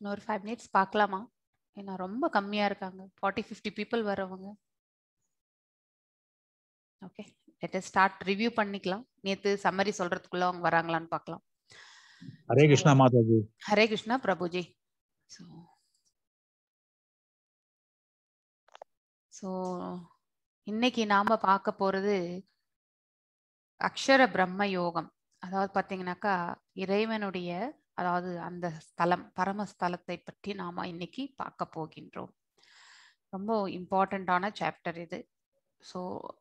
இன்னொரு five minutes பார்க்கலாமா ஏன்னா ரொம்ப கம்மியாக இருக்காங்க ஃபார்ட்டி ஃபிஃப்டி பீப்புள் வரவங்க ஓகே லெட் ஸ்டார்ட் ரிவ்யூ பண்ணிக்கலாம் நேத்து சம்மரி சொல்றதுக்குள்ள அவங்க வராங்களான்னு பார்க்கலாம் ஹரே கிருஷ்ணா மாதாஜி ஹரே கிருஷ்ணா பிரபுஜி ஸோ ஸோ இன்னைக்கு நாம பார்க்க போறது அக்ஷர பிரம்ம யோகம் அதாவது பார்த்தீங்கன்னாக்கா இறைவனுடைய அதாவது அந்த ஸ்தலம் பரமஸ்தலத்தை பற்றி நாம் இன்னைக்கு பார்க்க போகின்றோம் ரொம்ப இம்பார்ட்டண்ட்டான சாப்டர் இது ஸோ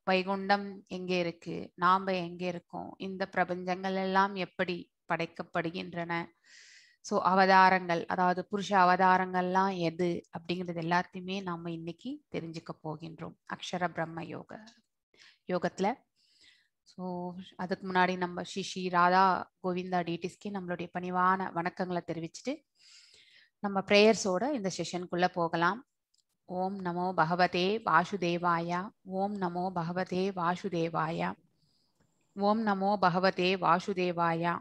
வைகுண்டம் எங்கே இருக்கு நாம் எங்கே இருக்கோம் இந்த பிரபஞ்சங்கள் எல்லாம் எப்படி படைக்கப்படுகின்றன ஸோ அவதாரங்கள் அதாவது புருஷ அவதாரங்கள்லாம் எது அப்படிங்கிறது எல்லாத்தையுமே நாம் இன்னைக்கு தெரிஞ்சுக்க போகின்றோம் அக்ஷர பிரம்ம யோக யோகத்தில் ஸோ அதுக்கு முன்னாடி நம்ம ஷிஷி ராதா கோவிந்தா டிடிஸ்க்கு நம்மளுடைய பணிவான வணக்கங்களை தெரிவிச்சுட்டு நம்ம ப்ரேயர்ஸோட இந்த செஷனுக்குள்ளே போகலாம் ஓம் நமோ பகவதே வாசுதேவாயா ஓம் நமோ பகவதே வாசுதேவாயா ஓம் நமோ பகவதே வாசுதேவாயா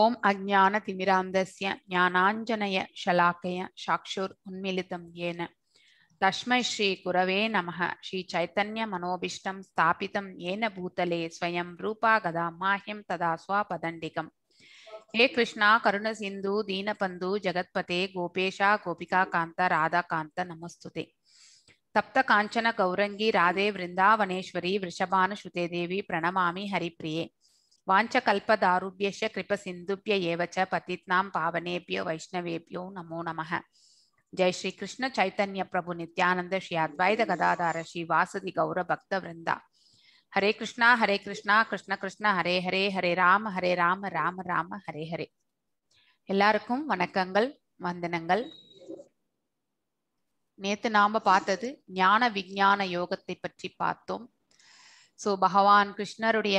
ஓம் அஜான திமிராந்தஸ்ய ஞானாஞ்சனய ஷலாக்கய சாக்ஷுர் உன்மிலிதம் ஏன தஸ்மை ஸ்ரீ குரவே நம ஸ்ரீ சைத்தன்ய மனோபிஷ்டம் ஸ்தாபிதம் ஏன பூத்தலே ஸ்வயம் ரூபா கதா மாஹியம் ததா ஸ்வபதண்டிகம் ஹே கிருஷ்ணா கருண சிந்து தீனபந்து ஜெகத்பதே கோபேஷா கோபிகா காந்த ராதா காந்த நமஸ்துதே தப்த காஞ்சன கௌரங்கி ராதே விருந்தாவனேஸ்வரி விஷபானு ஸ்ருதே தேவி பிரணமாமி ஹரிப்பிரியே கிருப கிருபசிந்துபிய ஏவச்ச பதித்னாம் பாவனேபியோ வைஷ்ணவேபியோ நமோ நமக ஜெய் ஸ்ரீ கிருஷ்ண சைத்தன்ய பிரபு நித்யானந்த ஸ்ரீ அத்வைத கதாதார ஸ்ரீ வாசுதி கௌர பக்த விருந்தா ஹரே கிருஷ்ணா ஹரே கிருஷ்ணா கிருஷ்ண கிருஷ்ண ஹரே ஹரே ஹரே ராம ஹரே ராம ராம ராம ஹரே ஹரே எல்லாருக்கும் வணக்கங்கள் வந்தனங்கள் நேத்து நாம பார்த்தது ஞான விஞ்ஞான யோகத்தை பற்றி பார்த்தோம் ஸோ பகவான் கிருஷ்ணருடைய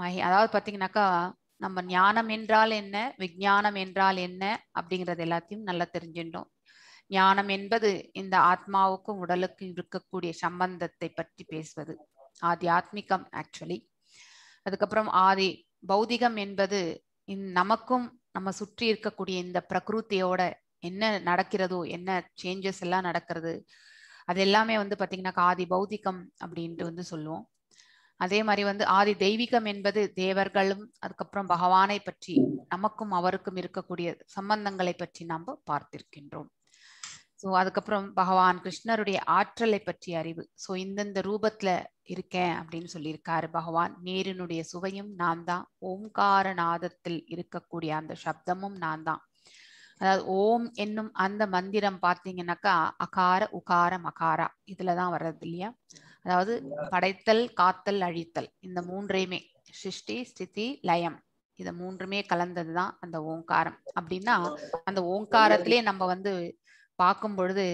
மகி அதாவது பார்த்தீங்கன்னாக்கா நம்ம ஞானம் என்றால் என்ன விஞ்ஞானம் என்றால் என்ன அப்படிங்கிறது எல்லாத்தையும் நல்லா தெரிஞ்சுட்டோம் ஞானம் என்பது இந்த ஆத்மாவுக்கும் உடலுக்கும் இருக்கக்கூடிய சம்பந்தத்தை பற்றி பேசுவது ஆத்மிகம் ஆக்சுவலி அதுக்கப்புறம் ஆதி பௌதிகம் என்பது நமக்கும் நம்ம சுற்றி இருக்கக்கூடிய இந்த பிரகிருத்தியோட என்ன நடக்கிறதோ என்ன சேஞ்சஸ் எல்லாம் நடக்கிறது அது எல்லாமே வந்து பார்த்தீங்கன்னாக்கா ஆதி பௌதிகம் அப்படின்ட்டு வந்து சொல்லுவோம் அதே மாதிரி வந்து ஆதி தெய்வீகம் என்பது தேவர்களும் அதுக்கப்புறம் பகவானை பற்றி நமக்கும் அவருக்கும் இருக்கக்கூடிய சம்பந்தங்களை பற்றி நாம் பார்த்திருக்கின்றோம் ஸோ அதுக்கப்புறம் பகவான் கிருஷ்ணருடைய ஆற்றலை பற்றிய அறிவு ஸோ இந்தந்த ரூபத்துல இருக்கேன் அப்படின்னு சொல்லியிருக்காரு பகவான் நேரினுடைய சுவையும் நான் தான் ஓம்காரநாதத்தில் நாதத்தில் இருக்கக்கூடிய அந்த சப்தமும் நான் தான் அதாவது ஓம் என்னும் அந்த மந்திரம் பார்த்தீங்கன்னாக்கா அகார உகார மகாரா இதுலதான் வர்றது இல்லையா அதாவது படைத்தல் காத்தல் அழித்தல் இந்த மூன்றையுமே சிருஷ்டி ஸ்திதி லயம் இத மூன்றுமே கலந்ததுதான் அந்த ஓங்காரம் அப்படின்னா அந்த ஓங்காரத்திலே நம்ம வந்து பார்க்கும் பொழுது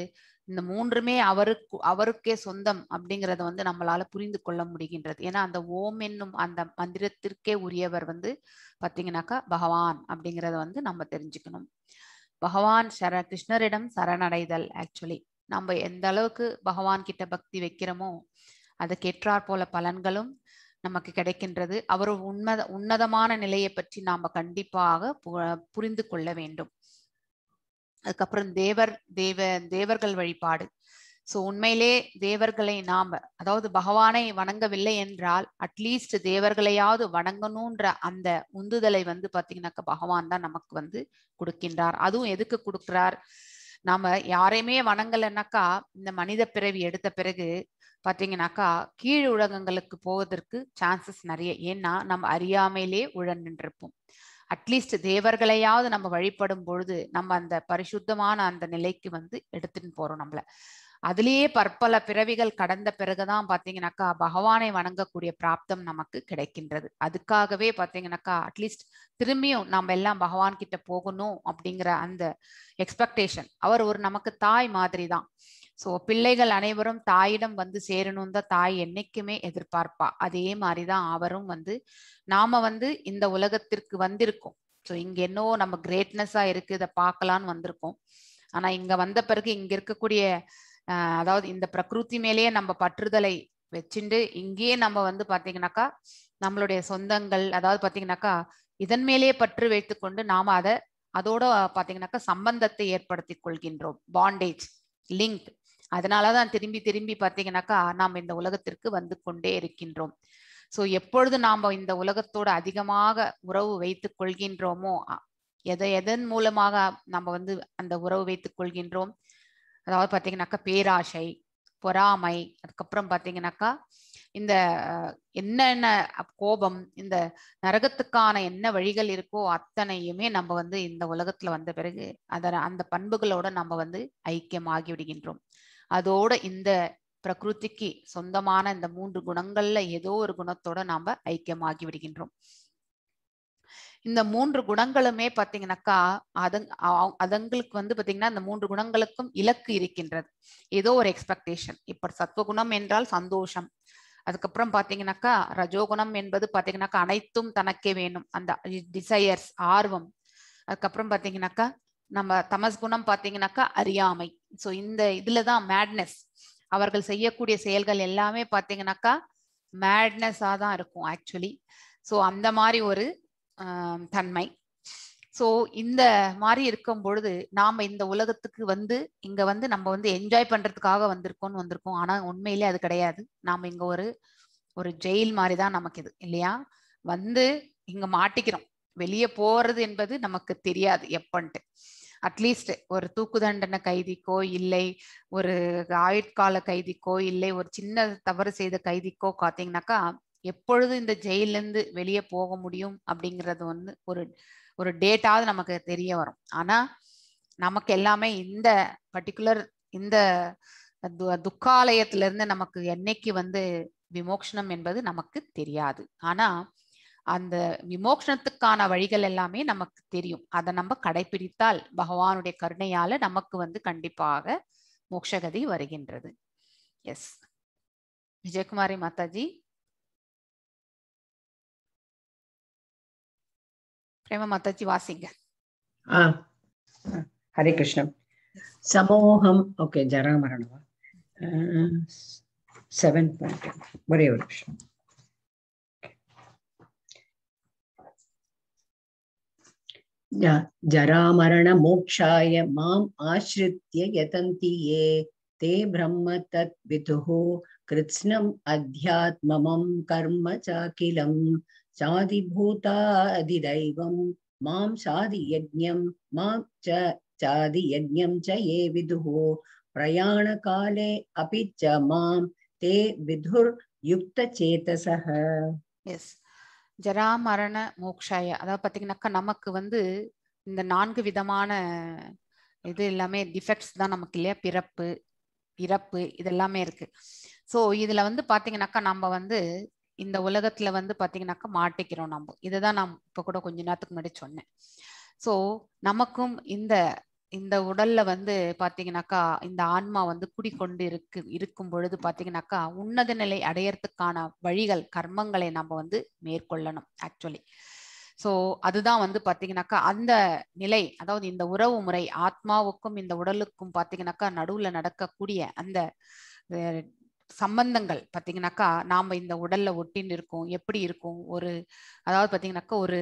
இந்த மூன்றுமே அவருக்கு அவருக்கே சொந்தம் அப்படிங்கிறத வந்து நம்மளால புரிந்து கொள்ள முடிகின்றது ஏன்னா அந்த ஓம் என்னும் அந்த மந்திரத்திற்கே உரியவர் வந்து பாத்தீங்கன்னாக்கா பகவான் அப்படிங்கிறத வந்து நம்ம தெரிஞ்சுக்கணும் பகவான் சர கிருஷ்ணரிடம் சரணடைதல் ஆக்சுவலி நம்ம எந்த அளவுக்கு பகவான் கிட்ட பக்தி வைக்கிறோமோ அதுக்கேற்றாற் போல பலன்களும் நமக்கு கிடைக்கின்றது அவர் உன்னத உன்னதமான நிலையை பற்றி நாம் கண்டிப்பாக புரிந்து கொள்ள வேண்டும் அதுக்கப்புறம் தேவர் தேவ தேவர்கள் வழிபாடு ஸோ உண்மையிலே தேவர்களை நாம அதாவது பகவானை வணங்கவில்லை என்றால் அட்லீஸ்ட் தேவர்களையாவது வணங்கணுன்ற அந்த உந்துதலை வந்து பார்த்தீங்கன்னாக்கா பகவான் தான் நமக்கு வந்து கொடுக்கின்றார் அதுவும் எதுக்கு கொடுக்குறார் நாம யாரையுமே வணங்கலைன்னாக்கா இந்த மனித பிறவி எடுத்த பிறகு பார்த்தீங்கன்னாக்கா கீழ் உலகங்களுக்கு போவதற்கு சான்சஸ் நிறைய ஏன்னா நம்ம அறியாமையிலே நின்றிருப்போம் அட்லீஸ்ட் தேவர்களையாவது நம்ம வழிபடும் பொழுது நம்ம அந்த பரிசுத்தமான அந்த நிலைக்கு வந்து எடுத்துன்னு போறோம் நம்மள அதுலேயே பற்பல பிறவிகள் கடந்த பிறகுதான் பாத்தீங்கன்னாக்கா பகவானை வணங்கக்கூடிய பிராப்தம் நமக்கு கிடைக்கின்றது அதுக்காகவே பாத்தீங்கன்னாக்கா அட்லீஸ்ட் திரும்பியும் நம்ம எல்லாம் பகவான் கிட்ட போகணும் அப்படிங்கிற அந்த எக்ஸ்பெக்டேஷன் அவர் ஒரு நமக்கு தாய் மாதிரி தான் ஸோ பிள்ளைகள் அனைவரும் தாயிடம் வந்து சேரணும் தான் தாய் என்னைக்குமே எதிர்பார்ப்பா அதே மாதிரிதான் அவரும் வந்து நாம வந்து இந்த உலகத்திற்கு வந்திருக்கோம் ஸோ இங்க என்னோ நம்ம கிரேட்னஸா இருக்கு இதை பார்க்கலான்னு வந்திருக்கோம் ஆனா இங்க வந்த பிறகு இங்க இருக்கக்கூடிய அதாவது இந்த பிரகிருதி மேலேயே நம்ம பற்றுதலை வச்சுட்டு இங்கேயே நம்ம வந்து பாத்தீங்கன்னாக்கா நம்மளுடைய சொந்தங்கள் அதாவது பாத்தீங்கன்னாக்கா இதன் மேலேயே பற்று வைத்து கொண்டு நாம அதை அதோட பாத்தீங்கன்னாக்கா சம்பந்தத்தை ஏற்படுத்தி கொள்கின்றோம் பாண்டேஜ் லிங்க் அதனாலதான் திரும்பி திரும்பி பார்த்தீங்கன்னாக்கா நாம் இந்த உலகத்திற்கு வந்து கொண்டே இருக்கின்றோம் ஸோ எப்பொழுது நாம் இந்த உலகத்தோடு அதிகமாக உறவு வைத்து கொள்கின்றோமோ எதை எதன் மூலமாக நம்ம வந்து அந்த உறவு வைத்துக் கொள்கின்றோம் அதாவது பார்த்தீங்கன்னாக்கா பேராசை பொறாமை அதுக்கப்புறம் பார்த்தீங்கன்னாக்கா இந்த என்னென்ன கோபம் இந்த நரகத்துக்கான என்ன வழிகள் இருக்கோ அத்தனையுமே நம்ம வந்து இந்த உலகத்துல வந்த பிறகு அதை அந்த பண்புகளோட நம்ம வந்து ஐக்கியமாகி விடுகின்றோம் அதோட இந்த பிரகிருதிக்கு சொந்தமான இந்த மூன்று குணங்கள்ல ஏதோ ஒரு குணத்தோட நாம ஐக்கியமாகி விடுகின்றோம் இந்த மூன்று குணங்களுமே பாத்தீங்கன்னாக்கா அதங் அதங்களுக்கு வந்து பாத்தீங்கன்னா இந்த மூன்று குணங்களுக்கும் இலக்கு இருக்கின்றது ஏதோ ஒரு எக்ஸ்பெக்டேஷன் இப்ப சத்வகுணம் என்றால் சந்தோஷம் அதுக்கப்புறம் பாத்தீங்கன்னாக்கா ரஜோகுணம் என்பது பாத்தீங்கன்னாக்கா அனைத்தும் தனக்கே வேணும் அந்த டிசையர்ஸ் ஆர்வம் அதுக்கப்புறம் பாத்தீங்கன்னாக்கா நம்ம தமஸ் குணம் பார்த்தீங்கன்னாக்கா அறியாமை ஸோ இந்த இதுல தான் மேட்னஸ் அவர்கள் செய்யக்கூடிய செயல்கள் எல்லாமே பார்த்தீங்கன்னாக்கா மேட்னஸாக தான் இருக்கும் ஆக்சுவலி ஸோ அந்த மாதிரி ஒரு தன்மை ஸோ இந்த மாதிரி இருக்கும் பொழுது நாம் இந்த உலகத்துக்கு வந்து இங்கே வந்து நம்ம வந்து என்ஜாய் பண்ணுறதுக்காக வந்திருக்கோம்னு வந்திருக்கோம் ஆனால் உண்மையிலே அது கிடையாது நாம் இங்கே ஒரு ஒரு ஜெயில் மாதிரி தான் நமக்கு இது இல்லையா வந்து இங்கே மாட்டிக்கிறோம் வெளியே போறது என்பது நமக்கு தெரியாது எப்பன்ட்டு அட்லீஸ்ட் ஒரு தூக்கு தண்டனை கைதிக்கோ இல்லை ஒரு ஆயுட்கால கைதிக்கோ இல்லை ஒரு சின்ன தவறு செய்த கைதிக்கோ பார்த்தீங்கன்னாக்கா எப்பொழுது இந்த ஜெயிலேருந்து வெளியே போக முடியும் அப்படிங்கிறது வந்து ஒரு ஒரு டேட்டாவது நமக்கு தெரிய வரும் ஆனால் நமக்கு எல்லாமே இந்த பர்டிகுலர் இந்த துக்காலயத்திலிருந்து நமக்கு என்னைக்கு வந்து விமோக்ஷனம் என்பது நமக்கு தெரியாது ஆனால் அந்த விமோக்ஷனத்துக்கான வழிகள் எல்லாமே நமக்கு தெரியும் அதை நம்ம கடைபிடித்தால் பகவானுடைய கருணையால நமக்கு வந்து கண்டிப்பாக மோக்ஷகதி வருகின்றது எஸ் விஜயகுமாரி மாதாஜி பிரேம மாதாஜி வாசிங்க ஹரே கிருஷ்ணம் சமோகம் ஓகே ஜராமரணவா செவன் பாயிண்ட் ஒரே ஒரு விஷயம் जरामरणमोक्षाय माम् आश्रित्य यतन्ति ये ते ब्रह्म तद्विदुः कृत्स्नम् अध्यात्ममं कर्म चाखिलं साधिभूतादिदैवं मां साधियज्ञं मां च चादियज्ञं च ये विदुः प्रयाणकाले अपि च मां ते विधुर्युक्तचेतसः yes. ஜராமரண மோக்ஷாய அதாவது பார்த்தீங்கன்னாக்கா நமக்கு வந்து இந்த நான்கு விதமான இது எல்லாமே டிஃபெக்ட்ஸ் தான் நமக்கு இல்லையா பிறப்பு இறப்பு இதெல்லாமே இருக்கு ஸோ இதுல வந்து பார்த்தீங்கன்னாக்கா நம்ம வந்து இந்த உலகத்துல வந்து பார்த்தீங்கன்னாக்கா மாட்டிக்கிறோம் நம்ம இதை தான் நான் இப்போ கூட கொஞ்ச நேரத்துக்கு முன்னாடி சொன்னேன் ஸோ நமக்கும் இந்த இந்த உடல்ல வந்து பாத்தீங்கன்னாக்கா இந்த ஆன்மா வந்து குடிக்கொண்டு இருக்கு இருக்கும் பொழுது பாத்தீங்கன்னாக்கா உன்னத நிலை அடையறதுக்கான வழிகள் கர்மங்களை நம்ம வந்து மேற்கொள்ளணும் ஆக்சுவலி ஸோ அதுதான் வந்து பாத்தீங்கன்னாக்கா அந்த நிலை அதாவது இந்த உறவு முறை ஆத்மாவுக்கும் இந்த உடலுக்கும் பாத்தீங்கன்னாக்கா நடுவுல நடக்கக்கூடிய அந்த சம்பந்தங்கள் பார்த்தீங்கன்னாக்கா நாம் இந்த உடலில் ஒட்டின்னு இருக்கோம் எப்படி இருக்கும் ஒரு அதாவது பார்த்தீங்கன்னாக்கா ஒரு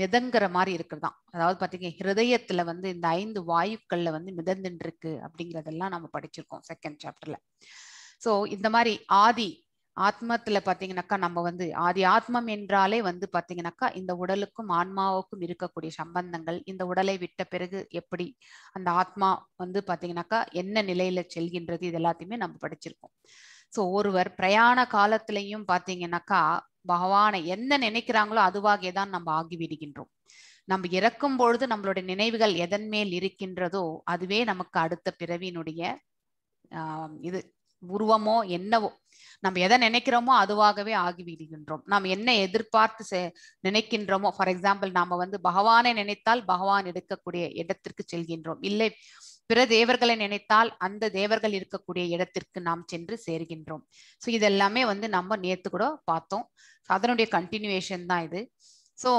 மிதங்கிற மாதிரி தான் அதாவது பார்த்தீங்கன்னா ஹிருதயத்தில் வந்து இந்த ஐந்து வாயுக்களில் வந்து மிதந்துட்டு இருக்கு அப்படிங்கிறதெல்லாம் நம்ம படிச்சிருக்கோம் செகண்ட் சாப்டரில் ஸோ இந்த மாதிரி ஆதி ஆத்மத்துல பாத்தீங்கன்னாக்கா நம்ம வந்து ஆதி ஆத்மம் என்றாலே வந்து பாத்தீங்கன்னாக்கா இந்த உடலுக்கும் ஆன்மாவுக்கும் இருக்கக்கூடிய சம்பந்தங்கள் இந்த உடலை விட்ட பிறகு எப்படி அந்த ஆத்மா வந்து பாத்தீங்கன்னாக்கா என்ன நிலையில செல்கின்றது இது எல்லாத்தையுமே நம்ம படிச்சிருக்கோம் சோ ஒருவர் பிரயாண காலத்திலையும் பாத்தீங்கன்னாக்கா பகவானை என்ன நினைக்கிறாங்களோ அதுவாகவே தான் நம்ம ஆகிவிடுகின்றோம் நம்ம இறக்கும் பொழுது நம்மளுடைய நினைவுகள் எதன் மேல் இருக்கின்றதோ அதுவே நமக்கு அடுத்த பிறவியினுடைய இது உருவமோ என்னவோ நம்ம எதை நினைக்கிறோமோ அதுவாகவே ஆகிவிடுகின்றோம் நாம் என்ன எதிர்பார்த்து நினைக்கின்றோமோ ஃபார் எக்ஸாம்பிள் நாம வந்து பகவானை நினைத்தால் பகவான் எடுக்கக்கூடிய இடத்திற்கு செல்கின்றோம் இல்லை பிற தேவர்களை நினைத்தால் அந்த தேவர்கள் இருக்கக்கூடிய இடத்திற்கு நாம் சென்று சேர்கின்றோம் ஸோ இதெல்லாமே வந்து நம்ம நேத்து கூட பார்த்தோம் அதனுடைய கண்டினியூவேஷன் தான் இது ஸோ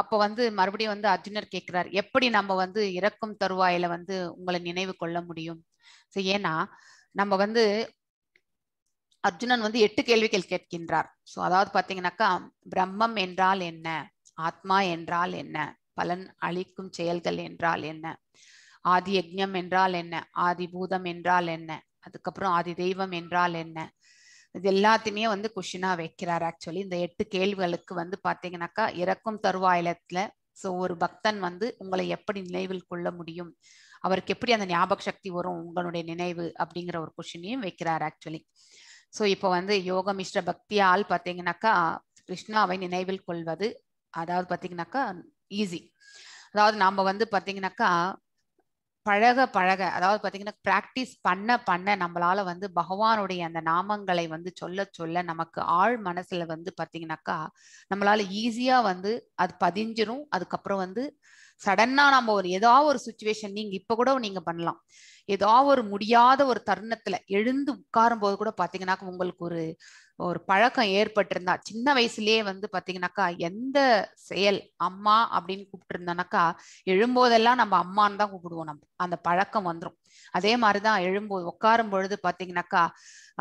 அப்போ வந்து மறுபடியும் வந்து அர்ஜுனர் கேட்கிறார் எப்படி நம்ம வந்து இறக்கும் தருவாயில வந்து உங்களை நினைவு கொள்ள முடியும் ஸோ ஏன்னா நம்ம வந்து அர்ஜுனன் வந்து எட்டு கேள்விகள் கேட்கின்றார் சோ அதாவது பாத்தீங்கன்னாக்கா பிரம்மம் என்றால் என்ன ஆத்மா என்றால் என்ன பலன் அளிக்கும் செயல்கள் என்றால் என்ன ஆதி யஜ்யம் என்றால் என்ன ஆதி பூதம் என்றால் என்ன அதுக்கப்புறம் ஆதி தெய்வம் என்றால் என்ன இது எல்லாத்தையுமே வந்து கொஷினா வைக்கிறார் ஆக்சுவலி இந்த எட்டு கேள்விகளுக்கு வந்து பாத்தீங்கன்னாக்கா இறக்கும் தருவாயிலத்துல ஸோ ஒரு பக்தன் வந்து உங்களை எப்படி நினைவில் கொள்ள முடியும் அவருக்கு எப்படி அந்த ஞாபக சக்தி வரும் உங்களுடைய நினைவு அப்படிங்கிற ஒரு கொஷினையும் வைக்கிறார் ஆக்சுவலி ஸோ இப்போ வந்து யோக பக்தியால் பார்த்தீங்கன்னாக்கா கிருஷ்ணாவை நினைவில் கொள்வது அதாவது பார்த்தீங்கன்னாக்கா ஈஸி அதாவது நாம் வந்து பார்த்தீங்கன்னாக்கா பழக பழக அதாவது பார்த்தீங்கன்னா ப்ராக்டிஸ் பண்ண பண்ண நம்மளால வந்து பகவானுடைய அந்த நாமங்களை வந்து சொல்ல சொல்ல நமக்கு ஆழ் மனசுல வந்து பார்த்தீங்கன்னாக்கா நம்மளால ஈஸியா வந்து அது பதிஞ்சிரும் அதுக்கப்புறம் வந்து சடன்னா நம்ம ஒரு ஏதாவது ஒரு சுச்சுவேஷன் நீங்க இப்ப கூட நீங்க பண்ணலாம் ஏதோ ஒரு முடியாத ஒரு தருணத்துல எழுந்து உட்காரும் போது கூட பாத்தீங்கன்னா உங்களுக்கு ஒரு ஒரு பழக்கம் ஏற்பட்டிருந்தா சின்ன வயசுலயே வந்து பாத்தீங்கன்னாக்கா எந்த செயல் அம்மா அப்படின்னு கூப்பிட்டு எழும்போதெல்லாம் நம்ம அம்மான்னு தான் கூப்பிடுவோம் நம்ம அந்த பழக்கம் வந்துடும் அதே மாதிரிதான் எழும்போது உட்காரும் பொழுது பாத்தீங்கன்னாக்கா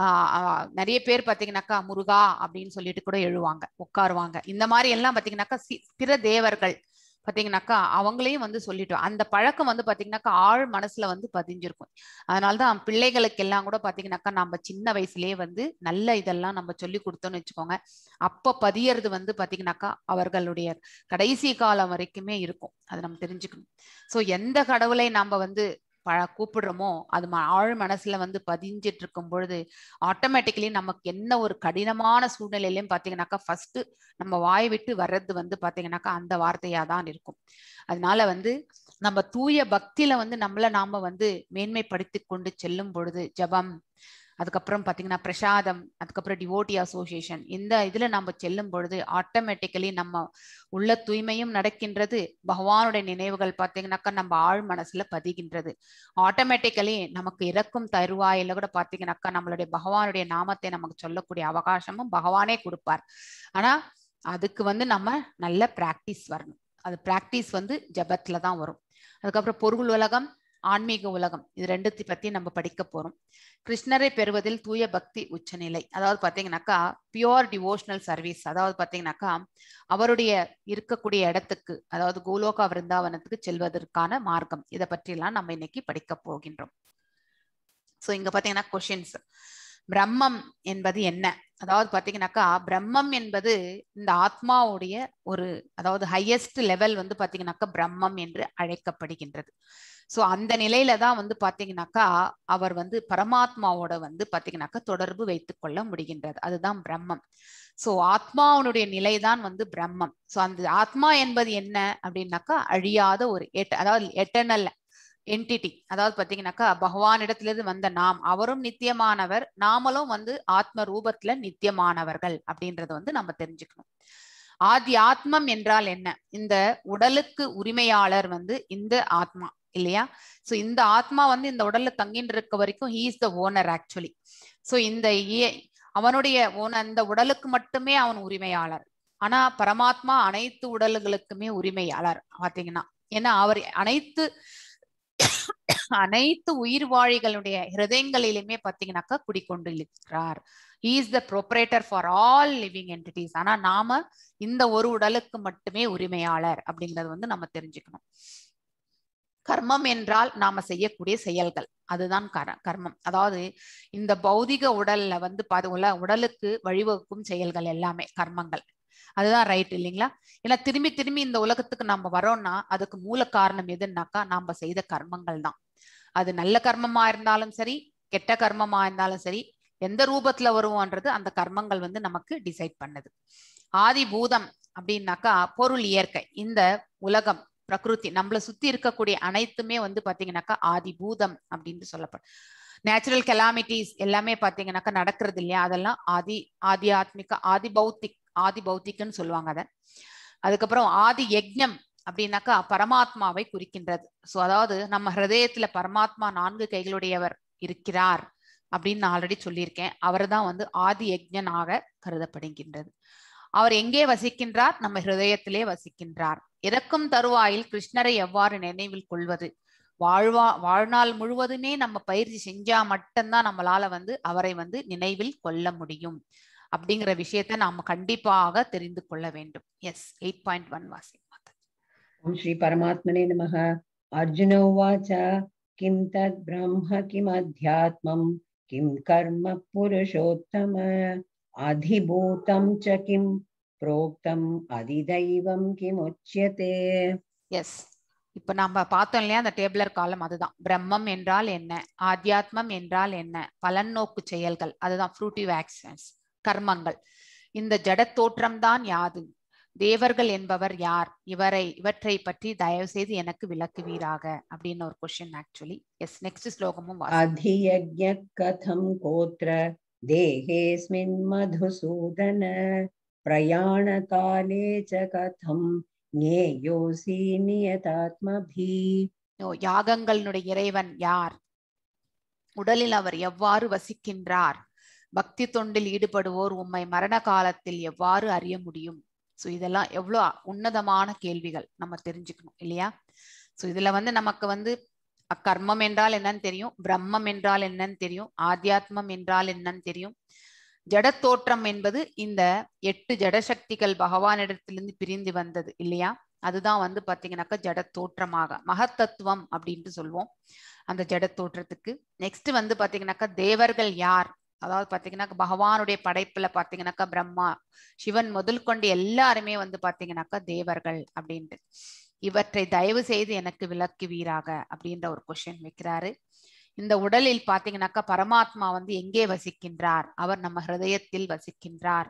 ஆஹ் நிறைய பேர் பாத்தீங்கன்னாக்கா முருகா அப்படின்னு சொல்லிட்டு கூட எழுவாங்க உட்காருவாங்க இந்த மாதிரி எல்லாம் பாத்தீங்கன்னாக்கா பிற தேவர்கள் பார்த்தீங்கன்னாக்கா அவங்களையும் வந்து சொல்லிட்டோம் அந்த பழக்கம் வந்து பார்த்தீங்கன்னாக்கா ஆழ் மனசுல வந்து பதிஞ்சிருக்கும் அதனால தான் பிள்ளைகளுக்கு எல்லாம் கூட பார்த்தீங்கன்னாக்கா நம்ம சின்ன வயசுலயே வந்து நல்ல இதெல்லாம் நம்ம சொல்லி கொடுத்தோம்னு வச்சுக்கோங்க அப்போ பதியறது வந்து பார்த்தீங்கன்னாக்கா அவர்களுடைய கடைசி காலம் வரைக்குமே இருக்கும் அதை நம்ம தெரிஞ்சுக்கணும் ஸோ எந்த கடவுளை நம்ம வந்து பழ கூப்பிடுறோமோ அது ஆழ் மனசுல வந்து பதிஞ்சிட்டு இருக்கும் பொழுது ஆட்டோமேட்டிக்கலி நமக்கு என்ன ஒரு கடினமான சூழ்நிலையிலும் பாத்தீங்கன்னாக்கா ஃபர்ஸ்ட் நம்ம வாய் விட்டு வர்றது வந்து பாத்தீங்கன்னாக்கா அந்த வார்த்தையா தான் இருக்கும் அதனால வந்து நம்ம தூய பக்தியில வந்து நம்மள நாம வந்து மேன்மைப்படுத்தி கொண்டு செல்லும் பொழுது ஜபம் அதுக்கப்புறம் பார்த்தீங்கன்னா பிரசாதம் அதுக்கப்புறம் டிவோட்டி அசோசியேஷன் இந்த இதில் நம்ம செல்லும் பொழுது ஆட்டோமேட்டிக்கலி நம்ம உள்ள தூய்மையும் நடக்கின்றது பகவானுடைய நினைவுகள் பார்த்தீங்கன்னாக்கா நம்ம ஆழ் மனசுல பதிகின்றது ஆட்டோமேட்டிக்கலி நமக்கு இறக்கும் தருவாயில கூட பார்த்தீங்கன்னாக்கா நம்மளுடைய பகவானுடைய நாமத்தை நமக்கு சொல்லக்கூடிய அவகாசமும் பகவானே கொடுப்பார் ஆனால் அதுக்கு வந்து நம்ம நல்ல பிராக்டிஸ் வரணும் அது பிராக்டிஸ் வந்து ஜபத்துல தான் வரும் அதுக்கப்புறம் பொருள் உலகம் ஆன்மீக உலகம் இது ரெண்டுத்தி பத்தி நம்ம படிக்க போறோம் கிருஷ்ணரை பெறுவதில் தூய பக்தி உச்சநிலை அதாவது பாத்தீங்கன்னாக்கா பியோர் டிவோஷனல் சர்வீஸ் அதாவது பாத்தீங்கன்னாக்கா அவருடைய இருக்கக்கூடிய இடத்துக்கு அதாவது கோலோகா விருந்தாவனத்துக்கு செல்வதற்கான மார்க்கம் இதை எல்லாம் நம்ம இன்னைக்கு படிக்க போகின்றோம் ஸோ இங்க பாத்தீங்கன்னா கொஷின்ஸ் பிரம்மம் என்பது என்ன அதாவது பாத்தீங்கன்னாக்கா பிரம்மம் என்பது இந்த ஆத்மாவுடைய ஒரு அதாவது ஹையஸ்ட் லெவல் வந்து பாத்தீங்கன்னாக்கா பிரம்மம் என்று அழைக்கப்படுகின்றது ஸோ அந்த நிலையில தான் வந்து பாத்தீங்கன்னாக்கா அவர் வந்து பரமாத்மாவோட வந்து பாத்தீங்கன்னாக்கா தொடர்பு வைத்துக் கொள்ள முடிகின்றது அதுதான் பிரம்மம் ஸோ ஆத்மாவனுடைய நிலைதான் வந்து பிரம்மம் ஸோ அந்த ஆத்மா என்பது என்ன அப்படின்னாக்கா அழியாத ஒரு எட்ட அதாவது எட்டர்னல் என்டிட்டி அதாவது பாத்தீங்கன்னாக்கா இடத்திலிருந்து வந்த நாம் அவரும் நித்தியமானவர் நாமளும் வந்து ஆத்ம ரூபத்துல நித்தியமானவர்கள் அப்படின்றத வந்து நம்ம தெரிஞ்சுக்கணும் ஆதி ஆத்மம் என்றால் என்ன இந்த உடலுக்கு உரிமையாளர் வந்து இந்த ஆத்மா இல்லையா சோ இந்த ஆத்மா வந்து இந்த உடல்ல தங்கின்னு இருக்க வரைக்கும் he is the owner actually so இந்த அவனுடைய ஓன இந்த உடலுக்கு மட்டுமே அவன் உரிமையாளர் ஆனா பரமாத்மா அனைத்து உடல்களுக்குமே உரிமையாளர் பாத்தீங்கன்னா ஏன்னா அவர் அனைத்து அனைத்து உயிர் வாழிகளுடைய ஹிருதயங்களிலுமே பார்த்தீங்கன்னாக்கா குடிக்கொண்டு இருக்கிறார் is the proprietor for all living entities ஆனா நாம இந்த ஒரு உடலுக்கு மட்டுமே உரிமையாளர் அப்படிங்கறது வந்து நம்ம தெரிஞ்சுக்கணும் கர்மம் என்றால் நாம செய்யக்கூடிய செயல்கள் அதுதான் கர்மம் அதாவது இந்த பௌதிக உடல்ல வந்து பாதுகாப்பு உடலுக்கு வழிவகுக்கும் செயல்கள் எல்லாமே கர்மங்கள் அதுதான் ரைட் இல்லைங்களா ஏன்னா திரும்பி திரும்பி இந்த உலகத்துக்கு நம்ம வரோம்னா அதுக்கு மூல காரணம் எதுன்னாக்கா நாம செய்த கர்மங்கள் தான் அது நல்ல கர்மமா இருந்தாலும் சரி கெட்ட கர்மமா இருந்தாலும் சரி எந்த ரூபத்துல வருவோன்றது அந்த கர்மங்கள் வந்து நமக்கு டிசைட் பண்ணுது ஆதி பூதம் அப்படின்னாக்கா பொருள் இயற்கை இந்த உலகம் பிரகிருதி நம்மளை சுத்தி இருக்கக்கூடிய அனைத்துமே வந்து பாத்தீங்கன்னாக்கா ஆதி பூதம் அப்படின்னு சொல்லப்படும் நேச்சுரல் கெலாமிட்டிஸ் எல்லாமே பாத்தீங்கன்னாக்கா நடக்கிறது இல்லையா அதெல்லாம் ஆதி ஆதி ஆத்மிக ஆதி பௌத்திக் ஆதி பௌத்திகன்னு சொல்லுவாங்க அதை அதுக்கப்புறம் ஆதி யஜ்யம் அப்படின்னாக்கா பரமாத்மாவை குறிக்கின்றது சோ அதாவது நம்ம ஹிரதயத்துல பரமாத்மா நான்கு கைகளுடையவர் இருக்கிறார் அப்படின்னு நான் ஆல்ரெடி சொல்லியிருக்கேன் அவர் தான் வந்து ஆதி யஜ்யனாக கருதப்படுகின்றது அவர் எங்கே வசிக்கின்றார் நம்ம ஹிருதயத்திலே வசிக்கின்றார் இறக்கும் தருவாயில் கிருஷ்ணரை எவ்வாறு நினைவில் கொள்வது வாழ்வா வாழ்நாள் முழுவதுமே நம்ம பயிற்சி செஞ்சா மட்டும்தான் நம்மளால வந்து அவரை வந்து நினைவில் கொள்ள முடியும் அப்படிங்கிற விஷயத்தை நாம கண்டிப்பாக தெரிந்து கொள்ள வேண்டும் எஸ் எயிட் பாயிண்ட் ஒன் வாசி ஓம் ஸ்ரீ பரமாத்மனே நமக அர்ஜுன உவாச்ச கிம் தத் பிரம்ம கிம் அத்தியாத்மம் கிம் கர்ம புருஷோத்தம அதிபூதம் ச கிம் புரோக்தம் அதிதைவம் கிம் உச்சியதே எஸ் இப்ப நம்ம பார்த்தோம் இல்லையா அந்த டேபிளர் காலம் அதுதான் பிரம்மம் என்றால் என்ன ஆத்தியாத்மம் என்றால் என்ன பலன் நோக்கு செயல்கள் அதுதான் ஃப்ரூட்டிவ் ஆக்சன்ஸ் கர்மங்கள் இந்த ஜட தோற்றம்தான் யாது தேவர்கள் என்பவர் யார் இவரை இவற்றை பற்றி தயவு செய்து எனக்கு விளக்குவீராக அப்படின்னு ஒரு கொஸ்டின் ஆக்சுவலி எஸ் நெக்ஸ்ட் ஸ்லோகமும் அதியஜ கதம் கோத்திர தேகேஸ்மின் மதுசூதன பிரயாண காலே ச கதம் ஞேயோசி நியதாத்மபி யாகங்களுடைய இறைவன் யார் உடலில் அவர் எவ்வாறு வசிக்கின்றார் பக்தி தொண்டில் ஈடுபடுவோர் உம்மை மரண காலத்தில் எவ்வாறு அறிய முடியும் ஸோ இதெல்லாம் எவ்வளோ உன்னதமான கேள்விகள் நம்ம தெரிஞ்சுக்கணும் இல்லையா ஸோ இதுல வந்து நமக்கு வந்து அக்கர்மம் என்றால் என்னன்னு தெரியும் பிரம்மம் என்றால் என்னன்னு தெரியும் ஆத்தியாத்மம் என்றால் என்னன்னு தெரியும் ஜடத்தோற்றம் என்பது இந்த எட்டு ஜடசக்திகள் பகவானிடத்திலிருந்து பிரிந்து வந்தது இல்லையா அதுதான் வந்து பாத்தீங்கன்னாக்கா ஜட தோற்றமாக மகத்தத்துவம் அப்படின்ட்டு சொல்வோம் அந்த ஜட தோற்றத்துக்கு நெக்ஸ்ட் வந்து பாத்தீங்கன்னாக்கா தேவர்கள் யார் அதாவது பார்த்தீங்கன்னாக்கா பகவானுடைய படைப்புல பார்த்தீங்கன்னாக்கா பிரம்மா சிவன் முதல் கொண்டு எல்லாருமே வந்து பாத்தீங்கன்னாக்கா தேவர்கள் அப்படின்ட்டு இவற்றை தயவு செய்து எனக்கு விளக்குவீராக அப்படின்ற ஒரு கொஷின் வைக்கிறாரு இந்த உடலில் பாத்தீங்கன்னாக்கா பரமாத்மா வந்து எங்கே வசிக்கின்றார் அவர் நம்ம ஹிருதயத்தில் வசிக்கின்றார்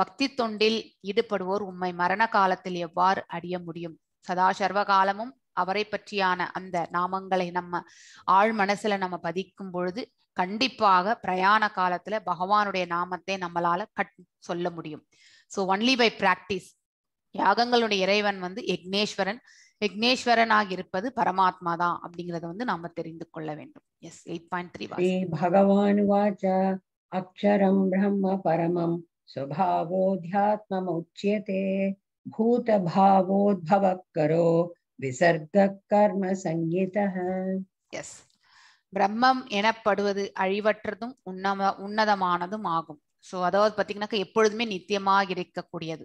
பக்தி தொண்டில் ஈடுபடுவோர் உண்மை மரண காலத்தில் எவ்வாறு அடிய முடியும் சதா காலமும் அவரை பற்றியான அந்த நாமங்களை நம்ம ஆழ் மனசுல நம்ம பதிக்கும் பொழுது கண்டிப்பாக பிரயாண காலத்துல பகவானுடைய நாமத்தை நம்மளால கட் சொல்ல முடியும் ஸோ ஒன்லி பை பிராக்டிஸ் யாகங்களுடைய இறைவன் வந்து யக்னேஸ்வரன் யக்னேஸ்வரனாக இருப்பது பரமாத்மா தான் அப்படிங்கறத வந்து நாம தெரிந்து கொள்ள வேண்டும் எஸ் எயிட் பாயிண்ட் த்ரீ பகவான் வாச்ச அக்ஷரம் பிரம்ம பரமம் சுபாவோத்யாத்மம் உச்சியதே भूतभावोद्भवकरो विसर्गकर्मसंज्ञितः சங்கீத எஸ் பிரம்மம் எனப்படுவது அழிவற்றதும் உன்னம உன்னதமானதும் ஆகும் சோ அதாவது பாத்தீங்கன்னாக்கா எப்பொழுதுமே நித்தியமாக இருக்கக்கூடியது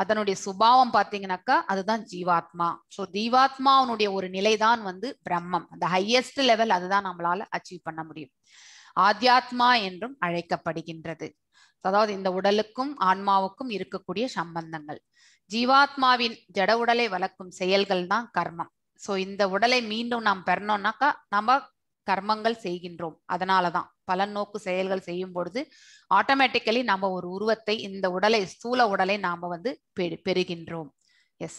அதனுடைய சுபாவம் பாத்தீங்கன்னாக்கா அதுதான் ஜீவாத்மா ஸோ ஜீவாத்மாவனுடைய ஒரு நிலைதான் வந்து பிரம்மம் அந்த ஹையஸ்ட் லெவல் அதுதான் நம்மளால அச்சீவ் பண்ண முடியும் ஆத்தியாத்மா என்றும் அழைக்கப்படுகின்றது அதாவது இந்த உடலுக்கும் ஆன்மாவுக்கும் இருக்கக்கூடிய சம்பந்தங்கள் ஜீவாத்மாவின் ஜட உடலை வளர்க்கும் செயல்கள் தான் கர்மம் சோ இந்த உடலை மீண்டும் நாம் பெறணும்னாக்கா நம்ம கர்மங்கள் செய்கின்றோம் அதனாலதான் பலன் நோக்கு செயல்கள் செய்யும் பொழுது ஆட்டோமேட்டிக்கலி நாம ஒரு உருவத்தை இந்த உடலை ஸ்தூல உடலை நாம வந்து பெறுகின்றோம் எஸ்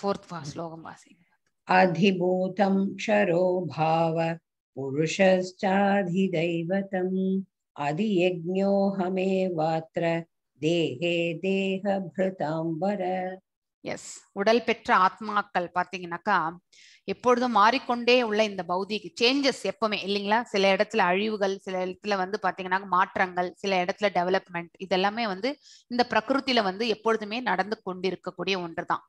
ஃபோர்த் ஸ்லோகம் வாசி அதிபூதம் க்ஷரோ பாவ புருஷாதிதைவதம் அதியஜோஹமேவாத்திர தேகே தேக பிருதாம்பர எஸ் உடல் பெற்ற ஆத்மாக்கள் பாத்தீங்கன்னாக்கா எப்பொழுதும் மாறிக்கொண்டே உள்ள இந்த பௌதிக சேஞ்சஸ் எப்பவுமே இல்லைங்களா சில இடத்துல அழிவுகள் சில இடத்துல வந்து பாத்தீங்கன்னா மாற்றங்கள் சில இடத்துல டெவலப்மெண்ட் இதெல்லாமே வந்து இந்த பிரகிருத்தில வந்து எப்பொழுதுமே நடந்து கொண்டிருக்கக்கூடிய ஒன்று தான்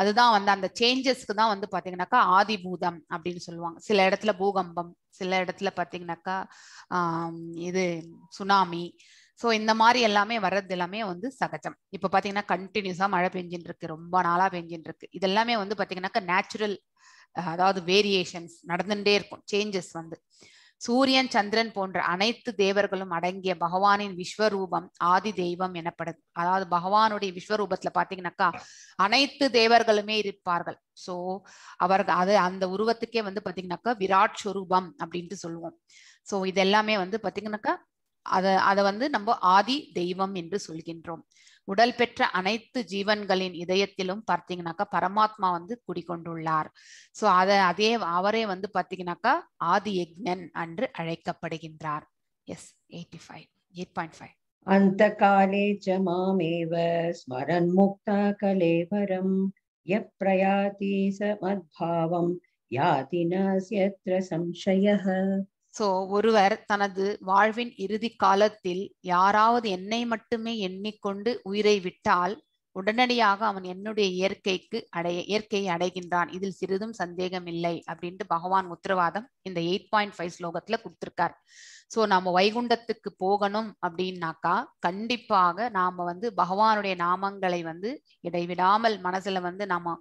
அதுதான் வந்து அந்த சேஞ்சஸ்க்கு தான் வந்து பாத்தீங்கன்னாக்கா ஆதிபூதம் அப்படின்னு சொல்லுவாங்க சில இடத்துல பூகம்பம் சில இடத்துல பாத்தீங்கன்னாக்கா இது சுனாமி ஸோ இந்த மாதிரி எல்லாமே வர்றது எல்லாமே வந்து சகஜம் இப்போ பார்த்தீங்கன்னா கண்டினியூஸாக மழை பெஞ்சின்னு இருக்கு ரொம்ப நாளாக பெஞ்சின்னு இருக்கு இதெல்லாமே வந்து பார்த்தீங்கன்னாக்கா நேச்சுரல் அதாவது வேரியேஷன்ஸ் நடந்துட்டே இருக்கும் சேஞ்சஸ் வந்து சூரியன் சந்திரன் போன்ற அனைத்து தேவர்களும் அடங்கிய பகவானின் விஸ்வரூபம் ஆதி தெய்வம் எனப்படுது அதாவது பகவானுடைய விஸ்வரூபத்துல பாத்தீங்கன்னாக்கா அனைத்து தேவர்களுமே இருப்பார்கள் சோ அவர்கள் அது அந்த உருவத்துக்கே வந்து பாத்தீங்கன்னாக்கா விராட் ஸ்வரூபம் அப்படின்ட்டு சொல்லுவோம் சோ இதெல்லாமே வந்து பாத்தீங்கன்னாக்கா அத அதை வந்து நம்ம ஆதி தெய்வம் என்று சொல்கின்றோம் உடல் பெற்ற அனைத்து ஜீவன்களின் இதயத்திலும் பார்த்தீங்கன்னாக்கா பரமாத்மா வந்து குடிகொண்டுள்ளார் சோ அதை அதே அவரே வந்து பாத்தீங்கன்னாக்கா ஆதி யக்ஞன் என்று அழைக்கப்படுகின்றார் yes eighty five eight point five அந்த காலே ச மாமேவ ஸ்மரன் முக்தா கலேவரம் யப்ரயாதி ச மத்பாவம் யாதி நாஸ்யத்ர சம்சயஹ சோ ஒருவர் தனது வாழ்வின் இறுதி காலத்தில் யாராவது என்னை மட்டுமே எண்ணிக்கொண்டு உயிரை விட்டால் உடனடியாக அவன் என்னுடைய இயற்கைக்கு அடைய இயற்கையை அடைகின்றான் இதில் சிறிதும் சந்தேகம் இல்லை அப்படின்ட்டு பகவான் உத்தரவாதம் இந்த எயிட் பாயிண்ட் ஃபைவ் ஸ்லோகத்துல கொடுத்திருக்கார் ஸோ நாம வைகுண்டத்துக்கு போகணும் அப்படின்னாக்கா கண்டிப்பாக நாம வந்து பகவானுடைய நாமங்களை வந்து இடைவிடாமல் மனசுல வந்து நாம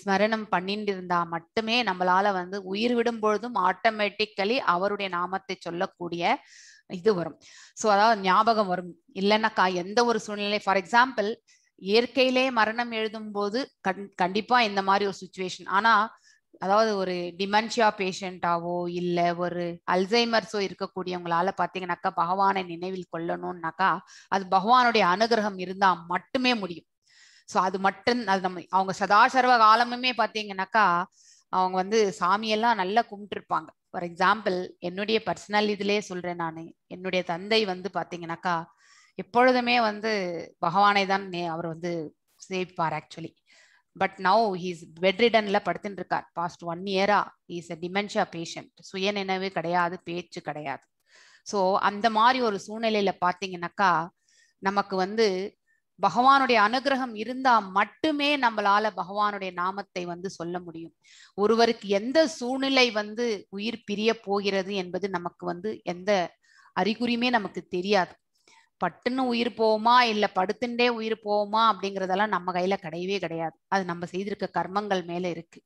ஸ்மரணம் பண்ணிட்டு இருந்தா மட்டுமே நம்மளால வந்து உயிர் விடும் பொழுதும் ஆட்டோமேட்டிக்கலி அவருடைய நாமத்தை சொல்லக்கூடிய இது வரும் ஸோ அதாவது ஞாபகம் வரும் இல்லைன்னாக்கா எந்த ஒரு சூழ்நிலை ஃபார் எக்ஸாம்பிள் இயற்கையிலே மரணம் எழுதும் போது கண் கண்டிப்பா இந்த மாதிரி ஒரு சுச்சுவேஷன் ஆனா அதாவது ஒரு டிமென்ஷியா பேஷண்டாவோ இல்ல ஒரு அல்சைமர்ஸோ இருக்கக்கூடியவங்களால பாத்தீங்கன்னாக்கா பகவானை நினைவில் கொள்ளணும்னாக்கா அது பகவானுடைய அனுகிரகம் இருந்தா மட்டுமே முடியும் சோ அது மட்டும் அது நம்ம அவங்க சதாசர்வ காலமுமே பாத்தீங்கன்னாக்கா அவங்க வந்து சாமியெல்லாம் நல்லா கும்பிட்டுருப்பாங்க ஃபார் எக்ஸாம்பிள் என்னுடைய பர்சனல் இதுலயே சொல்றேன் நான் என்னுடைய தந்தை வந்து பாத்தீங்கன்னாக்கா எப்பொழுதுமே வந்து பகவானை தான் அவர் வந்து சேவிப்பார் ஆக்சுவலி பட் நவ் ஹீஸ் பெட்ரிடன்ல படுத்துட்டு இருக்கார் பாஸ்ட் ஒன் இயரா இஸ் அ டிமென்ஷியா பேஷண்ட் சுய நினைவு கிடையாது பேச்சு கிடையாது ஸோ அந்த மாதிரி ஒரு சூழ்நிலையில பார்த்தீங்கன்னாக்கா நமக்கு வந்து பகவானுடைய அனுகிரகம் இருந்தா மட்டுமே நம்மளால பகவானுடைய நாமத்தை வந்து சொல்ல முடியும் ஒருவருக்கு எந்த சூழ்நிலை வந்து உயிர் பிரிய போகிறது என்பது நமக்கு வந்து எந்த அறிகுறியுமே நமக்கு தெரியாது பட்டுன்னு உயிர் போவோமா இல்ல படுத்துண்டே உயிர் போவோமா அப்படிங்கறதெல்லாம் நம்ம கையில கிடையவே கிடையாது அது நம்ம செய்திருக்க கர்மங்கள் மேல இருக்கு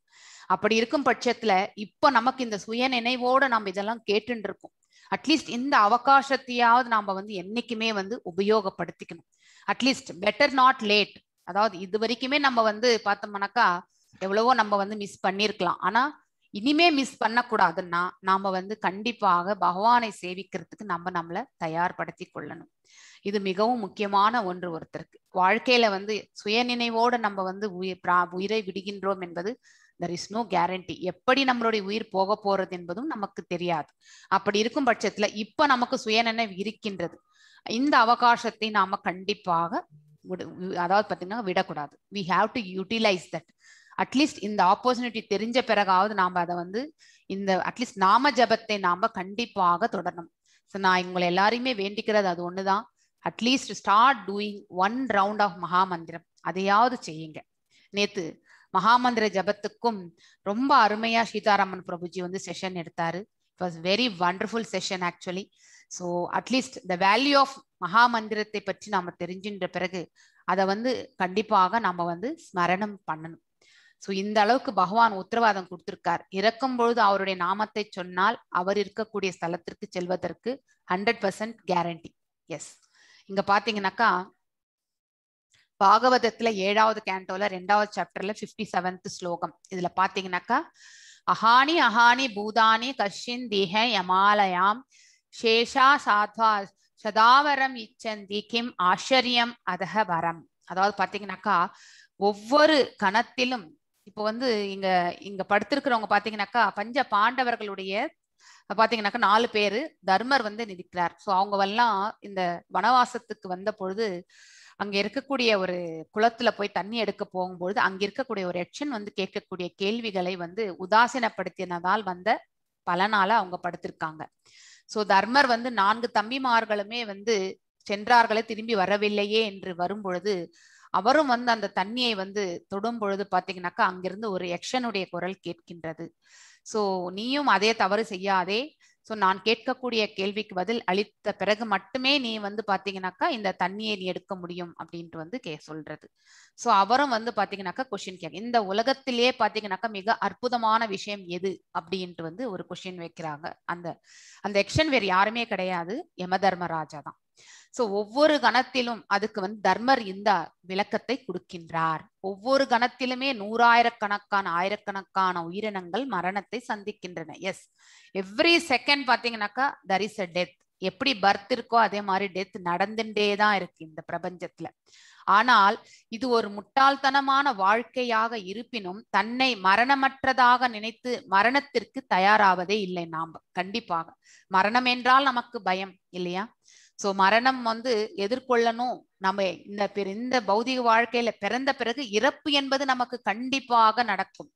அப்படி இருக்கும் பட்சத்துல இப்ப நமக்கு இந்த சுய நினைவோட நம்ம இதெல்லாம் கேட்டுட்டு இருக்கோம் அட்லீஸ்ட் இந்த அவகாசத்தையாவது நாம வந்து என்னைக்குமே வந்து உபயோகப்படுத்திக்கணும் அட்லீஸ்ட் பெட்டர் நாட் லேட் அதாவது இது வரைக்குமே நம்ம வந்து பார்த்தோம்னாக்கா எவ்வளவோ நம்ம வந்து மிஸ் பண்ணிருக்கலாம் ஆனா இனிமே மிஸ் பண்ணக்கூடாதுன்னா நாம வந்து கண்டிப்பாக பகவானை சேவிக்கிறதுக்கு நம்ம நம்மளை தயார்படுத்தி கொள்ளணும் இது மிகவும் முக்கியமான ஒன்று ஒருத்தருக்கு வாழ்க்கையில வந்து சுயநினைவோடு நம்ம வந்து உயிர் உயிரை விடுகின்றோம் என்பது தர் இஸ் நோ கேரண்டி எப்படி நம்மளுடைய உயிர் போக போறது என்பதும் நமக்கு தெரியாது அப்படி இருக்கும் பட்சத்துல இப்ப நமக்கு சுயநினைவு இருக்கின்றது இந்த அவகாசத்தை நாம கண்டிப்பாக அதாவது பார்த்தீங்கன்னா விடக்கூடாது we have to utilize that at least இந்த ஆப்பர்ச்சுனிட்டி தெரிஞ்ச பிறகாவது நாம் அதை வந்து இந்த அட்லீஸ்ட் நாம ஜபத்தை நாம் கண்டிப்பாக தொடரணும் ஸோ நான் இவங்களை எல்லாரையுமே வேண்டிக்கிறது அது ஒன்று தான் at least start doing one round of மகாமந்திரம் அதையாவது செய்யுங்க நேத்து மகாமந்திர ஜபத்துக்கும் ரொம்ப அருமையா சீதாராமன் பிரபுஜி வந்து செஷன் எடுத்தாரு it was very wonderful session actually so at least the value of மகாமந்திரத்தை பற்றி நாம் தெரிஞ்சுன்ற பிறகு அதை வந்து கண்டிப்பாக நாம வந்து ஸ்மரணம் பண்ணணும் சோ இந்த அளவுக்கு பகவான் உத்தரவாதம் கொடுத்திருக்கார் இறக்கும் பொழுது அவருடைய நாமத்தை சொன்னால் அவர் இருக்கக்கூடிய ஸ்தலத்திற்கு செல்வதற்கு ஹண்ட்ரட் பர்சன்ட் கேரண்டி எஸ் இங்க பாத்தீங்கன்னாக்கா பாகவதத்துல ஏழாவது கேண்டோல ரெண்டாவது சாப்டர்ல பிப்டி செவன்த் ஸ்லோகம் இதுல பாத்தீங்கன்னாக்கா அஹானி அஹானி பூதானி கஷின் திஹ யமாலயாம் சேஷா சாத்வா சதாவரம் இச்சந்தி கிம் ஆச்சரியம் அதக வரம் அதாவது பாத்தீங்கன்னாக்கா ஒவ்வொரு கணத்திலும் இப்போ வந்து இங்க இங்க படுத்திருக்கிறவங்க பாத்தீங்கன்னாக்கா பஞ்ச பாண்டவர்களுடைய பாத்தீங்கன்னாக்கா நாலு பேரு தர்மர் வந்து நிதிக்கிறார் ஸோ அவங்க எல்லாம் இந்த வனவாசத்துக்கு வந்த பொழுது அங்க இருக்கக்கூடிய ஒரு குளத்துல போய் தண்ணி எடுக்க போகும்பொழுது அங்க இருக்கக்கூடிய ஒரு எக்ஷன் வந்து கேட்கக்கூடிய கேள்விகளை வந்து உதாசீனப்படுத்தினதால் வந்த பலனால அவங்க படுத்திருக்காங்க சோ தர்மர் வந்து நான்கு தம்பிமார்களுமே வந்து சென்றார்களே திரும்பி வரவில்லையே என்று வரும்பொழுது அவரும் வந்து அந்த தண்ணியை வந்து தொடும் பொழுது பாத்தீங்கன்னாக்கா அங்கிருந்து ஒரு எக்ஷனுடைய குரல் கேட்கின்றது சோ நீயும் அதே தவறு செய்யாதே ஸோ நான் கேட்கக்கூடிய கேள்விக்கு பதில் அளித்த பிறகு மட்டுமே நீ வந்து பாத்தீங்கன்னாக்கா இந்த தண்ணியை நீ எடுக்க முடியும் அப்படின்ட்டு வந்து கே சொல்றது ஸோ அவரும் வந்து பாத்தீங்கன்னாக்கா கொஷின் கேட்க இந்த உலகத்திலேயே பார்த்தீங்கன்னாக்கா மிக அற்புதமான விஷயம் எது அப்படின்ட்டு வந்து ஒரு கொஷின் வைக்கிறாங்க அந்த அந்த எக்ஷன் வேறு யாருமே கிடையாது யம தர்மராஜா தான் சோ ஒவ்வொரு கணத்திலும் அதுக்கு வந்து தர்மர் இந்த விளக்கத்தை கொடுக்கின்றார் ஒவ்வொரு கணத்திலுமே நூறாயிரக்கணக்கான ஆயிரக்கணக்கான உயிரினங்கள் மரணத்தை சந்திக்கின்றன எஸ் எவ்ரி செகண்ட் பாத்தீங்கன்னாக்கா தர் இஸ் அ டெத் எப்படி பர்த் இருக்கோ அதே மாதிரி டெத் நடந்துட்டே தான் இருக்கு இந்த பிரபஞ்சத்துல ஆனால் இது ஒரு முட்டாள்தனமான வாழ்க்கையாக இருப்பினும் தன்னை மரணமற்றதாக நினைத்து மரணத்திற்கு தயாராவதே இல்லை நாம் கண்டிப்பாக மரணம் என்றால் நமக்கு பயம் இல்லையா ஸோ மரணம் வந்து எதிர்கொள்ளணும் நம்ம இந்த இந்த பௌதிக வாழ்க்கையில பிறந்த பிறகு இறப்பு என்பது நமக்கு கண்டிப்பாக நடக்கும்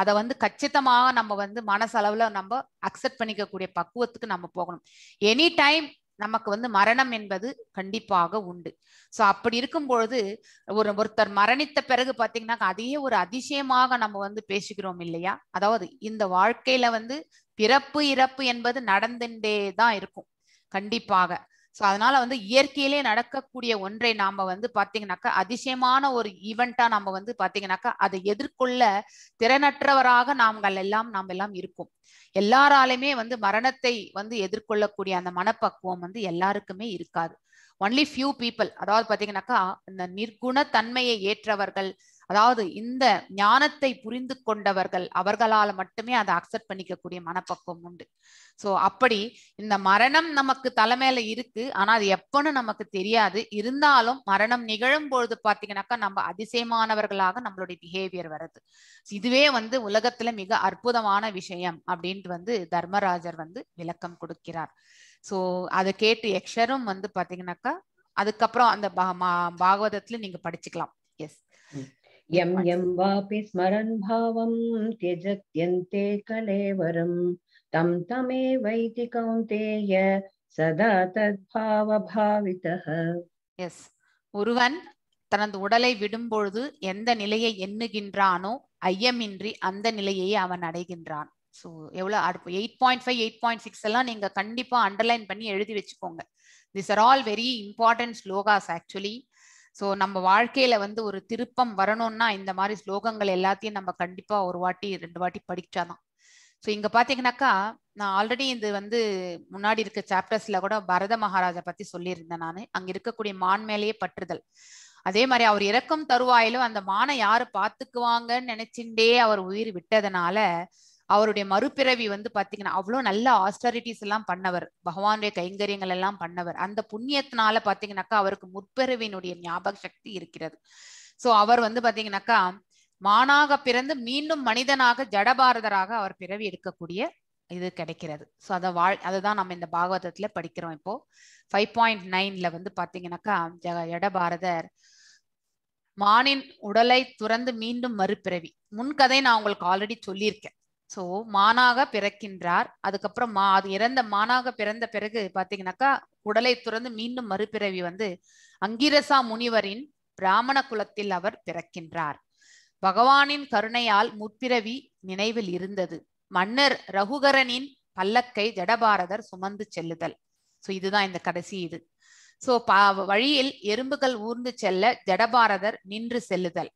அதை வந்து கச்சிதமாக நம்ம வந்து மனசளவுல நம்ம அக்செப்ட் பண்ணிக்கக்கூடிய பக்குவத்துக்கு நம்ம போகணும் எனி டைம் நமக்கு வந்து மரணம் என்பது கண்டிப்பாக உண்டு ஸோ அப்படி இருக்கும் பொழுது ஒரு ஒருத்தர் மரணித்த பிறகு பார்த்தீங்கன்னா அதையே ஒரு அதிசயமாக நம்ம வந்து பேசுகிறோம் இல்லையா அதாவது இந்த வாழ்க்கையில வந்து பிறப்பு இறப்பு என்பது நடந்துட்டே தான் இருக்கும் கண்டிப்பாக ஸோ அதனால வந்து இயற்கையிலே நடக்கக்கூடிய ஒன்றை நாம வந்து பாத்தீங்கன்னாக்கா அதிசயமான ஒரு ஈவெண்டா நாம வந்து பாத்தீங்கன்னாக்கா அதை எதிர்கொள்ள திறனற்றவராக நாங்கள் எல்லாம் நாம் எல்லாம் இருக்கும் எல்லாராலையுமே வந்து மரணத்தை வந்து எதிர்கொள்ளக்கூடிய அந்த மனப்பக்குவம் வந்து எல்லாருக்குமே இருக்காது ஒன்லி ஃபியூ பீப்புள் அதாவது பாத்தீங்கன்னாக்கா இந்த நிர்குண தன்மையை ஏற்றவர்கள் அதாவது இந்த ஞானத்தை புரிந்து கொண்டவர்கள் அவர்களால் மட்டுமே அதை அக்செப்ட் பண்ணிக்கக்கூடிய மனப்பக்குவம் உண்டு ஸோ அப்படி இந்த மரணம் நமக்கு தலைமையில இருக்கு ஆனா அது எப்பன்னு நமக்கு தெரியாது இருந்தாலும் மரணம் நிகழும் பொழுது பாத்தீங்கன்னாக்கா நம்ம அதிசயமானவர்களாக நம்மளுடைய பிஹேவியர் வருது இதுவே வந்து உலகத்துல மிக அற்புதமான விஷயம் அப்படின்ட்டு வந்து தர்மராஜர் வந்து விளக்கம் கொடுக்கிறார் ஸோ அதை கேட்டு எக்ஷரும் வந்து பாத்தீங்கன்னாக்கா அதுக்கப்புறம் அந்த பாகவதத்துல நீங்க படிச்சுக்கலாம் எஸ் यं यं वापि स्मरन् भावं त्यजत्यन्ते कलेवरं तं तमेवैति कौन्तेय சதா தத்பாவபாவிதः எஸ் ஒருவன் தனது உடலை விடும்பொழுது எந்த நிலையை எண்ணுகின்றானோ ஐயமின்றி அந்த நிலையையே அவன் அடைகின்றான் ஸோ எவ்வளோ அடுப்பு eight point five eight point six எல்லாம் நீங்கள் கண்டிப்பாக அண்டர்லைன் பண்ணி எழுதி வச்சுக்கோங்க this are all very important slokas actually so நம்ம வாழ்க்கையில வந்து ஒரு திருப்பம் வரணும்னா இந்த மாதிரி ஸ்லோகங்கள் எல்லாத்தையும் நம்ம கண்டிப்பா ஒரு வாட்டி ரெண்டு வாட்டி படிச்சாதான் சோ இங்க பாத்தீங்கன்னாக்கா நான் ஆல்ரெடி இது வந்து முன்னாடி இருக்க சாப்டர்ஸ்ல கூட பரத மகாராஜா பத்தி சொல்லியிருந்தேன் நான் அங்க இருக்கக்கூடிய மான் மேலேயே பற்றுதல் அதே மாதிரி அவர் இறக்கும் தருவாயிலும் அந்த மானை யாரு பாத்துக்குவாங்கன்னு நினைச்சுட்டே அவர் உயிர் விட்டதுனால அவருடைய மறுபிறவி வந்து பாத்தீங்கன்னா அவ்வளவு நல்ல ஆஸ்டாரிட்டிஸ் எல்லாம் பண்ணவர் பகவானுடைய கைங்கரியங்கள் எல்லாம் பண்ணவர் அந்த புண்ணியத்தினால பாத்தீங்கன்னாக்கா அவருக்கு முற்பிறவினுடைய ஞாபக சக்தி இருக்கிறது சோ அவர் வந்து பாத்தீங்கன்னாக்கா மானாக பிறந்து மீண்டும் மனிதனாக ஜடபாரதராக அவர் பிறவி எடுக்கக்கூடிய இது கிடைக்கிறது சோ அதை வாழ் அதை நம்ம இந்த பாகவதத்துல படிக்கிறோம் இப்போ ஃபைவ் பாயிண்ட் நைன்ல வந்து பாத்தீங்கன்னாக்கா ஜடபாரதர் மானின் உடலை துறந்து மீண்டும் மறுபிறவி முன்கதை நான் உங்களுக்கு ஆல்ரெடி சொல்லியிருக்கேன் சோ மானாக பிறக்கின்றார் அதுக்கப்புறம் மா அது இறந்த மானாக பிறந்த பிறகு பாத்தீங்கன்னாக்கா உடலை துறந்து மீண்டும் மறுபிறவி வந்து அங்கிரசா முனிவரின் பிராமண குலத்தில் அவர் பிறக்கின்றார் பகவானின் கருணையால் முற்பிறவி நினைவில் இருந்தது மன்னர் ரகுகரனின் பல்லக்கை ஜடபாரதர் சுமந்து செல்லுதல் சோ இதுதான் இந்த கடைசி இது சோ வழியில் எறும்புகள் ஊர்ந்து செல்ல ஜடபாரதர் நின்று செல்லுதல்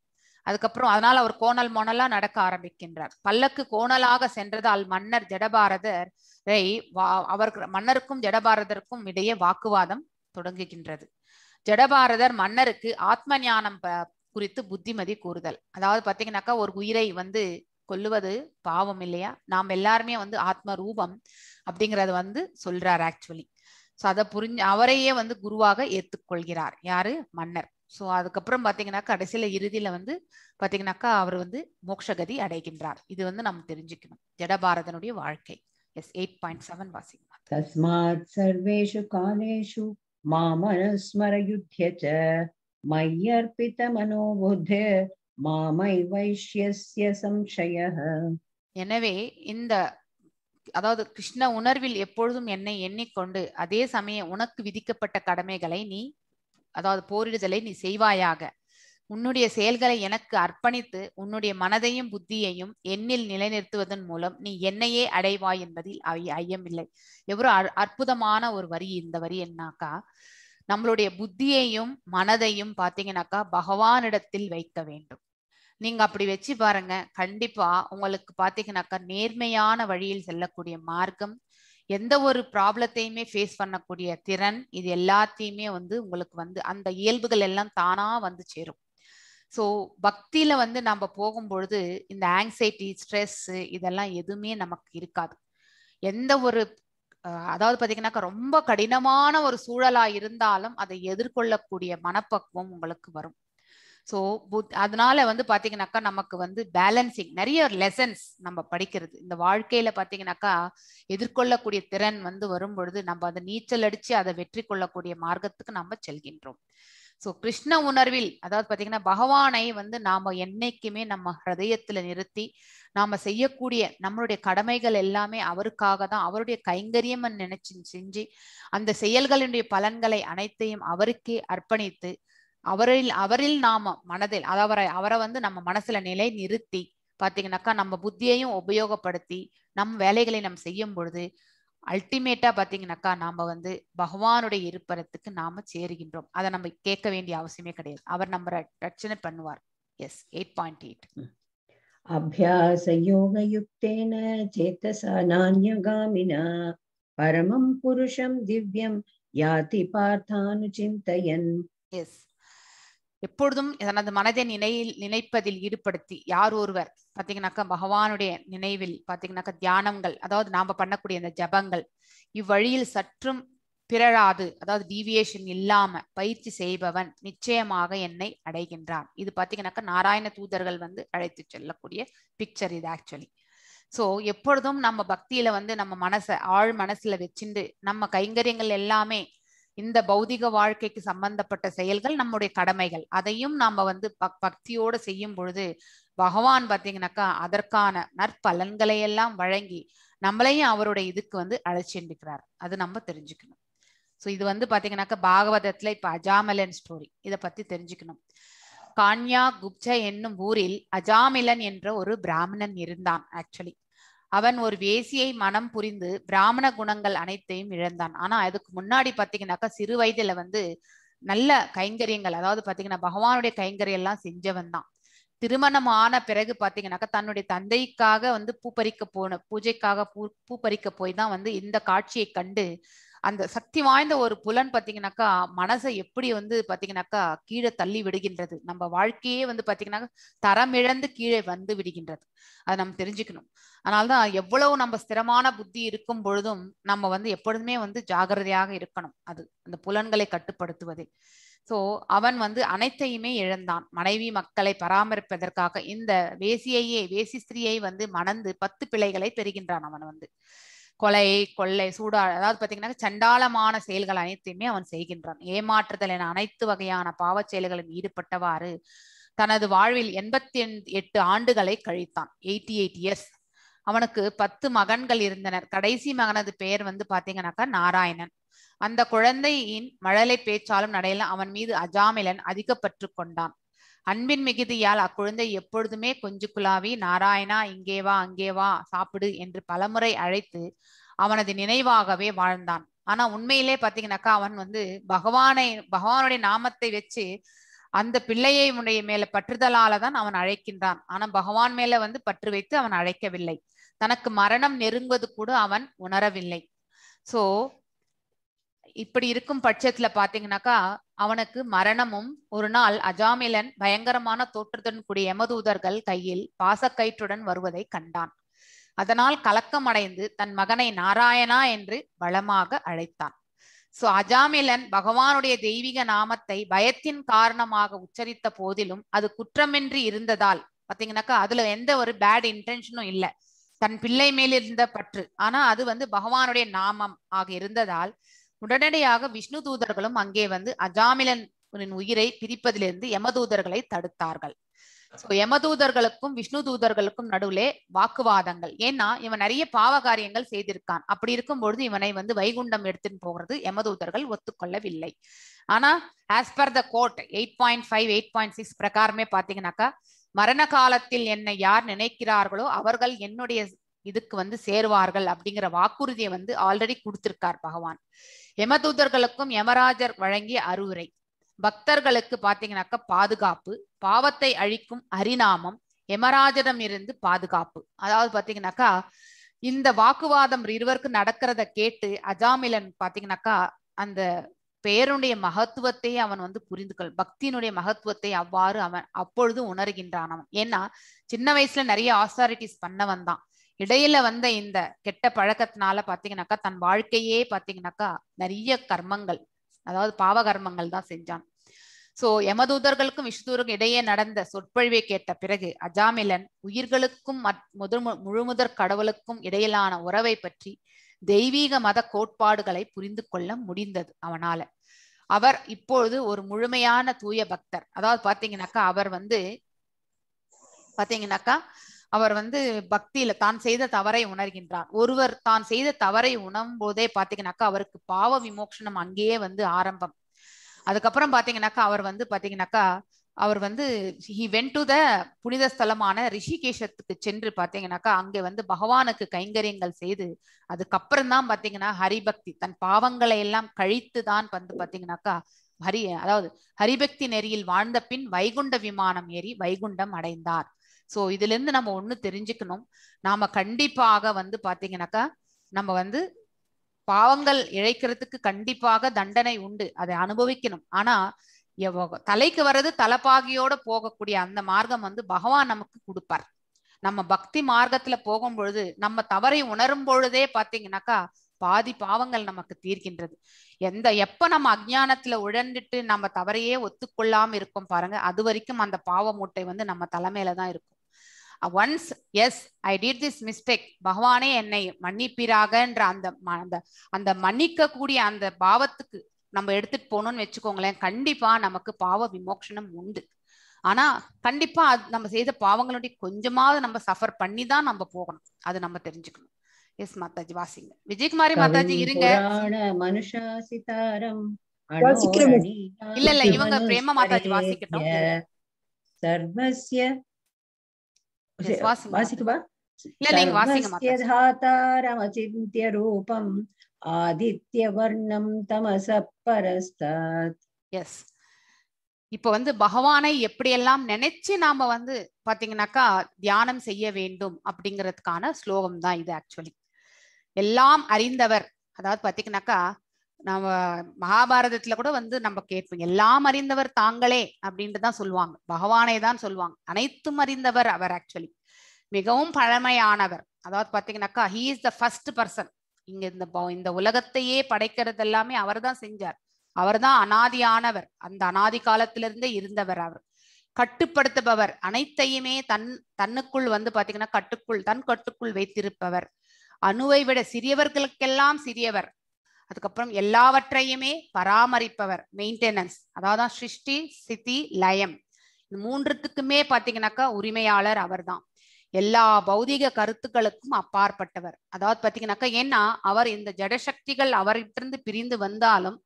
அதுக்கப்புறம் அதனால் அவர் கோணல் மோனலா நடக்க ஆரம்பிக்கின்றார் பல்லக்கு கோணலாக சென்றதால் மன்னர் ஜடபாரதர் அவர் மன்னருக்கும் ஜடபாரதருக்கும் இடையே வாக்குவாதம் தொடங்குகின்றது ஜடபாரதர் மன்னருக்கு ஆத்ம ஞானம் குறித்து புத்திமதி கூறுதல் அதாவது பாத்தீங்கன்னாக்கா ஒரு உயிரை வந்து கொல்லுவது பாவம் இல்லையா நாம் எல்லாருமே வந்து ஆத்ம ரூபம் அப்படிங்கறது வந்து சொல்றார் ஆக்சுவலி ஸோ அதை புரிஞ்சு அவரையே வந்து குருவாக ஏற்றுக்கொள்கிறார் யாரு மன்னர் ஸோ அதுக்கப்புறம் பார்த்தீங்கன்னாக்கா கடைசியில் இறுதியில் வந்து பார்த்தீங்கன்னாக்கா அவர் வந்து மோக்ஷகதி அடைகின்றார் இது வந்து நம்ம தெரிஞ்சுக்கணும் ஜடபாரதனுடைய வாழ்க்கை எஸ் எயிட் பாயிண்ட் செவன் வாசிங் தஸ்மாத் சர்வேஷு காலேஷு மாமனுஸ்மர யுத்திய ச மையர்ப்பித மாமை வைஷ்யஸ்ய சம்சய எனவே இந்த அதாவது கிருஷ்ண உணர்வில் எப்பொழுதும் என்னை எண்ணிக்கொண்டு அதே சமயம் உனக்கு விதிக்கப்பட்ட கடமைகளை நீ அதாவது போரிடுதலை நீ செய்வாயாக உன்னுடைய செயல்களை எனக்கு அர்ப்பணித்து உன்னுடைய மனதையும் புத்தியையும் எண்ணில் நிலைநிறுத்துவதன் மூலம் நீ என்னையே அடைவாய் என்பதில் அவை ஐயமில்லை எவ்வளோ அற்புதமான ஒரு வரி இந்த வரி என்னாக்கா நம்மளுடைய புத்தியையும் மனதையும் பார்த்தீங்கன்னாக்கா பகவானிடத்தில் வைக்க வேண்டும் நீங்க அப்படி வச்சு பாருங்க கண்டிப்பா உங்களுக்கு பாத்தீங்கன்னாக்கா நேர்மையான வழியில் செல்லக்கூடிய மார்க்கம் எந்த ஒரு ப்ராப்ளத்தையுமே ஃபேஸ் பண்ணக்கூடிய திறன் இது எல்லாத்தையுமே வந்து உங்களுக்கு வந்து அந்த இயல்புகள் எல்லாம் தானா வந்து சேரும் ஸோ பக்தியில வந்து நம்ம போகும்பொழுது இந்த ஆங்ஸைட்டி ஸ்ட்ரெஸ் இதெல்லாம் எதுவுமே நமக்கு இருக்காது எந்த ஒரு அதாவது பார்த்தீங்கன்னாக்கா ரொம்ப கடினமான ஒரு சூழலா இருந்தாலும் அதை எதிர்கொள்ளக்கூடிய மனப்பக்குவம் உங்களுக்கு வரும் ஸோ அதனால வந்து பார்த்தீங்கன்னாக்கா நமக்கு வந்து பேலன்சிங் நிறைய லெசன்ஸ் நம்ம படிக்கிறது இந்த வாழ்க்கையில பார்த்தீங்கன்னாக்கா எதிர்கொள்ளக்கூடிய திறன் வந்து வரும் பொழுது நம்ம அதை நீச்சல் அடிச்சு அதை வெற்றி கொள்ளக்கூடிய மார்க்கத்துக்கு நம்ம செல்கின்றோம் ஸோ கிருஷ்ண உணர்வில் அதாவது பார்த்தீங்கன்னா பகவானை வந்து நாம என்னைக்குமே நம்ம ஹிரதயத்துல நிறுத்தி நாம செய்யக்கூடிய நம்மளுடைய கடமைகள் எல்லாமே அவருக்காக தான் அவருடைய கைங்கரியம் நினைச்சு செஞ்சு அந்த செயல்களினுடைய பலன்களை அனைத்தையும் அவருக்கே அர்ப்பணித்து அவரில் அவரில் நாம மனதில் அதாவது அவரை வந்து நம்ம மனசுல நிலை நிறுத்தி பாத்தீங்கன்னாக்கா நம்ம புத்தியையும் உபயோகப்படுத்தி நம் வேலைகளை நம்ம செய்யும் பொழுது அல்டிமேட்டா பாத்தீங்கன்னாக்கா நாம வந்து பகவானுடைய இருப்பிடத்துக்கு நாம சேருகின்றோம் அதை நம்ம கேட்க வேண்டிய அவசியமே கிடையாது அவர் நம்ம ரச்சனை பண்ணுவார் எஸ் எயிட் பாயிண்ட் எயிட் அபியாச அபியாசயோகயுக்தேன சேத்தசா நானியகாமினா பரமம் புருஷம் திவ்யம் யாதி பார்த்தானு சிந்தையன் எஸ் எப்பொழுதும் தனது மனதை நினை நினைப்பதில் ஈடுபடுத்தி யார் ஒருவர் பாத்தீங்கன்னாக்கா பகவானுடைய நினைவில் பாத்தீங்கன்னாக்கா தியானங்கள் அதாவது நாம பண்ணக்கூடிய அந்த ஜபங்கள் இவ்வழியில் சற்றும் பிறழாது அதாவது டீவியேஷன் இல்லாம பயிற்சி செய்பவன் நிச்சயமாக என்னை அடைகின்றான் இது பாத்தீங்கன்னாக்கா நாராயண தூதர்கள் வந்து அழைத்து செல்லக்கூடிய பிக்சர் இது ஆக்சுவலி ஸோ எப்பொழுதும் நம்ம பக்தியில வந்து நம்ம மனசை ஆழ் மனசுல வச்சுண்டு நம்ம கைங்கரியங்கள் எல்லாமே இந்த பௌதிக வாழ்க்கைக்கு சம்பந்தப்பட்ட செயல்கள் நம்முடைய கடமைகள் அதையும் நாம வந்து பக்தியோடு செய்யும் பொழுது பகவான் பார்த்தீங்கன்னாக்கா அதற்கான நற்பலன்களை எல்லாம் வழங்கி நம்மளையும் அவருடைய இதுக்கு வந்து அழைச்சிருக்கிறார் அது நம்ம தெரிஞ்சுக்கணும் ஸோ இது வந்து பார்த்தீங்கன்னாக்கா பாகவதத்துல இப்ப அஜாமலன் ஸ்டோரி இதை பத்தி தெரிஞ்சுக்கணும் கான்யா குப்ஜ என்னும் ஊரில் அஜாமிலன் என்ற ஒரு பிராமணன் இருந்தான் ஆக்சுவலி அவன் ஒரு வேசியை மனம் புரிந்து பிராமண குணங்கள் அனைத்தையும் இழந்தான் ஆனா அதுக்கு முன்னாடி பாத்தீங்கன்னாக்கா சிறு வயதுல வந்து நல்ல கைங்கரியங்கள் அதாவது பாத்தீங்கன்னா பகவானுடைய கைங்கரியம் எல்லாம் செஞ்சவன் தான் திருமணம் ஆன பிறகு பாத்தீங்கன்னாக்கா தன்னுடைய தந்தைக்காக வந்து பூ பறிக்க போன பூஜைக்காக பூ பறிக்க போய் தான் வந்து இந்த காட்சியை கண்டு அந்த சக்தி வாய்ந்த ஒரு புலன் பார்த்தீங்கன்னாக்கா மனசை எப்படி வந்து பார்த்தீங்கன்னாக்கா கீழே தள்ளி விடுகின்றது நம்ம வாழ்க்கையே வந்து பார்த்தீங்கன்னாக்கா தரமிழந்து கீழே வந்து விடுகின்றது அதை நம்ம தெரிஞ்சுக்கணும் அதனால்தான் எவ்வளவு நம்ம ஸ்திரமான புத்தி இருக்கும் பொழுதும் நம்ம வந்து எப்பொழுதுமே வந்து ஜாகிரதையாக இருக்கணும் அது அந்த புலன்களை கட்டுப்படுத்துவதில் சோ அவன் வந்து அனைத்தையுமே இழந்தான் மனைவி மக்களை பராமரிப்பதற்காக இந்த வேசியையே வேசி ஸ்திரியை வந்து மணந்து பத்து பிள்ளைகளை பெறுகின்றான் அவன் வந்து கொலை கொள்ளை சூடா அதாவது பாத்தீங்கன்னா சண்டாளமான செயல்கள் அனைத்தையுமே அவன் செய்கின்றான் ஏமாற்றுதல் என அனைத்து வகையான பாவச் செயல்களில் ஈடுபட்டவாறு தனது வாழ்வில் எண்பத்தி எட்டு ஆண்டுகளை கழித்தான் எயிட்டி எயிட் இயர்ஸ் அவனுக்கு பத்து மகன்கள் இருந்தனர் கடைசி மகனது பெயர் வந்து பாத்தீங்கன்னாக்கா நாராயணன் அந்த குழந்தையின் மழலை பேச்சாலும் நடையில அவன் மீது அஜாமிலன் அதிகப்பற்று கொண்டான் அன்பின் மிகுதியால் அக்குழந்தை எப்பொழுதுமே கொஞ்ச குலாவி நாராயணா இங்கே வா அங்கே வா சாப்பிடு என்று பலமுறை அழைத்து அவனது நினைவாகவே வாழ்ந்தான் ஆனா உண்மையிலே பாத்தீங்கன்னாக்கா அவன் வந்து பகவானை பகவானுடைய நாமத்தை வச்சு அந்த பிள்ளையை உடைய மேல பற்றுதலால தான் அவன் அழைக்கின்றான் ஆனா பகவான் மேல வந்து பற்று வைத்து அவன் அழைக்கவில்லை தனக்கு மரணம் நெருங்குவது கூட அவன் உணரவில்லை சோ இப்படி இருக்கும் பட்சத்துல பாத்தீங்கன்னாக்கா அவனுக்கு மரணமும் ஒரு நாள் அஜாமிலன் பயங்கரமான தோற்றத்துடன் கூடிய எமதூதர்கள் கையில் பாசக்கயிற்றுடன் வருவதை கண்டான் அதனால் கலக்கமடைந்து தன் மகனை நாராயணா என்று பலமாக அழைத்தான் சோ அஜாமிலன் பகவானுடைய தெய்வீக நாமத்தை பயத்தின் காரணமாக உச்சரித்த போதிலும் அது குற்றமின்றி இருந்ததால் பாத்தீங்கன்னாக்கா அதுல எந்த ஒரு பேட் இன்டென்ஷனும் இல்லை தன் பிள்ளை மேல் இருந்த பற்று ஆனா அது வந்து பகவானுடைய நாமம் ஆக இருந்ததால் உடனடியாக விஷ்ணு தூதர்களும் அங்கே வந்து அஜாமிலன் உயிரை பிரிப்பதிலிருந்து யமதூதர்களை தடுத்தார்கள் சோ யமதூதர்களுக்கும் விஷ்ணு தூதர்களுக்கும் நடுவுலே வாக்குவாதங்கள் ஏன்னா இவன் நிறைய பாவ காரியங்கள் செய்திருக்கான் அப்படி இருக்கும் பொழுது இவனை வந்து வைகுண்டம் எடுத்துன்னு போகிறது யமதூதர்கள் ஒத்துக்கொள்ளவில்லை ஆனா as per the court eight point five eight point six பிரகாரமே பாத்தீங்கன்னாக்கா மரண காலத்தில் என்னை யார் நினைக்கிறார்களோ அவர்கள் என்னுடைய இதுக்கு வந்து சேருவார்கள் அப்படிங்கிற வாக்குறுதியை வந்து ஆல்ரெடி கொடுத்திருக்கார் பகவான் யமதூதர்களுக்கும் யமராஜர் வழங்கிய அறிவுரை பக்தர்களுக்கு பாத்தீங்கன்னாக்க பாதுகாப்பு பாவத்தை அழிக்கும் அரிநாமம் யமராஜரம் இருந்து பாதுகாப்பு அதாவது பாத்தீங்கன்னாக்கா இந்த வாக்குவாதம் இருவருக்கு நடக்கிறத கேட்டு அஜாமிலன் பாத்தீங்கன்னாக்கா அந்த பெயருடைய மகத்துவத்தை அவன் வந்து கொள் பக்தியினுடைய மகத்துவத்தை அவ்வாறு அவன் அப்பொழுது உணர்கின்றான் அவன் ஏன்னா சின்ன வயசுல நிறைய ஆசாரிட்டிஸ் பண்ணவன் தான் இடையில வந்த இந்த கெட்ட பழக்கத்தினால பாத்தீங்கன்னாக்கா தன் வாழ்க்கையே பாத்தீங்கன்னாக்கா நிறைய கர்மங்கள் அதாவது பாவ கர்மங்கள் தான் செஞ்சான் சோ யமதூதர்களுக்கும் விஷுதூருக்கும் இடையே நடந்த சொற்பொழிவை கேட்ட பிறகு அஜாமிலன் உயிர்களுக்கும் முதல் முழுமுதற் கடவுளுக்கும் இடையிலான உறவை பற்றி தெய்வீக மத கோட்பாடுகளை புரிந்து கொள்ள முடிந்தது அவனால அவர் இப்பொழுது ஒரு முழுமையான தூய பக்தர் அதாவது பாத்தீங்கன்னாக்கா அவர் வந்து பாத்தீங்கன்னாக்கா அவர் வந்து பக்தியில தான் செய்த தவறை உணர்கின்றார் ஒருவர் தான் செய்த தவறை உணரும் போதே பாத்தீங்கன்னாக்கா அவருக்கு பாவ விமோக்ஷனம் அங்கேயே வந்து ஆரம்பம் அதுக்கப்புறம் பாத்தீங்கன்னாக்கா அவர் வந்து பாத்தீங்கன்னாக்கா அவர் வந்து ஹி வென் டு த புனித ஸ்தலமான ரிஷிகேஷத்துக்கு சென்று பாத்தீங்கன்னாக்கா அங்கே வந்து பகவானுக்கு கைங்கரியங்கள் செய்து அதுக்கப்புறம்தான் பாத்தீங்கன்னா ஹரிபக்தி தன் பாவங்களை எல்லாம் கழித்து தான் வந்து பாத்தீங்கன்னாக்கா ஹரி அதாவது ஹரிபக்தி நெறியில் வாழ்ந்த பின் வைகுண்ட விமானம் ஏறி வைகுண்டம் அடைந்தார் ஸோ இதுல இருந்து நம்ம ஒண்ணு தெரிஞ்சுக்கணும் நாம கண்டிப்பாக வந்து பாத்தீங்கன்னாக்கா நம்ம வந்து பாவங்கள் இழைக்கிறதுக்கு கண்டிப்பாக தண்டனை உண்டு அதை அனுபவிக்கணும் ஆனா தலைக்கு வர்றது தலப்பாகியோட போகக்கூடிய அந்த மார்க்கம் வந்து பகவான் நமக்கு கொடுப்பார் நம்ம பக்தி மார்க்கத்துல போகும் பொழுது நம்ம தவறை உணரும் பொழுதே பாத்தீங்கன்னாக்கா பாதி பாவங்கள் நமக்கு தீர்க்கின்றது எந்த எப்ப நம்ம அஜ்ஞானத்துல உழந்துட்டு நம்ம தவறையே ஒத்துக்கொள்ளாம இருக்கோம் பாருங்க அது வரைக்கும் அந்த பாவ மூட்டை வந்து நம்ம தலைமையில தான் இருக்கும் once as I did this mistake பகவானே என்னை என்ற அந்த அந்த அந்த மன்னிக்க கூடிய அந்த பாவத்துக்கு நம்ம எடுத்துட்டு போகணும்னு வச்சுக்கோங்களேன் கண்டிப்பா நமக்கு பாவ விமோக்ஷனம் உண்டு ஆனா கண்டிப்பா அது நம்ம செய்த பாவங்களுடைய கொஞ்சமாவது நம்ம சஃபர் பண்ணி தான் நம்ம போகணும் அது நம்ம தெரிஞ்சுக்கணும் எஸ் மாதாஜி வாசிங்க விஜயகுமாரி மாதாஜி இருங்க மனுஷா இல்ல இல்ல இவங்க பிரேம மாதாஜி வாசிக்கட்டும் சர்வசிய வாசிக்குமா ரூபம் ஆதித்ய வர்ணம் தமச பரஸ்தாத் எஸ் இப்ப வந்து பகவானை எப்படியெல்லாம் நினைச்சு நாம வந்து பாத்தீங்கன்னாக்கா தியானம் செய்ய வேண்டும் அப்படிங்கறதுக்கான ஸ்லோகம் தான் இது ஆக்சுவலி எல்லாம் அறிந்தவர் அதாவது பாத்தீங்கன்னாக்கா நம்ம மகாபாரதத்துல கூட வந்து நம்ம கேட்போம் எல்லாம் அறிந்தவர் தாங்களே அப்படின்ட்டு தான் சொல்லுவாங்க பகவானே தான் சொல்லுவாங்க அனைத்தும் அறிந்தவர் அவர் ஆக்சுவலி மிகவும் பழமையானவர் அதாவது பாத்தீங்கன்னாக்கா he is the first person இங்க இந்த இந்த உலகத்தையே படைக்கிறது எல்லாமே அவர் தான் செஞ்சார் அவர் தான் அனாதியானவர் அந்த அனாதி காலத்திலிருந்தே இருந்தவர் அவர் கட்டுப்படுத்துபவர் அனைத்தையுமே தன் தன்னுக்குள் வந்து பாத்தீங்கன்னா கட்டுக்குள் தன் கட்டுக்குள் வைத்திருப்பவர் அணுவை விட சிறியவர்களுக்கெல்லாம் சிறியவர் அதுக்கப்புறம் எல்லாவற்றையுமே பராமரிப்பவர் மெயின்டெனன்ஸ் அதாவது சிருஷ்டி சித்தி லயம் இந்த மூன்றுத்துக்குமே பாத்தீங்கன்னாக்கா உரிமையாளர் அவர் தான் எல்லா பௌதிக கருத்துக்களுக்கும் அப்பாற்பட்டவர் அதாவது பாத்தீங்கன்னாக்கா ஏன்னா அவர் இந்த ஜடசக்திகள் அவர்கிட்டிருந்து பிரிந்து வந்தாலும்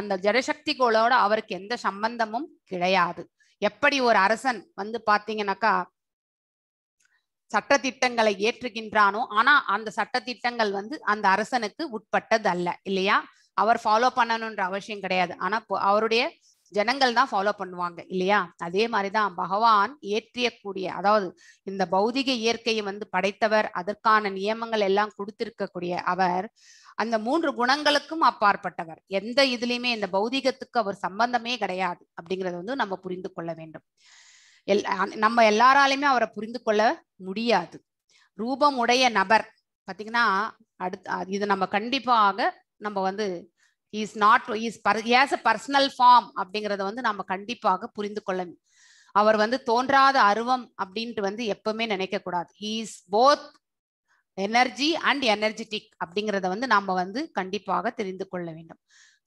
அந்த ஜடசக்திகளோட அவருக்கு எந்த சம்பந்தமும் கிடையாது எப்படி ஒரு அரசன் வந்து பாத்தீங்கன்னாக்கா சட்டத்திட்டங்களை ஏற்றுகின்றானோ ஆனா அந்த சட்டத்திட்டங்கள் வந்து அந்த அரசனுக்கு உட்பட்டது அல்ல இல்லையா அவர் ஃபாலோ பண்ணணும்ன்ற அவசியம் கிடையாது ஆனா அவருடைய ஜனங்கள் தான் ஃபாலோ பண்ணுவாங்க இல்லையா அதே மாதிரிதான் பகவான் ஏற்றியக்கூடிய அதாவது இந்த பௌதிக இயற்கையை வந்து படைத்தவர் அதற்கான நியமங்கள் எல்லாம் கொடுத்திருக்கக்கூடிய அவர் அந்த மூன்று குணங்களுக்கும் அப்பாற்பட்டவர் எந்த இதுலயுமே இந்த பௌதிகத்துக்கு அவர் சம்பந்தமே கிடையாது அப்படிங்கறத வந்து நம்ம புரிந்து கொள்ள வேண்டும் எல் நம்ம எல்லாராலையுமே அவரை புரிந்து கொள்ள முடியாது ரூபம் உடைய நபர் பார்த்தீங்கன்னா அடுத்து இது நம்ம கண்டிப்பாக நம்ம வந்து is not is per as a personal form அப்படிங்கிறத வந்து நம்ம கண்டிப்பாக புரிந்து கொள்ள அவர் வந்து தோன்றாத அருவம் அப்படின்ட்டு வந்து எப்பவுமே நினைக்கக்கூடாது is both energy and energetic அப்படிங்கிறத வந்து நம்ம வந்து கண்டிப்பாக தெரிந்து கொள்ள வேண்டும்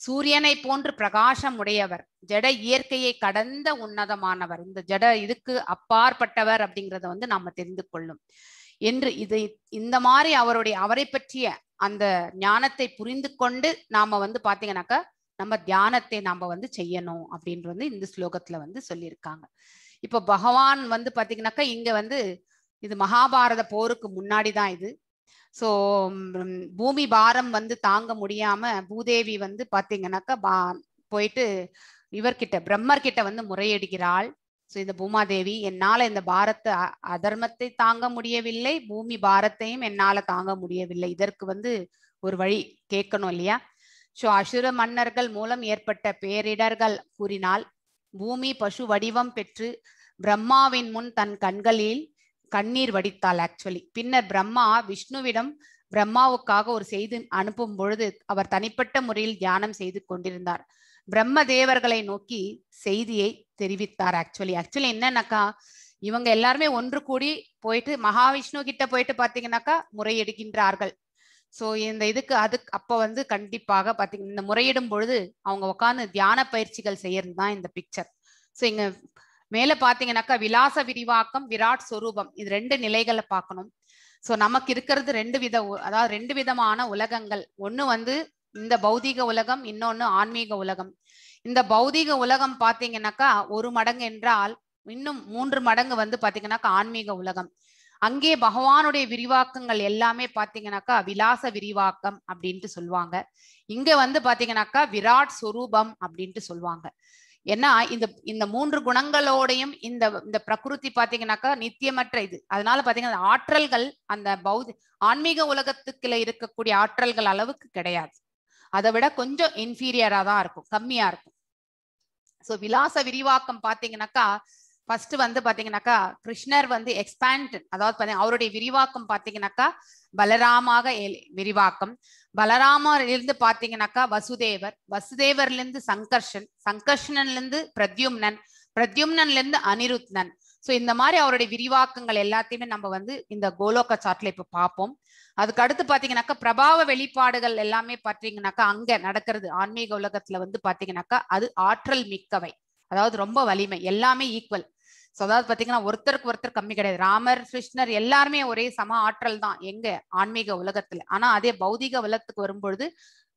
சூரியனை போன்று பிரகாசம் உடையவர் ஜட இயற்கையை கடந்த உன்னதமானவர் இந்த ஜட இதுக்கு அப்பாற்பட்டவர் அப்படிங்கிறத வந்து நாம தெரிந்து கொள்ளும் என்று இது இந்த மாதிரி அவருடைய அவரை பற்றிய அந்த ஞானத்தை புரிந்து கொண்டு நாம வந்து பாத்தீங்கன்னாக்கா நம்ம தியானத்தை நாம வந்து செய்யணும் அப்படின்றது வந்து இந்த ஸ்லோகத்துல வந்து சொல்லியிருக்காங்க இப்ப பகவான் வந்து பாத்தீங்கன்னாக்கா இங்க வந்து இது மகாபாரத போருக்கு முன்னாடி தான் இது ஸோ பூமி பாரம் வந்து தாங்க முடியாம பூதேவி வந்து பாத்தீங்கன்னாக்கா பா போயிட்டு இவர்கிட்ட பிரம்மர்கிட்ட வந்து முறையிடுகிறாள் ஸோ இந்த பூமாதேவி என்னால இந்த பாரத்தை அதர்மத்தை தாங்க முடியவில்லை பூமி பாரத்தையும் என்னால் தாங்க முடியவில்லை இதற்கு வந்து ஒரு வழி கேட்கணும் இல்லையா ஸோ அசுர மன்னர்கள் மூலம் ஏற்பட்ட பேரிடர்கள் கூறினால் பூமி பசு வடிவம் பெற்று பிரம்மாவின் முன் தன் கண்களில் கண்ணீர் வடித்தாள் ஆக்சுவலி பின்னர் பிரம்மா விஷ்ணுவிடம் பிரம்மாவுக்காக ஒரு செய்தி அனுப்பும் பொழுது அவர் தனிப்பட்ட முறையில் தியானம் செய்து கொண்டிருந்தார் பிரம்ம தேவர்களை நோக்கி செய்தியை தெரிவித்தார் ஆக்சுவலி ஆக்சுவலி என்னன்னாக்கா இவங்க எல்லாருமே ஒன்று கூடி போயிட்டு மகாவிஷ்ணு கிட்ட போயிட்டு பாத்தீங்கன்னாக்கா முறையெடுக்கின்றார்கள் சோ இந்த இதுக்கு அதுக்கு அப்ப வந்து கண்டிப்பாக பாத்தீங்கன்னா இந்த முறையிடும் பொழுது அவங்க உட்காந்து தியான பயிற்சிகள் செய்யறது தான் இந்த பிக்சர் சோ இங்க மேல பாத்தீங்கன்னாக்கா விலாச விரிவாக்கம் விராட் சொரூபம் இது ரெண்டு நிலைகளை பார்க்கணும் சோ நமக்கு இருக்கிறது ரெண்டு வித அதாவது ரெண்டு விதமான உலகங்கள் ஒண்ணு வந்து இந்த பௌதீக உலகம் இன்னொன்னு ஆன்மீக உலகம் இந்த பௌதீக உலகம் பாத்தீங்கன்னாக்கா ஒரு மடங்கு என்றால் இன்னும் மூன்று மடங்கு வந்து பாத்தீங்கன்னாக்கா ஆன்மீக உலகம் அங்கே பகவானுடைய விரிவாக்கங்கள் எல்லாமே பாத்தீங்கன்னாக்கா விலாச விரிவாக்கம் அப்படின்ட்டு சொல்லுவாங்க இங்க வந்து பாத்தீங்கன்னாக்கா விராட் சொரூபம் அப்படின்ட்டு சொல்லுவாங்க ஏன்னா இந்த இந்த மூன்று குணங்களோடையும் இந்த இந்த பிரகிருதி பாத்தீங்கன்னாக்கா நித்தியமற்ற இது அதனால பாத்தீங்கன்னா ஆற்றல்கள் அந்த பௌதி ஆன்மீக உலகத்துக்குள்ள இருக்கக்கூடிய ஆற்றல்கள் அளவுக்கு கிடையாது அதை விட கொஞ்சம் இன்ஃபீரியரா தான் இருக்கும் கம்மியா இருக்கும் சோ விலாச விரிவாக்கம் பாத்தீங்கன்னாக்கா ஃபர்ஸ்ட் வந்து பாத்தீங்கன்னாக்கா கிருஷ்ணர் வந்து எக்ஸ்பேண்ட் அதாவது பாத்தீங்கன்னா அவருடைய விரிவாக்கம் பாத்தீங்கன்னாக்கா பலராமாக விரிவாக்கம் பலராமிலிருந்து பாத்தீங்கன்னாக்கா வசுதேவர் வசுதேவர்ல இருந்து சங்கர்ஷன் சங்கர்ஷனன்ல இருந்து பிரத்யும்னன் பிரத்யும்னன்ல இருந்து அனிருத்னன் ஸோ இந்த மாதிரி அவருடைய விரிவாக்கங்கள் எல்லாத்தையுமே நம்ம வந்து இந்த கோலோக்க சாட்ல இப்போ பார்ப்போம் அதுக்கு அடுத்து பாத்தீங்கன்னாக்கா பிரபாவ வெளிப்பாடுகள் எல்லாமே பார்த்தீங்கன்னாக்கா அங்க நடக்கிறது ஆன்மீக உலகத்துல வந்து பாத்தீங்கன்னாக்கா அது ஆற்றல் மிக்கவை அதாவது ரொம்ப வலிமை எல்லாமே ஈக்குவல் சோ அதாவது பாத்தீங்கன்னா ஒருத்தருக்கு ஒருத்தர் கம்மி கிடையாது ராமர் கிருஷ்ணர் எல்லாருமே ஒரே சம ஆற்றல் தான் எங்க ஆன்மீக உலகத்துல ஆனா அதே பௌதிக உலகத்துக்கு வரும்பொழுது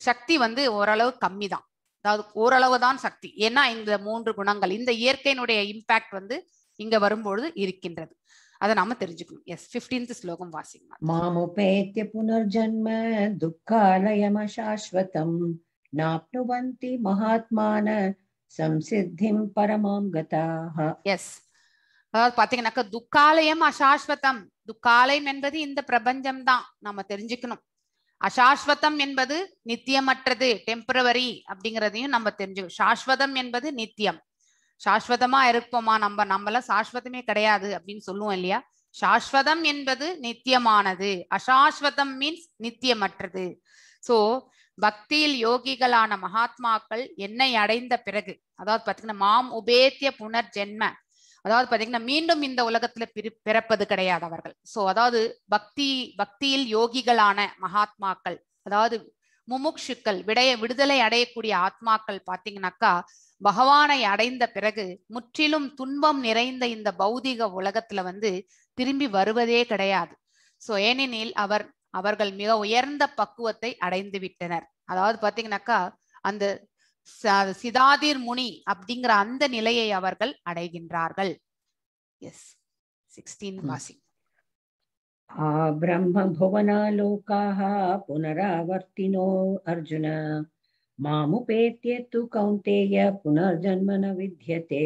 சக்தி வந்து ஓரளவு கம்மி தான் அதாவது ஓரளவு தான் சக்தி ஏன்னா இந்த மூன்று குணங்கள் இந்த இயற்கையினுடைய இம்பாக்ட் வந்து இங்க வரும்பொழுது இருக்கின்றது அதை நாம தெரிஞ்சுக்கணும் எஸ் பிப்டீன்த் ஸ்லோகம் வாசிங்க பேத்திய புனர்ஜன்ம துக்காலயம் சாஸ்வதம் நாப்னுவந்தி மகாத்மான சம்சித்திம் பரமாம் கதாக எஸ் அதாவது பாத்தீங்கன்னாக்கா துக்காலயம் அசாஸ்வதம் துக்காலயம் என்பது இந்த பிரபஞ்சம் தான் நம்ம தெரிஞ்சுக்கணும் அசாஸ்வதம் என்பது நித்தியமற்றது டெம்பரவரி அப்படிங்கிறதையும் நம்ம தெரிஞ்சுக்கணும் சாஸ்வதம் என்பது நித்தியம் சாஸ்வதமா இருப்போமா நம்ம நம்மள சாஸ்வதமே கிடையாது அப்படின்னு சொல்லுவோம் இல்லையா சாஸ்வதம் என்பது நித்தியமானது அசாஸ்வதம் மீன்ஸ் நித்தியமற்றது சோ பக்தியில் யோகிகளான மகாத்மாக்கள் என்னை அடைந்த பிறகு அதாவது பாத்தீங்கன்னா மாம் உபேத்திய புனர் ஜென்ம அதாவது பாத்தீங்கன்னா மீண்டும் இந்த உலகத்துல பிறப்பது கிடையாது அவர்கள் சோ அதாவது பக்தி பக்தியில் யோகிகளான மகாத்மாக்கள் அதாவது முமுக்ஷுக்கள் விடைய விடுதலை அடையக்கூடிய ஆத்மாக்கள் பாத்தீங்கன்னாக்கா பகவானை அடைந்த பிறகு முற்றிலும் துன்பம் நிறைந்த இந்த பௌதிக உலகத்துல வந்து திரும்பி வருவதே கிடையாது சோ ஏனெனில் அவர் அவர்கள் மிக உயர்ந்த பக்குவத்தை அடைந்து விட்டனர் அதாவது பாத்தீங்கன்னாக்கா அந்த சிதாதிர் முனி அப்படிங்கிற அந்த நிலையை அவர்கள் அடைகின்றார்கள் எஸ் சிக்ஸ்டீன் வாசிங் ब्रह्मभुवनालोकाः पुनरावर्तिनो अर्जुन மாமுபேத்திய து கௌந்தேய புனர்ஜன்மன வித்தியதே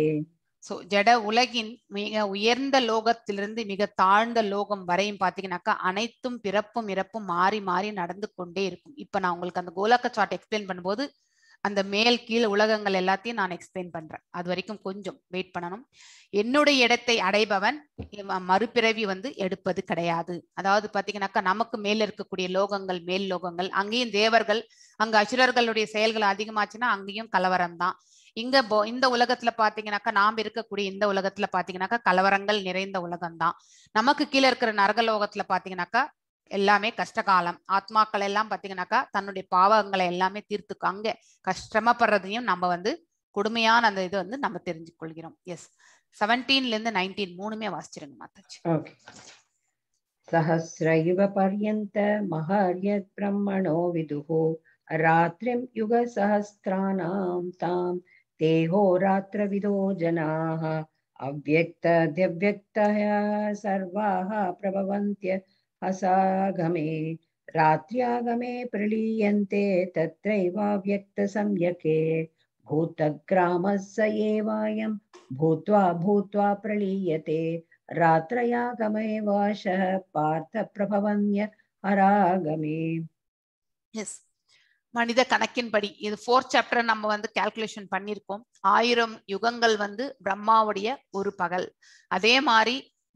சோ ஜட உலகின் மிக உயர்ந்த லோகத்திலிருந்து மிக தாழ்ந்த லோகம் வரையும் பாத்தீங்கன்னாக்கா அனைத்தும் பிறப்பும் இறப்பும் மாறி மாறி நடந்து கொண்டே இருக்கும் இப்ப நான் உங்களுக்கு அந்த கோலக்க சாட் எக்ஸ்பிளைன் பண்ணும்போது அந்த மேல் கீழ் உலகங்கள் எல்லாத்தையும் நான் எக்ஸ்பிளைன் பண்றேன் அது வரைக்கும் கொஞ்சம் வெயிட் பண்ணணும் என்னுடைய இடத்தை அடைபவன் மறுபிறவி வந்து எடுப்பது கிடையாது அதாவது பாத்தீங்கன்னாக்கா நமக்கு மேல இருக்கக்கூடிய லோகங்கள் மேல் லோகங்கள் அங்கேயும் தேவர்கள் அங்க அசுரர்களுடைய செயல்கள் அதிகமாச்சுன்னா அங்கேயும் கலவரம் தான் இங்க இந்த உலகத்துல பாத்தீங்கன்னாக்கா நாம் இருக்கக்கூடிய இந்த உலகத்துல பாத்தீங்கன்னாக்கா கலவரங்கள் நிறைந்த உலகம் தான் நமக்கு கீழே இருக்கிற நரகலோகத்துல பாத்தீங்கன்னாக்கா எல்லாமே கஷ்டகாலம் ஆத்மாக்கள் எல்லாம் பாத்தீங்கன்னாக்கா தன்னுடைய பாவங்களை எல்லாமே தீர்த்துக்கு அங்க கஷ்டமப்படுறதையும் நம்ம வந்து கொடுமையான அந்த இது வந்து நம்ம தெரிஞ்சு கொள்கிறோம் எஸ் செவன்டீன்ல இருந்து நைன்டீன் மூணுமே வாசிச்சிருங்க மாதாஜி सहस्रयुग पर्यन्त महर्यद् ब्रह्मणो विदुः रात्रिं युगसहस्राणां तां देहो रात्रविदो जनाः अव्यक्तध्यव्यक्तः असागमे रात्र्यागमे प्रलीयन्ते பூத்த भूतग्रामः स एवायं भूत्वा भूत्वा प्रलीयते रात्रयागमे वाशः पार्थप्रभवन्य அராகமே மனித கணக்கின்படி இது ஃபோர்த் சாப்டர் நம்ம வந்து கால்குலேஷன் பண்ணியிருக்கோம் ஆயிரம் யுகங்கள் வந்து பிரம்மாவுடைய ஒரு பகல் அதே மாதிரி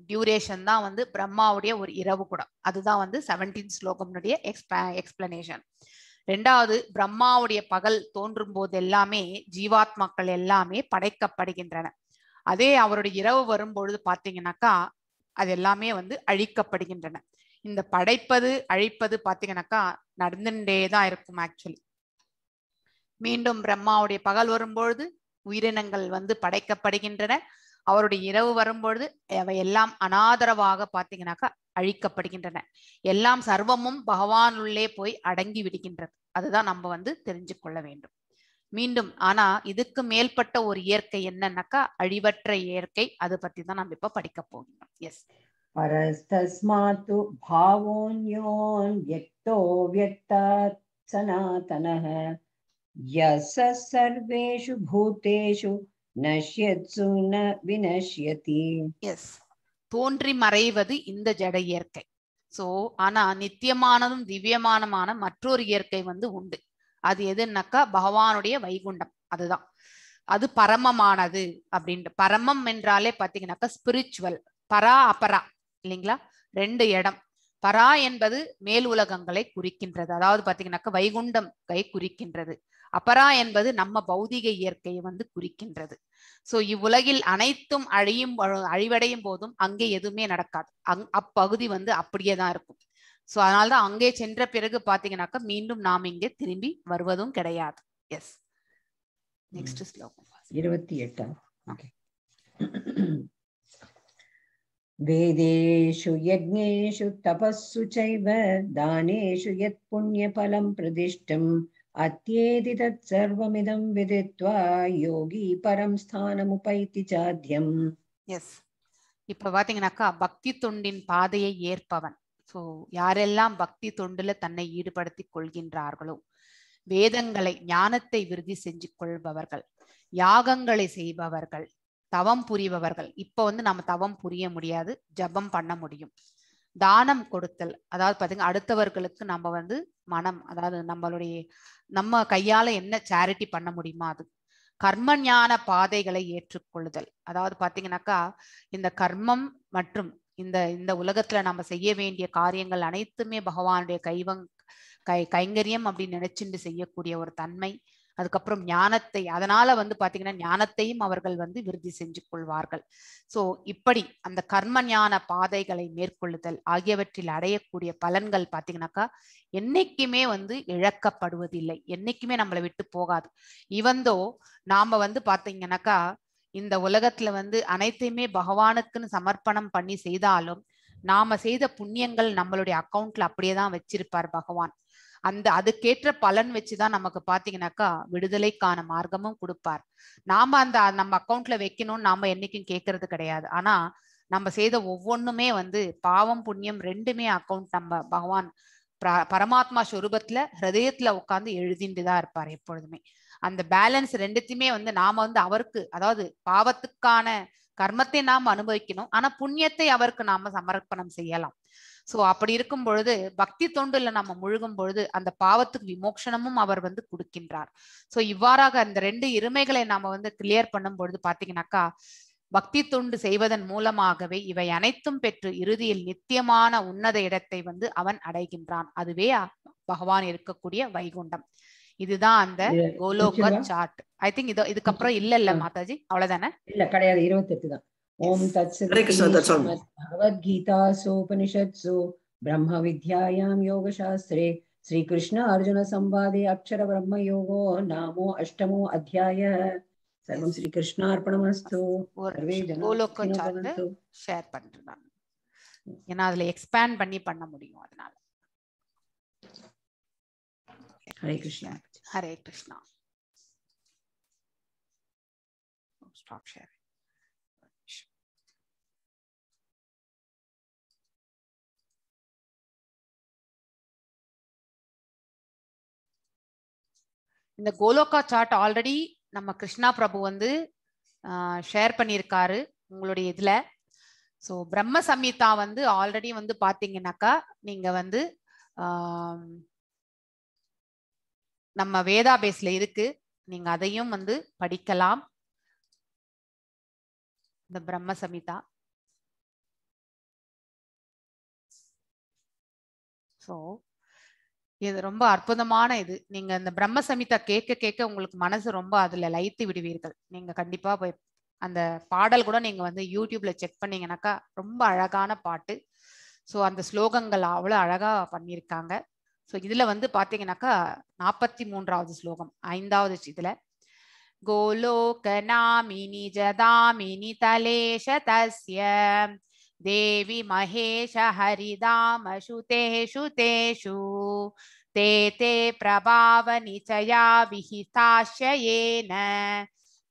டியூரேஷன் தான் வந்து பிரம்மாவுடைய ஒரு இரவு குடம் அதுதான் வந்து செவன்டீன் ஸ்லோகம்னுடைய எக்ஸ்ப எக்ஸ்பிளனேஷன் ரெண்டாவது பிரம்மாவுடைய பகல் தோன்றும் போது எல்லாமே ஜீவாத்மாக்கள் எல்லாமே படைக்கப்படுகின்றன அதே அவருடைய இரவு வரும்பொழுது பார்த்தீங்கன்னாக்கா அது எல்லாமே வந்து அழிக்கப்படுகின்றன இந்த படைப்பது அழிப்பது பார்த்தீங்கன்னாக்கா நடந்துட்டே தான் இருக்கும் ஆக்சுவலி மீண்டும் பிரம்மாவுடைய பகல் வரும்பொழுது உயிரினங்கள் வந்து படைக்கப்படுகின்றன அவருடைய இரவு வரும்பொழுது அவை எல்லாம் அனாதரவாக பார்த்தீங்கன்னாக்கா அழிக்கப்படுகின்றன எல்லாம் சர்வமும் பகவானுள்ளே போய் அடங்கி விடுகின்றது அதுதான் நம்ம வந்து தெரிஞ்சு கொள்ள வேண்டும் மீண்டும் ஆனா இதுக்கு மேல்பட்ட ஒரு இயற்கை என்னன்னாக்கா அழிவற்ற இயற்கை அது பத்தி தான் நம்ம இப்ப படிக்க போகிறோம் எஸ் பரஸ்தஸ்மாத்து பாவோன்யோன் வியக்தோ வியக்தாத் யச சர்வேஷு பூதேஷு தோன்றி மறைவது இந்த ஜட இயற்கை சோ ஆனா நித்தியமானதும் திவ்யமானமான மற்றொரு இயற்கை வந்து உண்டு அது எதுனாக்கா பகவானுடைய வைகுண்டம் அதுதான் அது பரமமானது அப்படின்ட்டு பரமம் என்றாலே பாத்தீங்கன்னாக்கா ஸ்பிரிச்சுவல் பரா அபரா இல்லைங்களா ரெண்டு இடம் பரா என்பது மேல் உலகங்களை குறிக்கின்றது அதாவது பாத்தீங்கன்னாக்கா வைகுண்டம் கை குறிக்கின்றது அபரா என்பது நம்ம பௌதிக இயற்கையை வந்து குறிக்கின்றது சோ இவ்வுலகில் அனைத்தும் அழியும் அழிவடையும் போதும் அங்கே எதுவுமே நடக்காது அங் அப்பகுதி வந்து அப்படியே தான் இருக்கும் சோ அதனால்தான் அங்கே சென்ற பிறகு பாத்தீங்கன்னாக்கா மீண்டும் நாம் இங்கே திரும்பி வருவதும் கிடையாது எஸ் நெக்ஸ்ட் ஸ்லோகம் இருபத்தி எட்டாம் वेदेषु यज्ञेषु तपःसु चैव दानेषु यत्पुण्यफलं பிரதிஷ்டம் अत्येति சர்வமிதம் विदित्वा யோகி பரம் உபைத்தி சாத்தியம் எஸ் இப்ப பாத்தீங்கன்னாக்கா பக்தி தொண்டின் பாதையை ஏற்பவன் ஸோ யாரெல்லாம் பக்தி தொண்டுல தன்னை ஈடுபடுத்தி கொள்கின்றார்களோ வேதங்களை ஞானத்தை விருதி செஞ்சு கொள்பவர்கள் யாகங்களை செய்பவர்கள் தவம் புரிபவர்கள் இப்ப வந்து நம்ம தவம் புரிய முடியாது ஜபம் பண்ண முடியும் தானம் கொடுத்தல் அதாவது பாத்தீங்கன்னா அடுத்தவர்களுக்கு நம்ம வந்து மனம் அதாவது நம்மளுடைய நம்ம கையால என்ன சேரிட்டி பண்ண முடியுமா அது கர்ம ஞான பாதைகளை ஏற்றுக்கொள்ளுதல் அதாவது பாத்தீங்கன்னாக்கா இந்த கர்மம் மற்றும் இந்த இந்த உலகத்துல நம்ம செய்ய வேண்டிய காரியங்கள் அனைத்துமே பகவானுடைய கைவங் கை கைங்கரியம் அப்படின்னு நினைச்சுட்டு செய்யக்கூடிய ஒரு தன்மை அதுக்கப்புறம் ஞானத்தை அதனால வந்து பாத்தீங்கன்னா ஞானத்தையும் அவர்கள் வந்து விருதி செஞ்சு கொள்வார்கள் சோ இப்படி அந்த கர்ம ஞான பாதைகளை மேற்கொள்ளுதல் ஆகியவற்றில் அடையக்கூடிய பலன்கள் பாத்தீங்கன்னாக்கா என்னைக்குமே வந்து இழக்கப்படுவதில்லை என்னைக்குமே நம்மளை விட்டு போகாது இவந்தோ நாம வந்து பாத்தீங்கன்னாக்கா இந்த உலகத்துல வந்து அனைத்தையுமே பகவானுக்குன்னு சமர்ப்பணம் பண்ணி செய்தாலும் நாம செய்த புண்ணியங்கள் நம்மளுடைய அக்கௌண்ட்ல அப்படியேதான் வச்சிருப்பார் பகவான் அந்த அதுக்கேற்ற பலன் வச்சுதான் நமக்கு பாத்தீங்கன்னாக்கா விடுதலைக்கான மார்க்கமும் கொடுப்பார் நாம அந்த நம்ம அக்கௌண்ட்ல வைக்கணும்னு நாம என்னைக்கும் கேட்கறது கிடையாது ஆனா நம்ம செய்த ஒவ்வொன்றுமே வந்து பாவம் புண்ணியம் ரெண்டுமே அக்கௌண்ட் நம்ம பகவான் பரமாத்மா ஸ்வரூபத்துல ஹிரதயத்துல உட்காந்து எழுதிட்டு தான் இருப்பார் எப்பொழுதுமே அந்த பேலன்ஸ் ரெண்டுத்தையுமே வந்து நாம வந்து அவருக்கு அதாவது பாவத்துக்கான கர்மத்தை நாம் அனுபவிக்கணும் ஆனா புண்ணியத்தை அவருக்கு நாம சமர்ப்பணம் செய்யலாம் சோ அப்படி இருக்கும் பொழுது பக்தி தொண்டுல நம்ம முழுகும் பொழுது அந்த பாவத்துக்கு விமோக்ஷனமும் அவர் வந்து கொடுக்கின்றார் சோ இவ்வாறாக அந்த ரெண்டு இருமைகளை நாம வந்து கிளியர் பண்ணும் பொழுது பாத்தீங்கன்னாக்கா பக்தி தொண்டு செய்வதன் மூலமாகவே இவை அனைத்தும் பெற்று இறுதியில் நித்தியமான உன்னத இடத்தை வந்து அவன் அடைகின்றான் அதுவே பகவான் இருக்கக்கூடிய வைகுண்டம் இதுதான் அந்த கோலோக சாட் ஐ திங்க் இதோ இதுக்கப்புறம் இல்ல இல்ல மாதாஜி அவ்வளவுதானே இல்ல கிடையாது இருபத்தி எட்டு தான் ओम तत्सत् भगवद्गीतासोपनिषत्सु ब्रह्म विद्यायां योगशास्त्रे श्रीकृष्ण अर्जुन संवादे अक्षर ब्रह्म योगो नामो अष्टमो अध्याय सर्वं श्रीकृष्णार्पणमस्तु सर्वे जनाः ஷேர் பண்றேன் ஏன்னா அதுல எக்ஸ்பேண்ட் பண்ணி பண்ண முடியும் அதனால ஹரே கிருஷ்ணா ஹரே கிருஷ்ணா ஸ்டாப் ஷேர் இந்த கோலோகா சார்ட் ஆல்ரெடி நம்ம கிருஷ்ணா பிரபு வந்து ஷேர் பண்ணியிருக்காரு உங்களுடைய இதில் ஸோ பிரம்ம சம்ஹிதா வந்து ஆல்ரெடி வந்து பார்த்தீங்கன்னாக்கா நீங்கள் வந்து நம்ம வேதா பேஸில் இருக்கு நீங்கள் அதையும் வந்து படிக்கலாம் இந்த பிரம்ம சம்ஹிதா ஸோ இது ரொம்ப அற்புதமான இது நீங்க இந்த பிரம்ம சமிதா கேட்க கேட்க உங்களுக்கு மனசு ரொம்ப அதுல லைத்து விடுவீர்கள் நீங்க கண்டிப்பா போய் அந்த பாடல் கூட நீங்க வந்து யூடியூப்ல செக் பண்ணீங்கன்னாக்கா ரொம்ப அழகான பாட்டு ஸோ அந்த ஸ்லோகங்கள் அவ்வளோ அழகா பண்ணியிருக்காங்க ஸோ இதுல வந்து பாத்தீங்கன்னாக்கா நாற்பத்தி மூன்றாவது ஸ்லோகம் ஐந்தாவது இதுல நாமினி ஜதாமினி தலேஷ தஸ்ய देवि महेश हरिदामशुतेषु பிரபாவ நிச்சயா ते प्रभावनिचया विहिताश्ययेन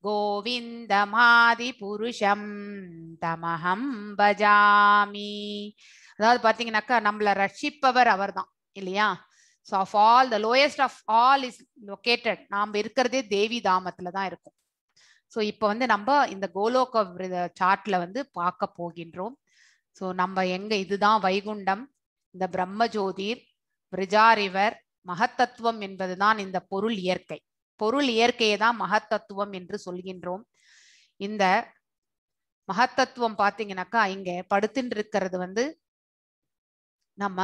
கோவிந்தமாதிபுருஷம் தமஹம் பஜாமி அதாவது பார்த்தீங்கன்னாக்கா நம்மளை ரட்சிப்பவர் அவர் தான் இல்லையா so of all the lowest of all is located நாம் இருக்கிறதே தேவி தாமத்தில் தான் இருக்கும் ஸோ இப்போ வந்து நம்ம இந்த கோலோக சார்ட்ல வந்து பார்க்க போகின்றோம் ஸோ நம்ம எங்க இதுதான் வைகுண்டம் இந்த பிரம்ம ஜோதிர் விரஜாரிவர் மகத்தத்துவம் என்பதுதான் இந்த பொருள் இயற்கை பொருள் இயற்கையை தான் மகத்தத்துவம் என்று சொல்கின்றோம் இந்த மகத்தத்துவம் பார்த்தீங்கன்னாக்கா இங்க படுத்துட்டு இருக்கிறது வந்து நம்ம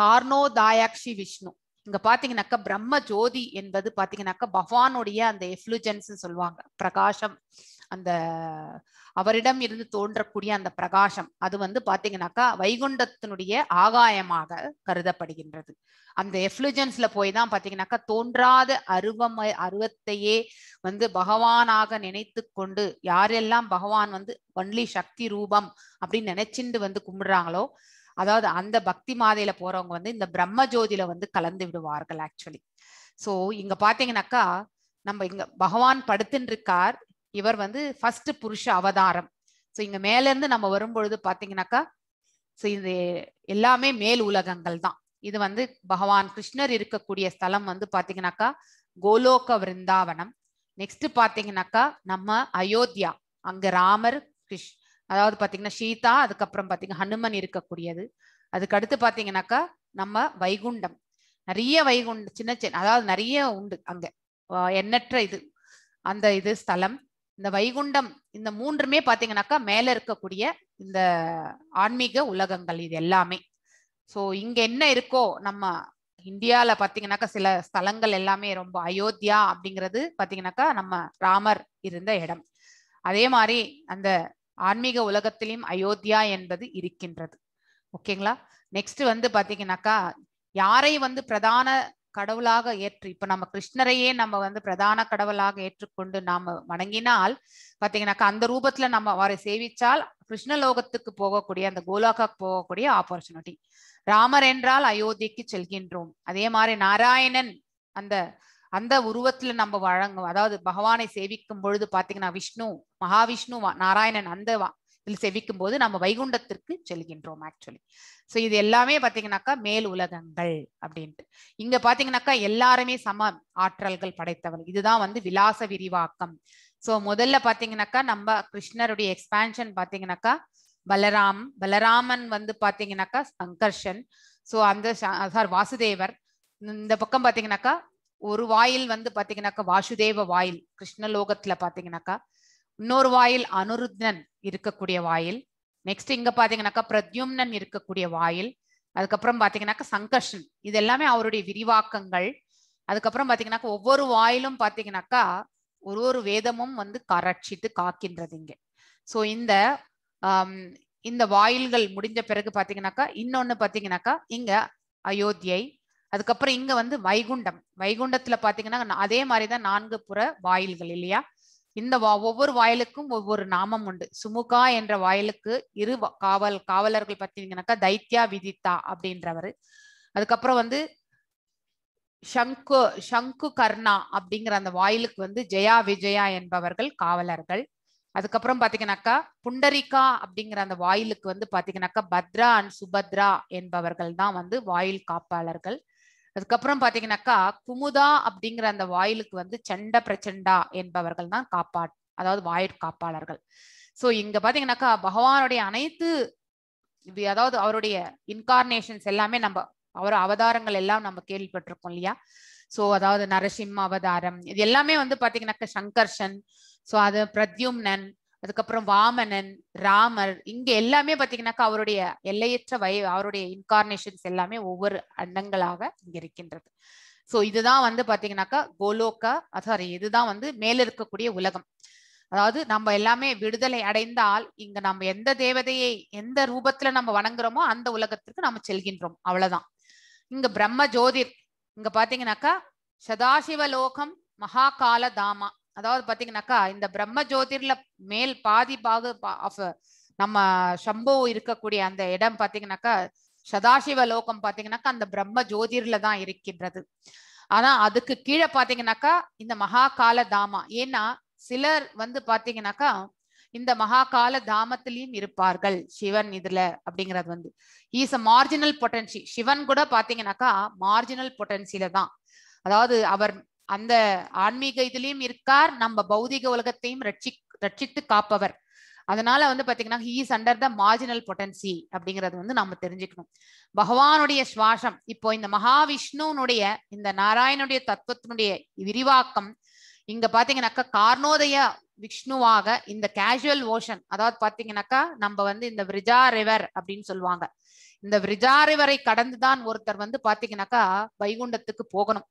கார்னோதாயாக்ஷி விஷ்ணு இங்க பாத்தீங்கன்னாக்கா பிரம்ம ஜோதி என்பது பாத்தீங்கன்னாக்கா பகவானுடைய அந்த எஃப்ளூஜன்ஸ் சொல்லுவாங்க பிரகாசம் அந்த அவரிடம் இருந்து தோன்றக்கூடிய அந்த பிரகாசம் அது வந்து பாத்தீங்கன்னாக்கா வைகுண்டத்தினுடைய ஆகாயமாக கருதப்படுகின்றது அந்த எஃப்ளூஜன்ஸ்ல போய் தான் பாத்தீங்கன்னாக்கா தோன்றாத அருவம் அருவத்தையே வந்து பகவானாக நினைத்து கொண்டு யாரெல்லாம் பகவான் வந்து ஒன்லி சக்தி ரூபம் அப்படின்னு நினைச்சிண்டு வந்து கும்பிடுறாங்களோ அதாவது அந்த பக்தி மாதையில போறவங்க வந்து இந்த பிரம்ம ஜோதியில வந்து கலந்து விடுவார்கள் ஆக்சுவலி சோ இங்க பாத்தீங்கன்னாக்கா நம்ம இங்க பகவான் படுத்துட்டு இருக்கார் இவர் வந்து ஃபர்ஸ்ட் புருஷ அவதாரம் ஸோ இங்க மேல இருந்து நம்ம வரும்பொழுது பாத்தீங்கன்னாக்கா ஸோ இது எல்லாமே மேல் உலகங்கள் தான் இது வந்து பகவான் கிருஷ்ணர் இருக்கக்கூடிய ஸ்தலம் வந்து பாத்தீங்கன்னாக்கா கோலோக விருந்தாவனம் நெக்ஸ்ட் பாத்தீங்கன்னாக்கா நம்ம அயோத்தியா அங்க ராமர் கிருஷ் அதாவது பாத்தீங்கன்னா சீதா அதுக்கப்புறம் பாத்தீங்கன்னா ஹனுமன் இருக்கக்கூடியது அதுக்கு அடுத்து பாத்தீங்கன்னாக்கா நம்ம வைகுண்டம் நிறைய வைகுண்டம் சின்ன சின்ன அதாவது நிறைய உண்டு அங்க எண்ணற்ற இது அந்த இது ஸ்தலம் இந்த வைகுண்டம் இந்த மூன்றுமே பாத்தீங்கன்னாக்கா மேல இருக்கக்கூடிய இந்த ஆன்மீக உலகங்கள் இது எல்லாமே சோ இங்க என்ன இருக்கோ நம்ம இந்தியால பாத்தீங்கன்னாக்கா சில ஸ்தலங்கள் எல்லாமே ரொம்ப அயோத்தியா அப்படிங்கிறது பாத்தீங்கன்னாக்கா நம்ம ராமர் இருந்த இடம் அதே மாதிரி அந்த ஆன்மீக உலகத்திலையும் அயோத்தியா என்பது இருக்கின்றது ஓகேங்களா நெக்ஸ்ட் வந்து பாத்தீங்கன்னாக்கா யாரை வந்து பிரதான கடவுளாக ஏற்று இப்ப நம்ம கிருஷ்ணரையே நம்ம வந்து பிரதான கடவுளாக ஏற்றுக்கொண்டு நாம வணங்கினால் பாத்தீங்கன்னாக்கா அந்த ரூபத்துல நம்ம அவரை சேவிச்சால் கிருஷ்ணலோகத்துக்கு போகக்கூடிய அந்த கோலாக்கா போகக்கூடிய ஆப்பர்ச்சுனிட்டி ராமர் என்றால் அயோத்திக்கு செல்கின்றோம் அதே மாதிரி நாராயணன் அந்த அந்த உருவத்துல நம்ம வழங்கும் அதாவது பகவானை சேவிக்கும் பொழுது பாத்தீங்கன்னா விஷ்ணு மகாவிஷ்ணு நாராயணன் அந்த இதில் செவிக்கும் போது நம்ம வைகுண்டத்திற்கு செல்கின்றோம் ஆக்சுவலி ஸோ இது எல்லாமே பார்த்தீங்கன்னாக்கா மேல் உலகங்கள் அப்படின்ட்டு இங்க பாத்தீங்கன்னாக்கா எல்லாருமே சம ஆற்றல்கள் படைத்தவர்கள் இதுதான் வந்து விலாச விரிவாக்கம் ஸோ முதல்ல பாத்தீங்கன்னாக்கா நம்ம கிருஷ்ணருடைய எக்ஸ்பேன்ஷன் பாத்தீங்கன்னாக்கா பலராம் பலராமன் வந்து பாத்தீங்கன்னாக்கா சங்கர்ஷன் ஸோ அந்த சார் வாசுதேவர் இந்த பக்கம் பாத்தீங்கன்னாக்கா ஒரு வாயில் வந்து பாத்தீங்கன்னாக்கா வாசுதேவ வாயில் கிருஷ்ணலோகத்துல பாத்தீங்கன்னாக்கா இன்னொரு வாயில் அனுருத்னன் இருக்கக்கூடிய வாயில் நெக்ஸ்ட் இங்க பாத்தீங்கன்னாக்கா பிரத்யும்னன் இருக்கக்கூடிய வாயில் அதுக்கப்புறம் பாத்தீங்கன்னாக்கா சங்கர்ஷன் இது எல்லாமே அவருடைய விரிவாக்கங்கள் அதுக்கப்புறம் பாத்தீங்கன்னாக்கா ஒவ்வொரு வாயிலும் பாத்தீங்கன்னாக்கா ஒரு ஒரு வேதமும் வந்து கரட்சித்து காக்கின்றது இங்க சோ இந்த இந்த வாயில்கள் முடிஞ்ச பிறகு பாத்தீங்கன்னாக்கா இன்னொன்னு பாத்தீங்கன்னாக்கா இங்க அயோத்தியை அதுக்கப்புறம் இங்க வந்து வைகுண்டம் வைகுண்டத்துல பாத்தீங்கன்னா அதே மாதிரிதான் நான்கு புற வாயில்கள் இல்லையா இந்த ஒவ்வொரு வாயிலுக்கும் ஒவ்வொரு நாமம் உண்டு சுமுகா என்ற வாயிலுக்கு இரு காவல் காவலர்கள் பார்த்தீங்கன்னாக்கா தைத்யா விதித்தா அப்படின்றவர் அதுக்கப்புறம் வந்து ஷங்கு ஷங்கு கர்ணா அப்படிங்கிற அந்த வாயிலுக்கு வந்து ஜெயா விஜயா என்பவர்கள் காவலர்கள் அதுக்கப்புறம் பாத்தீங்கன்னாக்கா புண்டரிகா அப்படிங்கிற அந்த வாயிலுக்கு வந்து பாத்தீங்கன்னாக்கா பத்ரா அண்ட் சுபத்ரா என்பவர்கள் தான் வந்து வாயில் காப்பாளர்கள் அதுக்கப்புறம் பாத்தீங்கன்னாக்கா குமுதா அப்படிங்கிற அந்த வாயிலுக்கு வந்து சண்ட பிரச்சண்டா என்பவர்கள் தான் காப்பா அதாவது வாயு காப்பாளர்கள் சோ இங்க பாத்தீங்கன்னாக்கா பகவானுடைய அனைத்து அதாவது அவருடைய இன்கார்னேஷன்ஸ் எல்லாமே நம்ம அவர அவதாரங்கள் எல்லாம் நம்ம கேள்விப்பட்டிருக்கோம் இல்லையா சோ அதாவது நரசிம்ம அவதாரம் இது எல்லாமே வந்து பாத்தீங்கன்னாக்கா சங்கர்ஷன் சோ அது பிரத்யும்னன் அதுக்கப்புறம் வாமனன் ராமர் இங்க எல்லாமே பாத்தீங்கன்னாக்கா அவருடைய எல்லையற்ற வய அவருடைய இன்கார்னேஷன்ஸ் எல்லாமே ஒவ்வொரு அண்டங்களாக இங்க இருக்கின்றது சோ இதுதான் வந்து பாத்தீங்கன்னாக்கா கோலோக்கா சாரி இதுதான் வந்து மேல இருக்கக்கூடிய உலகம் அதாவது நம்ம எல்லாமே விடுதலை அடைந்தால் இங்க நம்ம எந்த தேவதையை எந்த ரூபத்துல நம்ம வணங்குறோமோ அந்த உலகத்திற்கு நம்ம செல்கின்றோம் அவ்வளவுதான் இங்க பிரம்ம ஜோதிர் இங்க பாத்தீங்கன்னாக்கா சதாசிவ லோகம் மகாகால தாமா அதாவது பாத்தீங்கன்னாக்கா இந்த பிரம்ம ஜோதிர்ல மேல் பாதி பாகு நம்ம சம்போ இருக்கக்கூடிய அந்த இடம் பாத்தீங்கன்னாக்கா சதாசிவ லோகம் பாத்தீங்கன்னாக்கா அந்த பிரம்ம ஜோதிர்ல தான் இருக்கின்றது ஆனா அதுக்கு கீழே பாத்தீங்கன்னாக்கா இந்த மகாகால தாமா ஏன்னா சிலர் வந்து பாத்தீங்கன்னாக்கா இந்த மகாகால தாமத்திலையும் இருப்பார்கள் சிவன் இதுல அப்படிங்கிறது வந்து is a marginal potency Sivan கூட பாத்தீங்கன்னாக்கா மார்ஜினல் பொட்டன்சில தான் அதாவது அவர் அந்த ஆன்மீக இதுலயும் இருக்கார் நம்ம பௌதிக உலகத்தையும் ரட்சி ரட்சித்து காப்பவர் அதனால வந்து பாத்தீங்கன்னா he's under the marginal potency அப்படிங்கறது வந்து நம்ம தெரிஞ்சுக்கணும் பகவானுடைய சுவாசம் இப்போ இந்த மகாவிஷ்ணுனுடைய இந்த நாராயணுடைய தத்துவத்தினுடைய விரிவாக்கம் இங்க பாத்தீங்கன்னாக்கா கார்ணோதய விஷ்ணுவாக இந்த கேஷுவல் ஓஷன் அதாவது பாத்தீங்கன்னாக்கா நம்ம வந்து இந்த விரிஜா ரிவர் அப்படின்னு சொல்லுவாங்க இந்த விரிஜாரிவரை கடந்துதான் ஒருத்தர் வந்து பாத்தீங்கன்னாக்கா வைகுண்டத்துக்கு போகணும்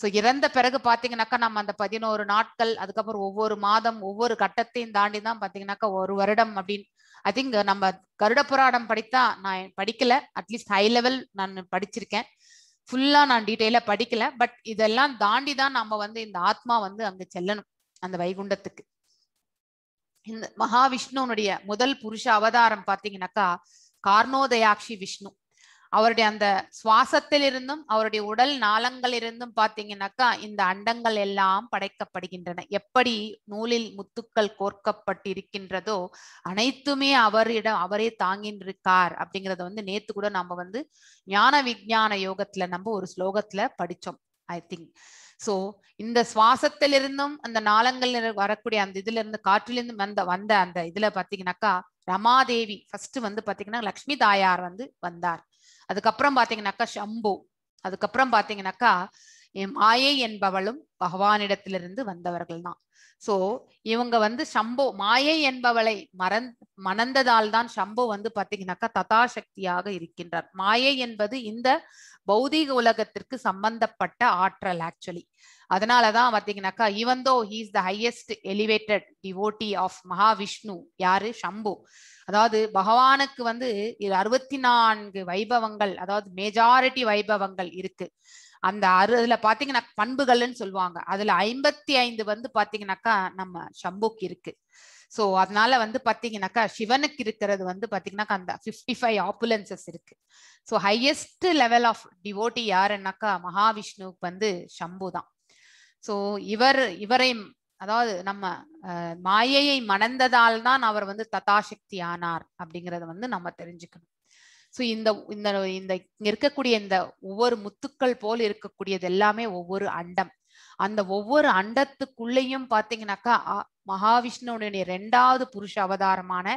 சோ இறந்த பிறகு பாத்தீங்கன்னாக்கா நம்ம அந்த பதினோரு நாட்கள் அதுக்கப்புறம் ஒவ்வொரு மாதம் ஒவ்வொரு கட்டத்தையும் தாண்டி தான் பாத்தீங்கன்னாக்கா ஒரு வருடம் அப்படின்னு ஐ திங்க் நம்ம கருட புராடம் படித்தா நான் படிக்கல அட்லீஸ்ட் ஹை லெவல் நான் படிச்சிருக்கேன் ஃபுல்லா நான் டீட்டெயிலா படிக்கல பட் இதெல்லாம் தாண்டி தான் நம்ம வந்து இந்த ஆத்மா வந்து அங்க செல்லணும் அந்த வைகுண்டத்துக்கு இந்த மகாவிஷ்ணுனுடைய முதல் புருஷ அவதாரம் பாத்தீங்கன்னாக்கா கார்ணோதயாட்சி விஷ்ணு அவருடைய அந்த சுவாசத்திலிருந்தும் அவருடைய உடல் நாளங்களிலிருந்தும் பாத்தீங்கன்னாக்கா இந்த அண்டங்கள் எல்லாம் படைக்கப்படுகின்றன எப்படி நூலில் முத்துக்கள் கோர்க்கப்பட்டிருக்கின்றதோ அனைத்துமே அவரிடம் அவரே தாங்கின்றிருக்கார் அப்படிங்கறத வந்து நேத்து கூட நம்ம வந்து ஞான விஞ்ஞான யோகத்துல நம்ம ஒரு ஸ்லோகத்துல படிச்சோம் ஐ திங்க் சோ இந்த சுவாசத்திலிருந்தும் அந்த நாளங்கள்ல வரக்கூடிய அந்த இதுல இருந்து காற்றிலிருந்து வந்த வந்த அந்த இதுல பாத்தீங்கன்னாக்கா ரமாதேவி ஃபர்ஸ்ட் வந்து பாத்தீங்கன்னா லக்ஷ்மி தாயார் வந்து வந்தார் அதுக்கப்புறம் பாத்தீங்கன்னாக்கா சம்பு அதுக்கப்புறம் பாத்தீங்கன்னாக்கா மாயை என்பவளும் பகவானிடத்திலிருந்து வந்தவர்கள் தான் சோ இவங்க வந்து சம்போ மாயை என்பவளை மறந் மணந்ததால் தான் சம்போ வந்து பாத்தீங்கன்னாக்கா ததாசக்தியாக இருக்கின்றார் மாயை என்பது இந்த பௌதீக உலகத்திற்கு சம்பந்தப்பட்ட ஆற்றல் ஆக்சுவலி அதனாலதான் பாத்தீங்கன்னாக்கா even though he's the highest elevated devotee of Mahavishnu யாரு சம்பு அதாவது பகவானுக்கு வந்து அறுபத்தி நான்கு வைபவங்கள் அதாவது மெஜாரிட்டி வைபவங்கள் இருக்கு அந்த அறு அதுல பாத்தீங்கன்னா பண்புகள்னு சொல்லுவாங்க அதுல ஐம்பத்தி ஐந்து வந்து பாத்தீங்கன்னாக்கா நம்ம சம்புக்கு இருக்கு சோ அதனால வந்து பாத்தீங்கன்னாக்கா சிவனுக்கு இருக்கிறது வந்து பாத்தீங்கன்னாக்கா அந்த பிப்டி ஃபைவ் ஆப்புலன்சஸ் இருக்கு so highest level of devotee யாருன்னாக்கா மகாவிஷ்ணுவுக்கு வந்து சம்பு தான் ஸோ இவர் இவரை அதாவது நம்ம மாயையை மணந்ததால் தான் அவர் வந்து ததாசக்தி ஆனார் அப்படிங்கறத வந்து நம்ம தெரிஞ்சுக்கணும் ஸோ இந்த இந்த இந்த இருக்கக்கூடிய இந்த ஒவ்வொரு முத்துக்கள் போல் இருக்கக்கூடியது எல்லாமே ஒவ்வொரு அண்டம் அந்த ஒவ்வொரு அண்டத்துக்குள்ளேயும் பாத்தீங்கன்னாக்கா மகாவிஷ்ணுடைய ரெண்டாவது புருஷ அவதாரமான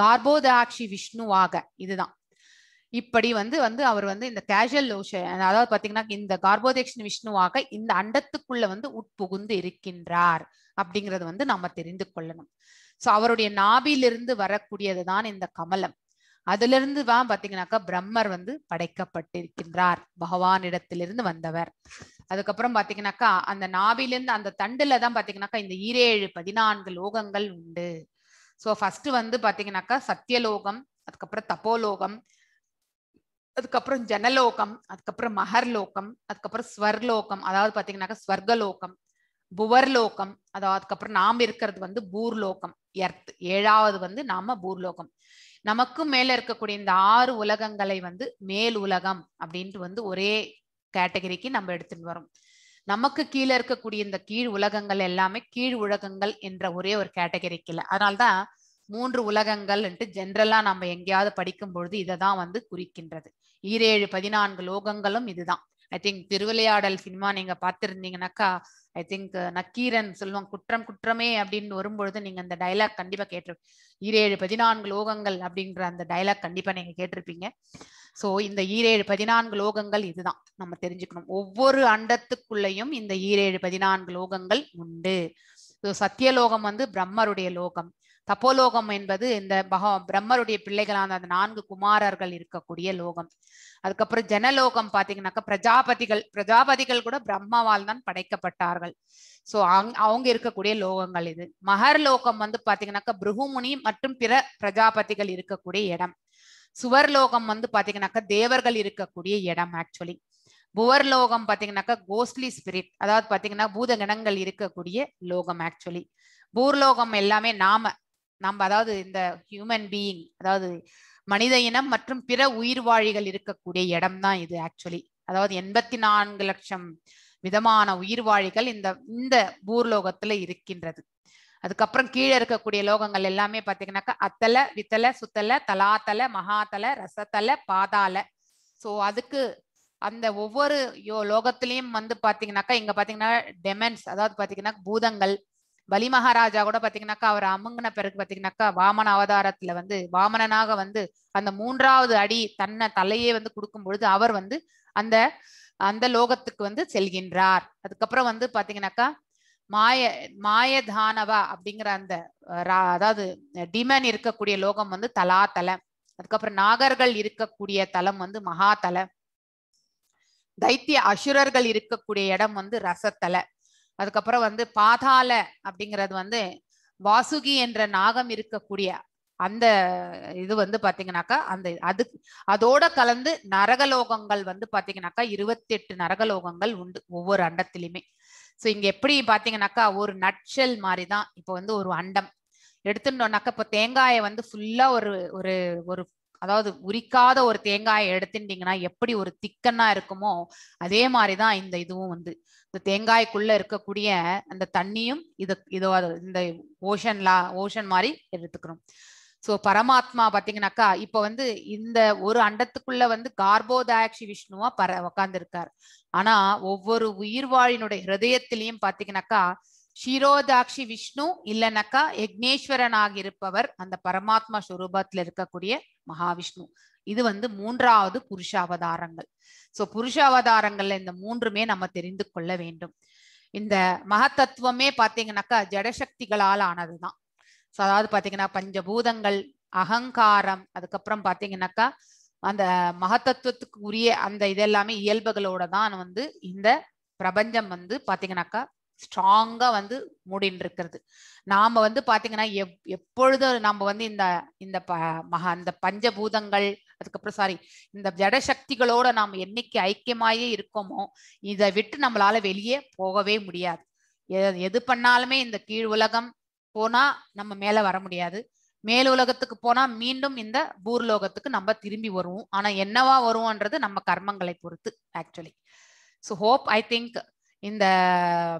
கார்போதாட்சி விஷ்ணுவாக இதுதான் இப்படி வந்து வந்து அவர் வந்து இந்த கேஷுவல் லோஷன் அதாவது பாத்தீங்கன்னா இந்த கார்போதேக்ஷன் விஷ்ணுவாக இந்த அண்டத்துக்குள்ள வந்து உட்புகுந்து இருக்கின்றார் அப்படிங்கறது வந்து நாம தெரிந்து கொள்ளணும் சோ அவருடைய நாபிலிருந்து வரக்கூடியதுதான் இந்த கமலம் அதுல இருந்து வா பாத்தீங்கன்னாக்கா பிரம்மர் வந்து படைக்கப்பட்டிருக்கின்றார் பகவானிடத்திலிருந்து வந்தவர் அதுக்கப்புறம் பாத்தீங்கன்னாக்கா அந்த நாவிலிருந்து அந்த தண்டுல தான் பாத்தீங்கன்னாக்கா இந்த ஈரேழு பதினான்கு லோகங்கள் உண்டு சோ ஃபர்ஸ்ட் வந்து பாத்தீங்கன்னாக்கா சத்தியலோகம் அதுக்கப்புறம் தப்போலோகம் அதுக்கப்புறம் ஜனலோகம் அதுக்கப்புறம் மகர்லோகம் அதுக்கப்புறம் ஸ்வர்லோகம் அதாவது பாத்தீங்கன்னாக்கா ஸ்வர்கலோகம் புவர்லோகம் அதாவது அதுக்கப்புறம் நாம் இருக்கிறது வந்து பூர்லோகம் எர்த் ஏழாவது வந்து நாம பூர்லோகம் நமக்கும் மேல இருக்கக்கூடிய இந்த ஆறு உலகங்களை வந்து மேல் உலகம் அப்படின்ட்டு வந்து ஒரே கேட்டகரிக்கு நம்ம எடுத்துட்டு வரோம் நமக்கு கீழே இருக்கக்கூடிய இந்த கீழ் உலகங்கள் எல்லாமே கீழ் உலகங்கள் என்ற ஒரே ஒரு கேட்டகரிக்கு இல்லை அதனால்தான் மூன்று உலகங்கள்ன்ட்டு ஜென்ரலா நம்ம எங்கேயாவது படிக்கும் பொழுது இதை தான் வந்து குறிக்கின்றது ஈரேழு பதினான்கு லோகங்களும் இதுதான் ஐ திங்க் திருவிளையாடல் சினிமா நீங்க பார்த்திருந்தீங்கன்னாக்கா ஐ திங்க் uh, நக்கீரன் சொல்லுவாங்க குற்றம் குற்றமே அப்படின்னு வரும்பொழுது நீங்க அந்த டைலாக் கண்டிப்பா கேட்டிருப்பீங்க ஈரேழு பதினான்கு லோகங்கள் அப்படின்ற அந்த டைலாக் கண்டிப்பா நீங்க கேட்டிருப்பீங்க சோ இந்த ஈரேழு பதினான்கு லோகங்கள் இதுதான் நம்ம தெரிஞ்சுக்கணும் ஒவ்வொரு அண்டத்துக்குள்ளயும் இந்த ஈரேழு பதினான்கு லோகங்கள் உண்டு சத்தியலோகம் வந்து பிரம்மருடைய லோகம் தப்போலோகம் என்பது இந்த பக பிரம்மருடைய பிள்ளைகளான அந்த நான்கு குமாரர்கள் இருக்கக்கூடிய லோகம் அதுக்கப்புறம் ஜனலோகம் பாத்தீங்கன்னாக்கா பிரஜாபதிகள் பிரஜாபதிகள் கூட பிரம்மாவால் தான் படைக்கப்பட்டார்கள் சோ அவங்க இருக்கக்கூடிய லோகங்கள் இது மகர் லோகம் வந்து பாத்தீங்கன்னாக்கா பிருகுமுனி மற்றும் பிற பிரஜாபதிகள் இருக்கக்கூடிய இடம் சுவர்லோகம் வந்து பாத்தீங்கன்னாக்கா தேவர்கள் இருக்கக்கூடிய இடம் ஆக்சுவலி புவர்லோகம் பாத்தீங்கன்னாக்கா கோஸ்ட்லி ஸ்பிரிட் அதாவது பாத்தீங்கன்னா பூதகணங்கள் இருக்கக்கூடிய லோகம் ஆக்சுவலி பூர்லோகம் எல்லாமே நாம நம்ம அதாவது இந்த ஹியூமன் பீயிங் அதாவது மனித இனம் மற்றும் பிற உயிர்வாழிகள் இருக்கக்கூடிய இடம் தான் இது ஆக்சுவலி அதாவது எண்பத்தி நான்கு லட்சம் விதமான உயிர்வாழிகள் இந்த இந்த பூர்லோகத்துல இருக்கின்றது அதுக்கப்புறம் கீழே இருக்கக்கூடிய லோகங்கள் எல்லாமே பாத்தீங்கன்னாக்கா அத்தல வித்தல சுத்தல தலாத்தல மகாத்தல ரசத்தல பாதால சோ அதுக்கு அந்த ஒவ்வொரு யோ லோகத்திலையும் வந்து பாத்தீங்கன்னாக்கா இங்க பாத்தீங்கன்னா டெமன்ஸ் அதாவது பாத்தீங்கன்னா பூதங்கள் பலி மகாராஜா கூட பாத்தீங்கன்னாக்கா அவர் அமுங்கின பிறகு பாத்தீங்கன்னாக்கா வாமன அவதாரத்துல வந்து வாமனனாக வந்து அந்த மூன்றாவது அடி தன்னை தலையே வந்து கொடுக்கும் பொழுது அவர் வந்து அந்த அந்த லோகத்துக்கு வந்து செல்கின்றார் அதுக்கப்புறம் வந்து பாத்தீங்கன்னாக்கா மாய மாயதானவா அப்படிங்கிற அந்த அதாவது டிமன் இருக்கக்கூடிய லோகம் வந்து தலா தலம் அதுக்கப்புறம் நாகர்கள் இருக்கக்கூடிய தலம் வந்து மகாதல தைத்திய அசுரர்கள் இருக்கக்கூடிய இடம் வந்து ரசத்தலை அதுக்கப்புறம் வந்து பாதாள அப்படிங்கிறது வந்து வாசுகி என்ற நாகம் இருக்கக்கூடிய அந்த இது வந்து பாத்தீங்கன்னாக்கா அந்த அது அதோட கலந்து நரகலோகங்கள் வந்து பாத்தீங்கன்னாக்கா இருபத்தி எட்டு நரகலோகங்கள் உண்டு ஒவ்வொரு அண்டத்திலுமே ஸோ இங்க எப்படி பாத்தீங்கன்னாக்கா ஒரு நட்சல் மாதிரி தான் இப்போ வந்து ஒரு அண்டம் எடுத்துட்டோம்னாக்கா இப்போ தேங்காயை வந்து ஃபுல்லா ஒரு ஒரு ஒரு அதாவது உரிக்காத ஒரு தேங்காயை எடுத்துட்டீங்கன்னா எப்படி ஒரு திக்கன்னா இருக்குமோ அதே மாதிரி தான் இந்த இதுவும் வந்து இந்த தேங்காய்க்குள்ள இருக்கக்கூடிய அந்த தண்ணியும் இது இதோ இந்த ஓஷன்லா ஓஷன் மாதிரி எடுத்துக்கணும் ஸோ பரமாத்மா பார்த்தீங்கன்னாக்கா இப்போ வந்து இந்த ஒரு அண்டத்துக்குள்ள வந்து கார்போதாயக்ஷி விஷ்ணுவா பர உக்காந்துருக்கார் ஆனா ஒவ்வொரு வாழினுடைய ஹிரதயத்திலையும் பார்த்தீங்கன்னாக்கா ஷிரோதாட்சி விஷ்ணு இல்லைனாக்கா யக்னேஸ்வரனாக இருப்பவர் அந்த பரமாத்மா ஸ்வரூபத்துல இருக்கக்கூடிய மகாவிஷ்ணு இது வந்து மூன்றாவது புருஷ அவதாரங்கள் சோ புருஷ அவதாரங்கள்ல இந்த மூன்றுமே நம்ம தெரிந்து கொள்ள வேண்டும் இந்த மகத்தத்துவமே பாத்தீங்கன்னாக்கா ஜடசக்திகளால் ஆனதுதான் சோ அதாவது பாத்தீங்கன்னா பஞ்சபூதங்கள் அகங்காரம் அதுக்கப்புறம் பாத்தீங்கன்னாக்கா அந்த மகத்தத்துவத்துக்கு உரிய அந்த இதெல்லாமே இயல்புகளோட தான் வந்து இந்த பிரபஞ்சம் வந்து பாத்தீங்கன்னாக்கா ஸ்ட்ராங்கா வந்து மூடின்னு இருக்கிறது நாம வந்து பாத்தீங்கன்னா எப் எப்பொழுதும் நம்ம வந்து இந்த இந்த ப மகா இந்த பஞ்சபூதங்கள் அதுக்கப்புறம் சாரி இந்த ஜட சக்திகளோட நாம் என்னைக்கு ஐக்கியமாயே இருக்கோமோ இதை விட்டு நம்மளால வெளியே போகவே முடியாது எது பண்ணாலுமே இந்த கீழ் உலகம் போனா நம்ம மேல வர முடியாது மேல் உலகத்துக்கு போனா மீண்டும் இந்த பூர்லோகத்துக்கு நம்ம திரும்பி வருவோம் ஆனா என்னவா வருவோன்றது நம்ம கர்மங்களை பொறுத்து actually so hope I think இந்த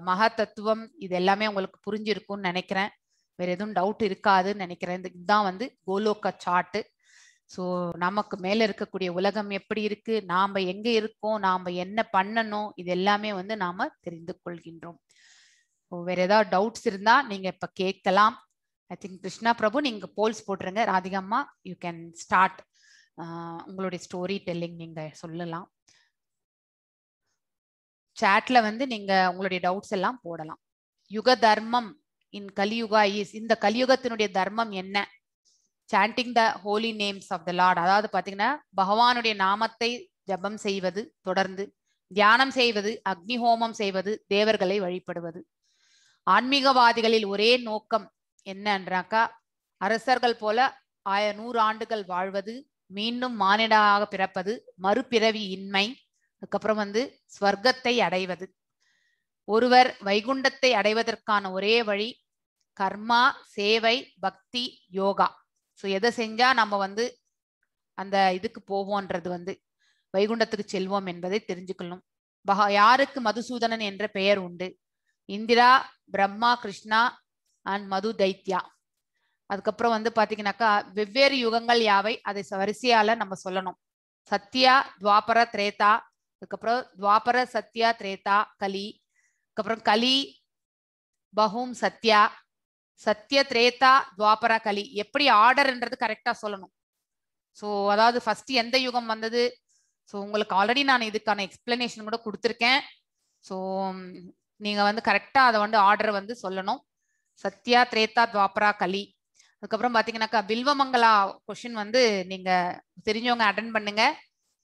மகா தத்துவம் இது எல்லாமே உங்களுக்கு புரிஞ்சிருக்கும்னு நினைக்கிறேன் வேற எதுவும் டவுட் இருக்காதுன்னு நினைக்கிறேன் இந்த இதுதான் வந்து கோலோக்க சாட்டு ஸோ நமக்கு மேல இருக்கக்கூடிய உலகம் எப்படி இருக்கு நாம எங்க இருக்கோம் நாம என்ன பண்ணணும் இது எல்லாமே வந்து நாம தெரிந்து கொள்கின்றோம் வேற ஏதாவது டவுட்ஸ் இருந்தா நீங்க இப்ப கேட்கலாம் ஐ திங்க் கிருஷ்ணா பிரபு நீங்க போல்ஸ் போட்டுருங்க ராதிகம்மா யூ கேன் ஸ்டார்ட் உங்களுடைய ஸ்டோரி டெல்லிங் நீங்க சொல்லலாம் சாட்ல வந்து நீங்க உங்களுடைய டவுட்ஸ் எல்லாம் போடலாம் யுக தர்மம் இன் கலியுகா இஸ் இந்த கலியுகத்தினுடைய தர்மம் என்ன chanting the holy names of the lord அதாவது பாத்தீங்கன்னா பகவானுடைய நாமத்தை ஜபம் செய்வது தொடர்ந்து தியானம் செய்வது அக்னி ஹோமம் செய்வது தேவர்களை வழிபடுவது ஆன்மீகவாதிகளில் ஒரே நோக்கம் என்னன்றாக்கா அரசர்கள் போல ஆய நூறு ஆண்டுகள் வாழ்வது மீண்டும் மானிடாக பிறப்பது மறுபிறவி இன்மை அதுக்கப்புறம் வந்து ஸ்வர்க்கத்தை அடைவது ஒருவர் வைகுண்டத்தை அடைவதற்கான ஒரே வழி கர்மா சேவை பக்தி யோகா ஸோ எதை செஞ்சா நம்ம வந்து அந்த இதுக்கு போவோன்றது வந்து வைகுண்டத்துக்கு செல்வோம் என்பதை தெரிஞ்சுக்கணும் பகா யாருக்கு மதுசூதனன் என்ற பெயர் உண்டு இந்திரா பிரம்மா கிருஷ்ணா அண்ட் மது தைத்யா அதுக்கப்புறம் வந்து பாத்தீங்கன்னாக்கா வெவ்வேறு யுகங்கள் யாவை அதை வரிசையால நம்ம சொல்லணும் சத்யா துவாபர திரேதா அதுக்கப்புறம் துவாபர சத்யா திரேதா கலி அதுக்கப்புறம் கலி பஹூம் சத்யா சத்ய திரேதா துவாபர கலி எப்படி ஆர்டர்ன்றது கரெக்டா சொல்லணும் ஸோ அதாவது ஃபர்ஸ்ட் எந்த யுகம் வந்தது ஸோ உங்களுக்கு ஆல்ரெடி நான் இதுக்கான எக்ஸ்பிளனேஷன் கூட கொடுத்துருக்கேன் ஸோ நீங்க வந்து கரெக்டா அதை வந்து ஆர்டர் வந்து சொல்லணும் சத்யா திரேதா துவாபரா கலி அதுக்கப்புறம் பாத்தீங்கன்னாக்கா வில்வமங்களா கொஷின் வந்து நீங்க தெரிஞ்சவங்க அட்டன் பண்ணுங்க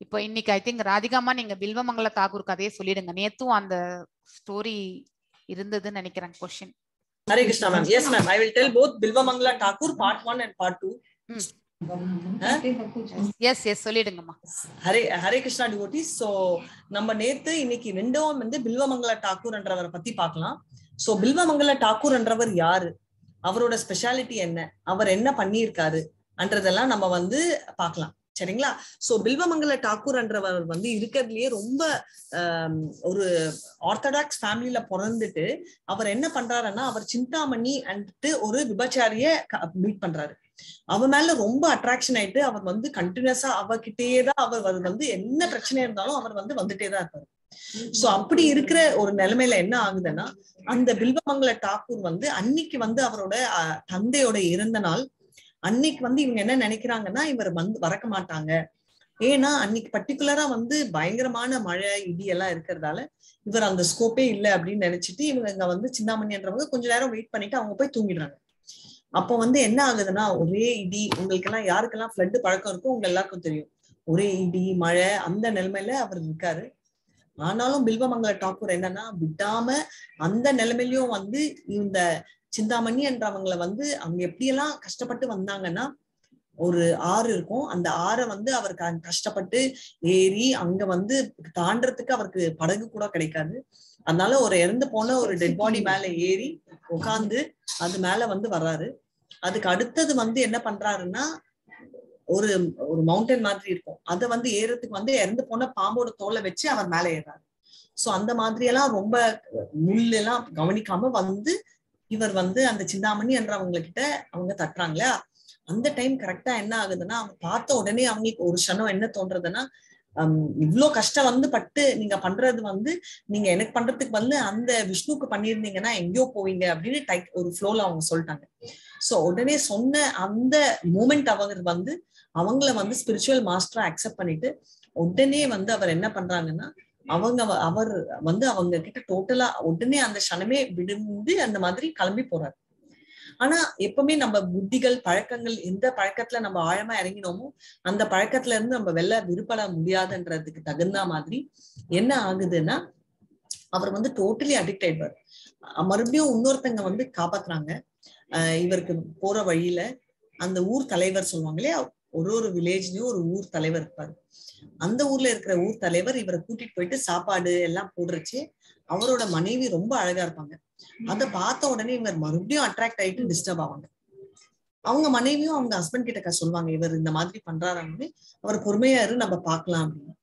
இப்ப இன்னைக்கு ஐ திங்க் ராதிகாமா நீங்க பில்வமங்கல தாகூர் கதையை சொல்லிடுங்க நேத்தும் அந்த ஸ்டோரி இருந்ததுன்னு நினைக்கிறேன் question Hare Krishna ma'am yes ma'am I will tell both Bilvamangala Thakur part one and part two yes yes சொல்லிடுங்கம்மா ஹரே ஹரே கிருஷ்ணா டிவோட்டி சோ நம்ம நேத்து இன்னைக்கு ரெண்டும் வந்து பில்வமங்கல டாக்கூர் என்றவரை பத்தி பார்க்கலாம் சோ பில்வமங்கல டாக்கூர் என்றவர் யாரு அவரோட ஸ்பெஷாலிட்டி என்ன அவர் என்ன பண்ணியிருக்காரு அன்றதெல்லாம் நம்ம வந்து பார்க்கலாம் சரிங்களா சோ பில்வமங்கல டாக்கூர் என்றவர் வந்து இருக்கிறதுலயே ரொம்ப ஒரு ஆர்த்தடாக்ஸ் ஃபேமிலியில பிறந்துட்டு அவர் என்ன பண்றாருன்னா அவர் சிந்தாமணி அண்ட் ஒரு விபச்சாரிய மீட் பண்றாரு அவ மேல ரொம்ப அட்ராக்ஷன் ஆயிட்டு அவர் வந்து கண்டினியூஸா அவகிட்டயே தான் அவர் வந்து என்ன பிரச்சனை இருந்தாலும் அவர் வந்து வந்துட்டே தான் இருப்பாரு சோ அப்படி இருக்கிற ஒரு நிலைமையில என்ன ஆகுதுன்னா அந்த பில்வமங்கல டாக்கூர் வந்து அன்னைக்கு வந்து அவரோட தந்தையோட இறந்த நாள் அன்னைக்கு வந்து இவங்க என்ன நினைக்கிறாங்கன்னா இவர் வந்து வரக்க மாட்டாங்க ஏன்னா அன்னைக்கு பர்டிகுலரா வந்து பயங்கரமான மழை இடி எல்லாம் இருக்கிறதால இவர் அந்த ஸ்கோப்பே இல்லை அப்படின்னு நினைச்சிட்டு இவங்க வந்து சின்னாமணின்றவங்க கொஞ்ச நேரம் வெயிட் பண்ணிட்டு அவங்க போய் தூங்கிடுறாங்க அப்ப வந்து என்ன ஆகுதுன்னா ஒரே இடி உங்களுக்கு எல்லாம் யாருக்கெல்லாம் ஃப்ளட் பழக்கம் இருக்கோ உங்க எல்லாருக்கும் தெரியும் ஒரே இடி மழை அந்த நிலைமையில அவர் இருக்காரு ஆனாலும் பில்வமங்கல டாக்கூர் என்னன்னா விடாம அந்த நிலைமையிலயும் வந்து இந்த சிந்தாமணி என்றவங்களை வந்து அவங்க எப்படியெல்லாம் கஷ்டப்பட்டு வந்தாங்கன்னா ஒரு ஆறு இருக்கும் அந்த ஆறை வந்து அவர் கஷ்டப்பட்டு ஏறி அங்க வந்து தாண்டறதுக்கு அவருக்கு படகு கூட கிடைக்காது அதனால ஒரு இறந்து போன ஒரு டெட் பாடி மேல ஏறி உட்காந்து அது மேல வந்து வர்றாரு அதுக்கு அடுத்தது வந்து என்ன பண்றாருன்னா ஒரு ஒரு மவுண்டன் மாதிரி இருக்கும் அதை வந்து ஏறதுக்கு வந்து இறந்து போன பாம்போட தோலை வச்சு அவர் மேல ஏறாரு சோ அந்த மாதிரி எல்லாம் ரொம்ப முள்ளெல்லாம் கவனிக்காம வந்து இவர் வந்து அந்த சிந்தாமணி என்றவங்க கிட்ட அவங்க தட்டுறாங்களே அந்த டைம் கரெக்டா என்ன ஆகுதுன்னா அவங்க பார்த்த உடனே அவங்களுக்கு ஒரு க்ஷணம் என்ன தோன்றதுன்னா இவ்வளவு கஷ்டம் வந்து பட்டு நீங்க பண்றது வந்து நீங்க எனக்கு பண்றதுக்கு வந்து அந்த விஷ்ணுக்கு பண்ணிருந்தீங்கன்னா எங்கேயோ போவீங்க அப்படின்னு டைட் ஒரு ஃப்ளோல அவங்க சொல்லிட்டாங்க சோ உடனே சொன்ன அந்த மூமெண்ட் அவங்க வந்து அவங்கள வந்து ஸ்பிரிச்சுவல் மாஸ்டரா அக்செப்ட் பண்ணிட்டு உடனே வந்து அவர் என்ன பண்றாங்கன்னா அவங்க அவர் வந்து அவங்க கிட்ட டோட்டலா உடனே அந்த க்ஷணமே விடுந்து அந்த மாதிரி கிளம்பி போறாரு ஆனா எப்பவுமே நம்ம புத்திகள் பழக்கங்கள் எந்த பழக்கத்துல நம்ம ஆழமா இறங்கினோமோ அந்த பழக்கத்துல இருந்து நம்ம வெளில விருப்பட முடியாதுன்றதுக்கு தகுந்த மாதிரி என்ன ஆகுதுன்னா அவர் வந்து டோட்டலி அடிக்ட் ஆயிடுவார் மறுபடியும் இன்னொருத்தங்க வந்து காப்பாத்துறாங்க இவருக்கு போற வழியில அந்த ஊர் தலைவர் சொல்லுவாங்க இல்லையா ஒரு ஒரு வில்லேஜ்லயும் ஒரு ஊர் தலைவர் இருப்பாரு அந்த ஊர்ல இருக்கிற ஊர் தலைவர் இவரை கூட்டிட்டு போயிட்டு சாப்பாடு எல்லாம் போடுறச்சு அவரோட மனைவி ரொம்ப அழகா இருப்பாங்க அதை பார்த்த உடனே இவர் மறுபடியும் அட்ராக்ட் ஆயிட்டு டிஸ்டர்ப் ஆவாங்க அவங்க மனைவியும் அவங்க ஹஸ்பண்ட் கிட்ட சொல்லுவாங்க இவர் இந்த மாதிரி பண்றாருன்னு அவர் பொறுமையா இரு நம்ம பாக்கலாம் அப்படின்னு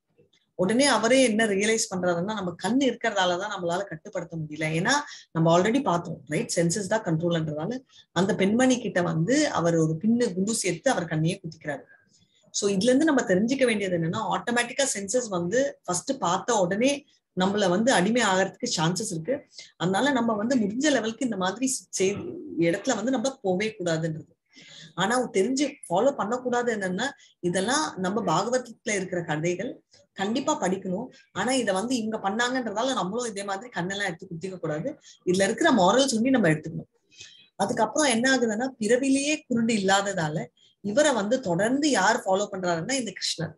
உடனே அவரே என்ன ரியலைஸ் பண்றாருன்னா நம்ம கண் இருக்கிறதாலதான் நம்மளால கட்டுப்படுத்த முடியல ஏன்னா நம்ம ஆல்ரெடி பார்த்தோம் ரைட் சென்சஸ் தான் கண்ட்ரோல்ன்றதால அந்த பெண்மணி கிட்ட வந்து அவர் ஒரு பின்னு குண்டு சேர்த்து அவர் கண்ணையே குத்திக்கிறாரு சோ இதுல இருந்து நம்ம தெரிஞ்சுக்க வேண்டியது என்னன்னா ஆட்டோமேட்டிக்கா சென்சஸ் வந்து ஃபர்ஸ்ட் பார்த்த உடனே நம்மள வந்து அடிமை ஆகிறதுக்கு சான்சஸ் இருக்கு அதனால நம்ம வந்து முடிஞ்ச லெவலுக்கு இந்த மாதிரி இடத்துல வந்து நம்ம போவே கூடாதுன்றது ஆனா தெரிஞ்சு ஃபாலோ பண்ணக்கூடாது என்னன்னா இதெல்லாம் நம்ம பாகவதத்துல இருக்கிற கதைகள் கண்டிப்பா படிக்கணும் ஆனா இதை வந்து இவங்க பண்ணாங்கன்றதால நம்மளும் இதே மாதிரி கண்ணெல்லாம் எடுத்து குத்திக்க கூடாது இதுல இருக்கிற மாரல்ஸ் சொல்லி நம்ம எடுத்துக்கணும் அதுக்கப்புறம் என்ன ஆகுதுன்னா பிறவிலேயே குருடு இல்லாததால இவரை வந்து தொடர்ந்து யார் ஃபாலோ பண்றாருன்னா இந்த கிருஷ்ணர்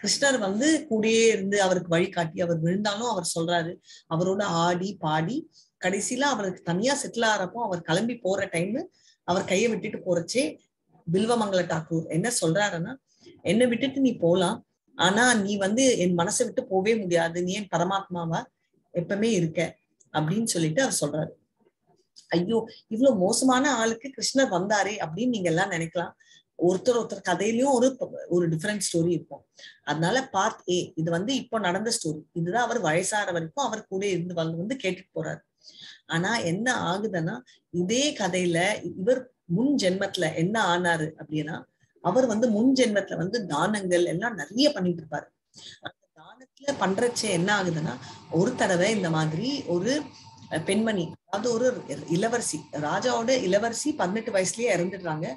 கிருஷ்ணர் வந்து கூடயே இருந்து அவருக்கு வழிகாட்டி அவர் விழுந்தாலும் அவர் சொல்றாரு அவரோட ஆடி பாடி கடைசியில அவருக்கு தனியா செட்டில் ஆறப்போ அவர் கிளம்பி போற டைம் அவர் கையை விட்டுட்டு போறச்சே பில்வமங்கல டாக்கூர் என்ன சொல்றாருன்னா என்ன விட்டுட்டு நீ போலாம் ஆனா நீ வந்து என் மனசை விட்டு போவே முடியாது நீ என் பரமாத்மாவா எப்பவுமே இருக்க அப்படின்னு சொல்லிட்டு அவர் சொல்றாரு ஐயோ இவ்வளவு மோசமான ஆளுக்கு கிருஷ்ணர் வந்தாரே அப்படின்னு நீங்க எல்லாம் நினைக்கலாம் ஒருத்தர் ஒருத்தர் கதையிலயும் ஒரு ஒரு டிஃப்ரெண்ட் ஸ்டோரி இருக்கும் அதனால பார்த் ஏ இது வந்து இப்போ நடந்த ஸ்டோரி இதுதான் அவர் வயசான வரைக்கும் அவர் கூட இருந்து வந்து வந்து கேட்டுட்டு போறாரு ஆனா என்ன ஆகுதுன்னா இதே கதையில இவர் முன் ஜென்மத்துல என்ன ஆனாரு அப்படின்னா அவர் வந்து முன் ஜென்மத்துல வந்து தானங்கள் எல்லாம் நிறைய பண்ணிட்டு இருப்பாரு அந்த தானத்துல பண்றச்ச என்ன ஆகுதுன்னா ஒரு தடவை இந்த மாதிரி ஒரு பெண்மணி அதாவது ஒரு இளவரசி ராஜாவோட இளவரசி பதினெட்டு வயசுலயே இறந்துடுறாங்க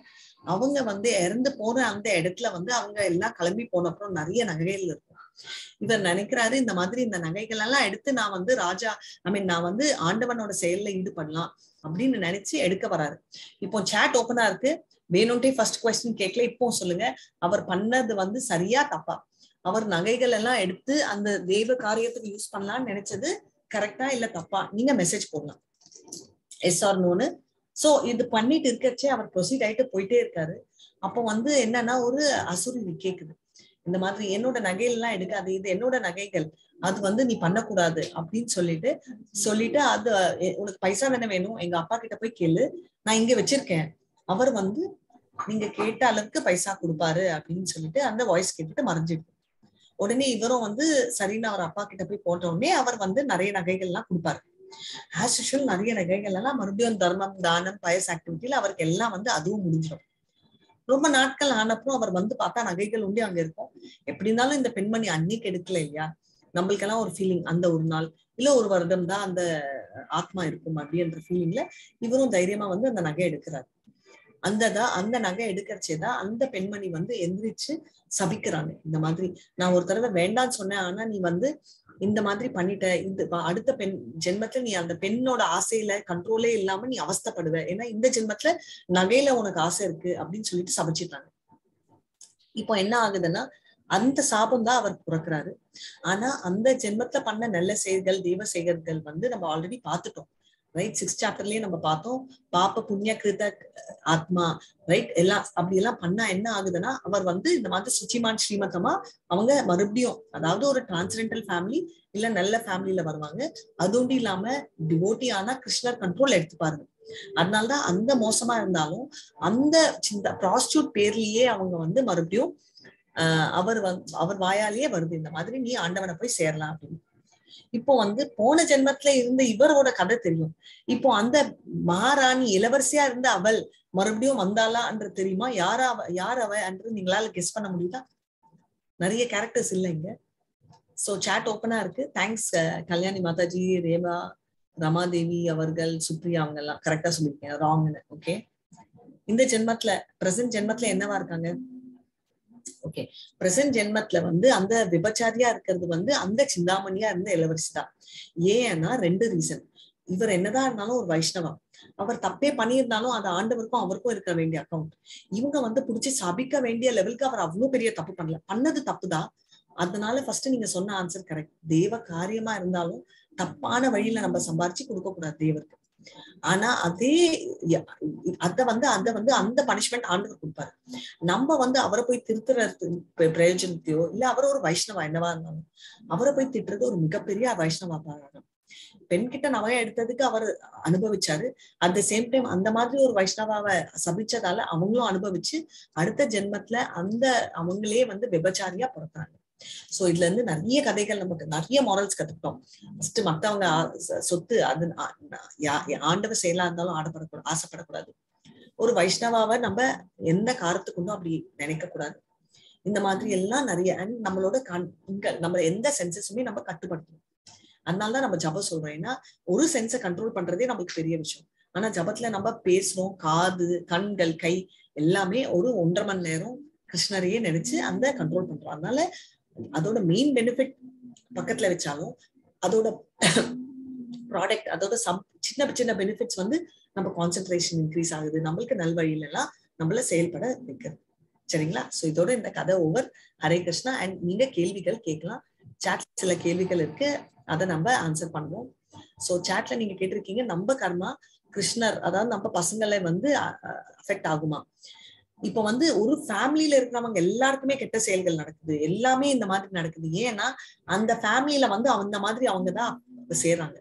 அவங்க வந்து இறந்து போன அந்த இடத்துல வந்து அவங்க எல்லாம் கிளம்பி போன அப்புறம் நிறைய நகைகள் இருக்கும் இவர் நினைக்கிறாரு இந்த மாதிரி இந்த நகைகள் எல்லாம் எடுத்து நான் வந்து ராஜா ஐ மீன் நான் வந்து ஆண்டவனோட செயல்ல ஈடுபடலாம் அப்படின்னு நினைச்சு எடுக்க வராரு இப்போ சேட் ஓப்பனா இருக்கு வேணும்ட்டே ஃபர்ஸ்ட் கொஸ்டின் கேட்கல இப்போ சொல்லுங்க அவர் பண்ணது வந்து சரியா தப்பா அவர் நகைகள் எல்லாம் எடுத்து அந்த தெய்வ காரியத்துக்கு யூஸ் பண்ணலாம்னு நினைச்சது கரெக்டா இல்ல தப்பா நீங்க மெசேஜ் போடலாம் எஸ் ஆர் நோனு சோ இது பண்ணிட்டு இருக்கச்சே அவர் ப்ரொசீட் ஆயிட்டு போயிட்டே இருக்காரு அப்போ வந்து என்னன்னா ஒரு அசுரி கேக்குது இந்த மாதிரி என்னோட நகைகள் எல்லாம் எடுக்காது இது என்னோட நகைகள் அது வந்து நீ பண்ணக்கூடாது அப்படின்னு சொல்லிட்டு சொல்லிட்டு அது உனக்கு பைசா தானே வேணும் எங்க அப்பா கிட்ட போய் கேளு நான் இங்க வச்சிருக்கேன் அவர் வந்து நீங்க கேட்ட அளவுக்கு பைசா கொடுப்பாரு அப்படின்னு சொல்லிட்டு அந்த வாய்ஸ் கேட்டுட்டு மறைஞ்சிட்டு உடனே இவரும் வந்து சரின்னு அவர் அப்பா கிட்ட போய் போட்ட உடனே அவர் வந்து நிறைய நகைகள்லாம் கொடுப்பாரு ஆஸ் யூஷுவல் நிறைய நகைகள் எல்லாம் மறுபடியும் தர்மம் தானம் பயஸ் ஆக்டிவிட்டியில அவருக்கு எல்லாம் வந்து அதுவும் முடிஞ்சிடும் ரொம்ப நாட்கள் ஆனப்பறம் அவர் வந்து பார்த்தா நகைகள் உண்டு அங்க இருக்கும் எப்படி இருந்தாலும் இந்த பெண்மணி அன்னைக்கு எடுக்கல இல்லையா நம்மளுக்கெல்லாம் ஒரு ஃபீலிங் அந்த ஒரு நாள் இல்ல ஒரு வருடம் தான் அந்த ஆத்மா இருக்கும் அப்படின்ற ஃபீலிங்ல இவரும் தைரியமா வந்து அந்த நகை எடுக்கிறாரு அந்த அந்த நகை எடுக்கிறச்சேதான் அந்த பெண்மணி வந்து எந்திரிச்சு சபிக்கிறாங்க இந்த மாதிரி நான் ஒரு தடவை வேண்டாம்னு சொன்னேன் ஆனா நீ வந்து இந்த மாதிரி பண்ணிட்ட இந்த அடுத்த பெண் ஜென்மத்துல நீ அந்த பெண்ணோட ஆசையில கண்ட்ரோலே இல்லாம நீ அவஸ்தப்படுவ ஏன்னா இந்த ஜென்மத்துல நகையில உனக்கு ஆசை இருக்கு அப்படின்னு சொல்லிட்டு சமைச்சிட்டாங்க இப்போ என்ன ஆகுதுன்னா அந்த சாபம் தான் அவர் புறக்கிறாரு ஆனா அந்த ஜென்மத்துல பண்ண நல்ல செயல்கள் தெய்வ செயல்கள் வந்து நம்ம ஆல்ரெடி பார்த்துட்டோம் ரைட் சிக்ஸ் சாப்டர்லயே நம்ம பார்த்தோம் பாப்ப புண்ணிய கிருத ஆத்மா ரைட் எல்லாம் அப்படி எல்லாம் பண்ணா என்ன ஆகுதுன்னா அவர் வந்து இந்த மாதிரி சுச்சிமான் ஸ்ரீமதமா அவங்க மறுபடியும் அதாவது ஒரு டிரான்ஸ்ஜெண்டல் ஃபேமிலி இல்ல நல்ல ஃபேமிலியில வருவாங்க அதுவும் இல்லாம டிவோட்டி ஆனா கிருஷ்ணர் கண்ட்ரோல் பாருங்க அதனாலதான் அந்த மோசமா இருந்தாலும் அந்த சிந்த ப்ராஸ்டியூட் பேர்லயே அவங்க வந்து மறுபடியும் அவர் அவர் வாயாலேயே வருது இந்த மாதிரி நீ ஆண்டவனை போய் சேரலாம் அப்படின்னு இப்போ வந்து போன ஜென்மத்துல இருந்த இவரோட கதை தெரியும் இப்போ அந்த மகாராணி இளவரசியா இருந்த அவள் மறுபடியும் வந்தாளா என்று தெரியுமா யாரா யார் அவ என்று நீங்களால கெஸ் பண்ண முடியுதா நிறைய கேரக்டர்ஸ் இங்க சோ சேட் ஓப்பனா இருக்கு தேங்க்ஸ் கல்யாணி மாதாஜி ரேவா ரமாதேவி அவர்கள் சுப்ரியா அவங்க எல்லாம் கரெக்டா சொல்லியிருக்கேன் ராங்னு ஓகே இந்த ஜென்மத்துல பிரசன்ட் ஜென்மத்துல என்னவா இருக்காங்க ஓகே பிரசன்ட் ஜென்மத்துல வந்து அந்த விபச்சாரியா இருக்கிறது வந்து அந்த சிந்தாமணியா இருந்த இளவரசி தான் ஏன்னா ரெண்டு ரீசன் இவர் என்னதான் இருந்தாலும் ஒரு வைஷ்ணவம் அவர் தப்பே பண்ணியிருந்தாலும் அந்த ஆண்டவருக்கும் அவருக்கும் இருக்க வேண்டிய அக்கௌண்ட் இவங்க வந்து புடிச்சு சபிக்க வேண்டிய லெவலுக்கு அவர் அவ்வளவு பெரிய தப்பு பண்ணல பண்ணது தப்புதான் அதனால ஃபர்ஸ்ட் நீங்க சொன்ன ஆன்சர் கரெக்ட் தேவ காரியமா இருந்தாலும் தப்பான வழியில நம்ம சம்பாரிச்சு கொடுக்க கூடாது தேவருக்கு ஆனா அதே அத வந்து அத வந்து அந்த பனிஷ்மெண்ட் ஆண்டவர் கொடுப்பாரு நம்ம வந்து அவரை போய் திருத்துறது பிரயோஜனத்தையோ இல்ல அவர் ஒரு வைஷ்ணவா என்னவா இருந்தாலும் அவரை போய் திட்டுறது ஒரு மிகப்பெரிய வைஷ்ணவா பாராட்டம் பெண்கிட்ட நவைய எடுத்ததுக்கு அவர் அனுபவிச்சாரு அட் த சேம் டைம் அந்த மாதிரி ஒரு வைஷ்ணவாவை சபிச்சதால அவங்களும் அனுபவிச்சு அடுத்த ஜென்மத்துல அந்த அவங்களே வந்து விபச்சாரியா பிறக்கிறாங்க சோ இதுல இருந்து நிறைய கதைகள் நமக்கு நிறைய மாரல்ஸ் கத்துக்கிட்டோம் ஃபர்ஸ்ட் மத்தவங்க சொத்து அது ஆண்டவர் செயலா இருந்தாலும் ஆடப்படக்கூடாது ஆசைப்படக்கூடாது ஒரு வைஷ்ணவாவை நம்ம எந்த காரத்துக்குண்டும் அப்படி நினைக்க கூடாது இந்த மாதிரி எல்லாம் நிறைய அண்ட் நம்மளோட கண் நம்ம எந்த சென்சஸுமே நம்ம கட்டுப்படுத்தணும் அதனாலதான் நம்ம ஜபம் சொல்றோம் ஏன்னா ஒரு சென்ஸை கண்ட்ரோல் பண்றதே நமக்கு பெரிய விஷயம் ஆனா ஜபத்துல நம்ம பேசணும் காது கண்கள் கை எல்லாமே ஒரு ஒன்றரை மணி நேரம் கிருஷ்ணரையே நினைச்சு அந்த கண்ட்ரோல் பண்றோம் அதனால அதோட மெயின் பெனிஃபிட் பக்கத்துல வச்சாலும் அதோட ப்ராடக்ட் அதோட சம் சின்ன சின்ன பெனிஃபிட்ஸ் வந்து நம்ம கான்சென்ட்ரேஷன் இன்க்ரீஸ் ஆகுது நம்மளுக்கு நல்வழியில எல்லாம் நம்மள செயல்பட வைக்கிறது சரிங்களா ஸோ இதோட இந்த கதை ஓவர் ஹரே கிருஷ்ணா அண்ட் நீங்க கேள்விகள் கேட்கலாம் சாட்ல சில கேள்விகள் இருக்கு அதை நம்ம ஆன்சர் பண்ணுவோம் ஸோ சாட்ல நீங்க கேட்டிருக்கீங்க நம்ம கர்மா கிருஷ்ணர் அதாவது நம்ம பசங்களை வந்து அஃபெக்ட் ஆகுமா இப்ப வந்து ஒரு ஃபேமிலியில இருக்கிறவங்க எல்லாருக்குமே கெட்ட செயல்கள் நடக்குது எல்லாமே இந்த மாதிரி நடக்குது ஏன்னா அந்த ஃபேமிலியில வந்து அந்த மாதிரி அவங்கதான் சேர்றாங்க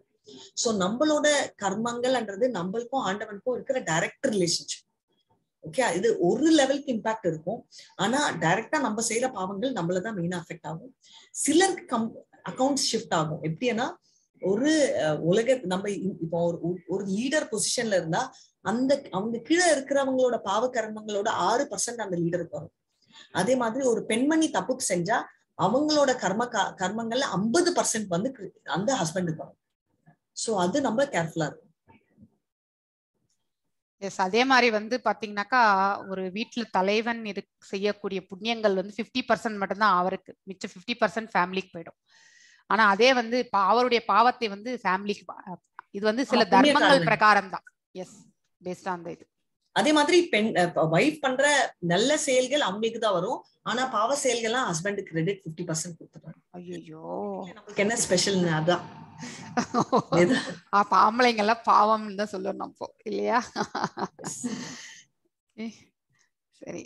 சோ நம்மளோட கர்மங்கள்ன்றது நம்மளுக்கும் ஆண்டவனுக்கும் இருக்கிற டைரக்ட் ரிலேஷன்ஷிப் ஓகே இது ஒரு லெவலுக்கு இம்பாக்ட் இருக்கும் ஆனா டைரக்டா நம்ம செய்யற பாவங்கள் நம்மளதான் மெயினா அஃபெக்ட் ஆகும் சிலருக்கு கம் அக்கௌண்ட் ஷிஃப்ட் ஆகும் எப்படின்னா ஒரு உலக நம்ம இப்போ ஒரு ஒரு லீடர் பொசிஷன்ல இருந்தா அந்த அவங்க கீழே இருக்கிறவங்களோட பாவ கர்மங்களோட ஆறு பர்சன்ட் அந்த லீடருக்கு வரும் அதே மாதிரி ஒரு பெண்மணி தப்பு செஞ்சா அவங்களோட கர்ம கர்மங்கள்ல ஐம்பது பர்சன்ட் வந்து அந்த ஹஸ்பண்டுக்கு வரும் சோ அது நம்ம கேர்ஃபுல்லா இருக்கும் எஸ் அதே மாதிரி வந்து பாத்தீங்கன்னாக்கா ஒரு வீட்டுல தலைவன் இது செய்யக்கூடிய புண்ணியங்கள் வந்து பிப்டி பர்சன்ட் மட்டும்தான் அவருக்கு மிச்சம் பிப்டி பர்சன்ட் ஃபேமிலிக்கு போயிடும் ஆனா அதே வந்து அவருடைய பாவத்தை வந்து ஃபேமிலிக்கு இது வந்து சில தர்மங்கள் பிரகாரம் தான் எஸ் பேஸ்ட் ஆன் இது அதே மாதிரி பெண் ஒய்ஃப் பண்ற நல்ல செயல்கள் அவங்களுக்கு தான் வரும் ஆனா பாவ செயல்கள்லாம் ஹஸ்பண்ட் கிரெடிட் பிப்டி பர்சன்ட் கொடுத்துருவாங்க ஐயோ நமக்கு என்ன ஸ்பெஷல் அதான் அப்ப ஆம்பளைங்க எல்லாம் பாவம் தான் சொல்லணும் அப்போ இல்லையா சரி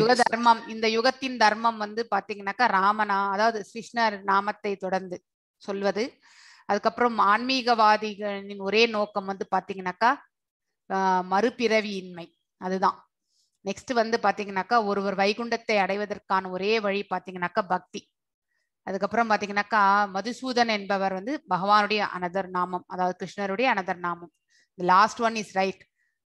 யுக தர்மம் இந்த யுகத்தின் தர்மம் வந்து பாத்தீங்கன்னாக்கா ராமனா அதாவது கிருஷ்ணர் நாமத்தை தொடர்ந்து சொல்வது அதுக்கப்புறம் ஆன்மீகவாதிகளின் ஒரே நோக்கம் வந்து பாத்தீங்கன்னாக்கா மறுபிறவியின்மை அதுதான் நெக்ஸ்ட் வந்து பாத்தீங்கன்னாக்கா ஒருவர் வைகுண்டத்தை அடைவதற்கான ஒரே வழி பாத்தீங்கன்னாக்கா பக்தி அதுக்கப்புறம் பாத்தீங்கன்னாக்கா மதுசூதன் என்பவர் வந்து பகவானுடைய அனதர் நாமம் அதாவது கிருஷ்ணருடைய அனதர் நாமம் லாஸ்ட் ஒன் இஸ் ரைட்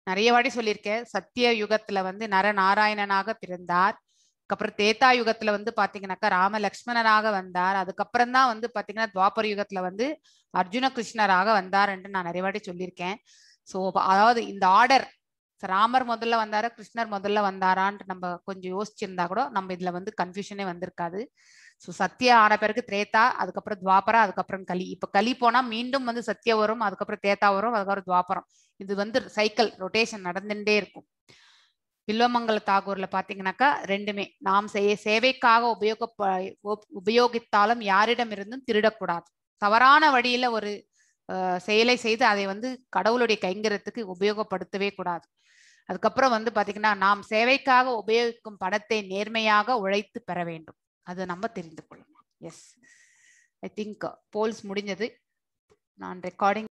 நிறைய வாடி சொல்லியிருக்கேன் சத்திய யுகத்துல வந்து நர நாராயணனாக பிறந்தார் அதுக்கப்புறம் தேத்தா யுகத்துல வந்து பாத்தீங்கன்னாக்கா ராம லக்ஷ்மணனாக வந்தார் அதுக்கப்புறம் தான் வந்து பாத்தீங்கன்னா துவாபர யுகத்துல வந்து அர்ஜுன கிருஷ்ணராக வந்தார் என்று நான் நிறைய வாட்டி சொல்லியிருக்கேன் ஸோ அதாவது இந்த ஆர்டர் ராமர் முதல்ல வந்தாரா கிருஷ்ணர் முதல்ல வந்தாரான்ட்டு நம்ம கொஞ்சம் யோசிச்சிருந்தா கூட நம்ம இதுல வந்து கன்ஃபியூஷனே வந்திருக்காது ஸோ சத்யா ஆன பிறகு திரேதா அதுக்கப்புறம் துவாபரா அதுக்கப்புறம் களி இப்போ களி போனா மீண்டும் வந்து சத்யா வரும் அதுக்கப்புறம் தேத்தா வரும் அதுக்கப்புறம் துவாபரம் இது வந்து சைக்கிள் ரொட்டேஷன் நடந்துட்டே இருக்கும் வில்வமங்கல தாகூர்ல பாத்தீங்கன்னாக்கா ரெண்டுமே நாம் செய்ய சேவைக்காக உபயோக உபயோகித்தாலும் யாரிடம் இருந்தும் திருடக்கூடாது தவறான வழியில ஒரு செயலை செய்து அதை வந்து கடவுளுடைய கைங்கரத்துக்கு உபயோகப்படுத்தவே கூடாது அதுக்கப்புறம் வந்து பாத்தீங்கன்னா நாம் சேவைக்காக உபயோகிக்கும் பணத்தை நேர்மையாக உழைத்து பெற வேண்டும் அதை நம்ம தெரிந்து கொள்ளணும் எஸ் ஐ திங்க் போல்ஸ் முடிஞ்சது நான் ரெக்கார்டிங்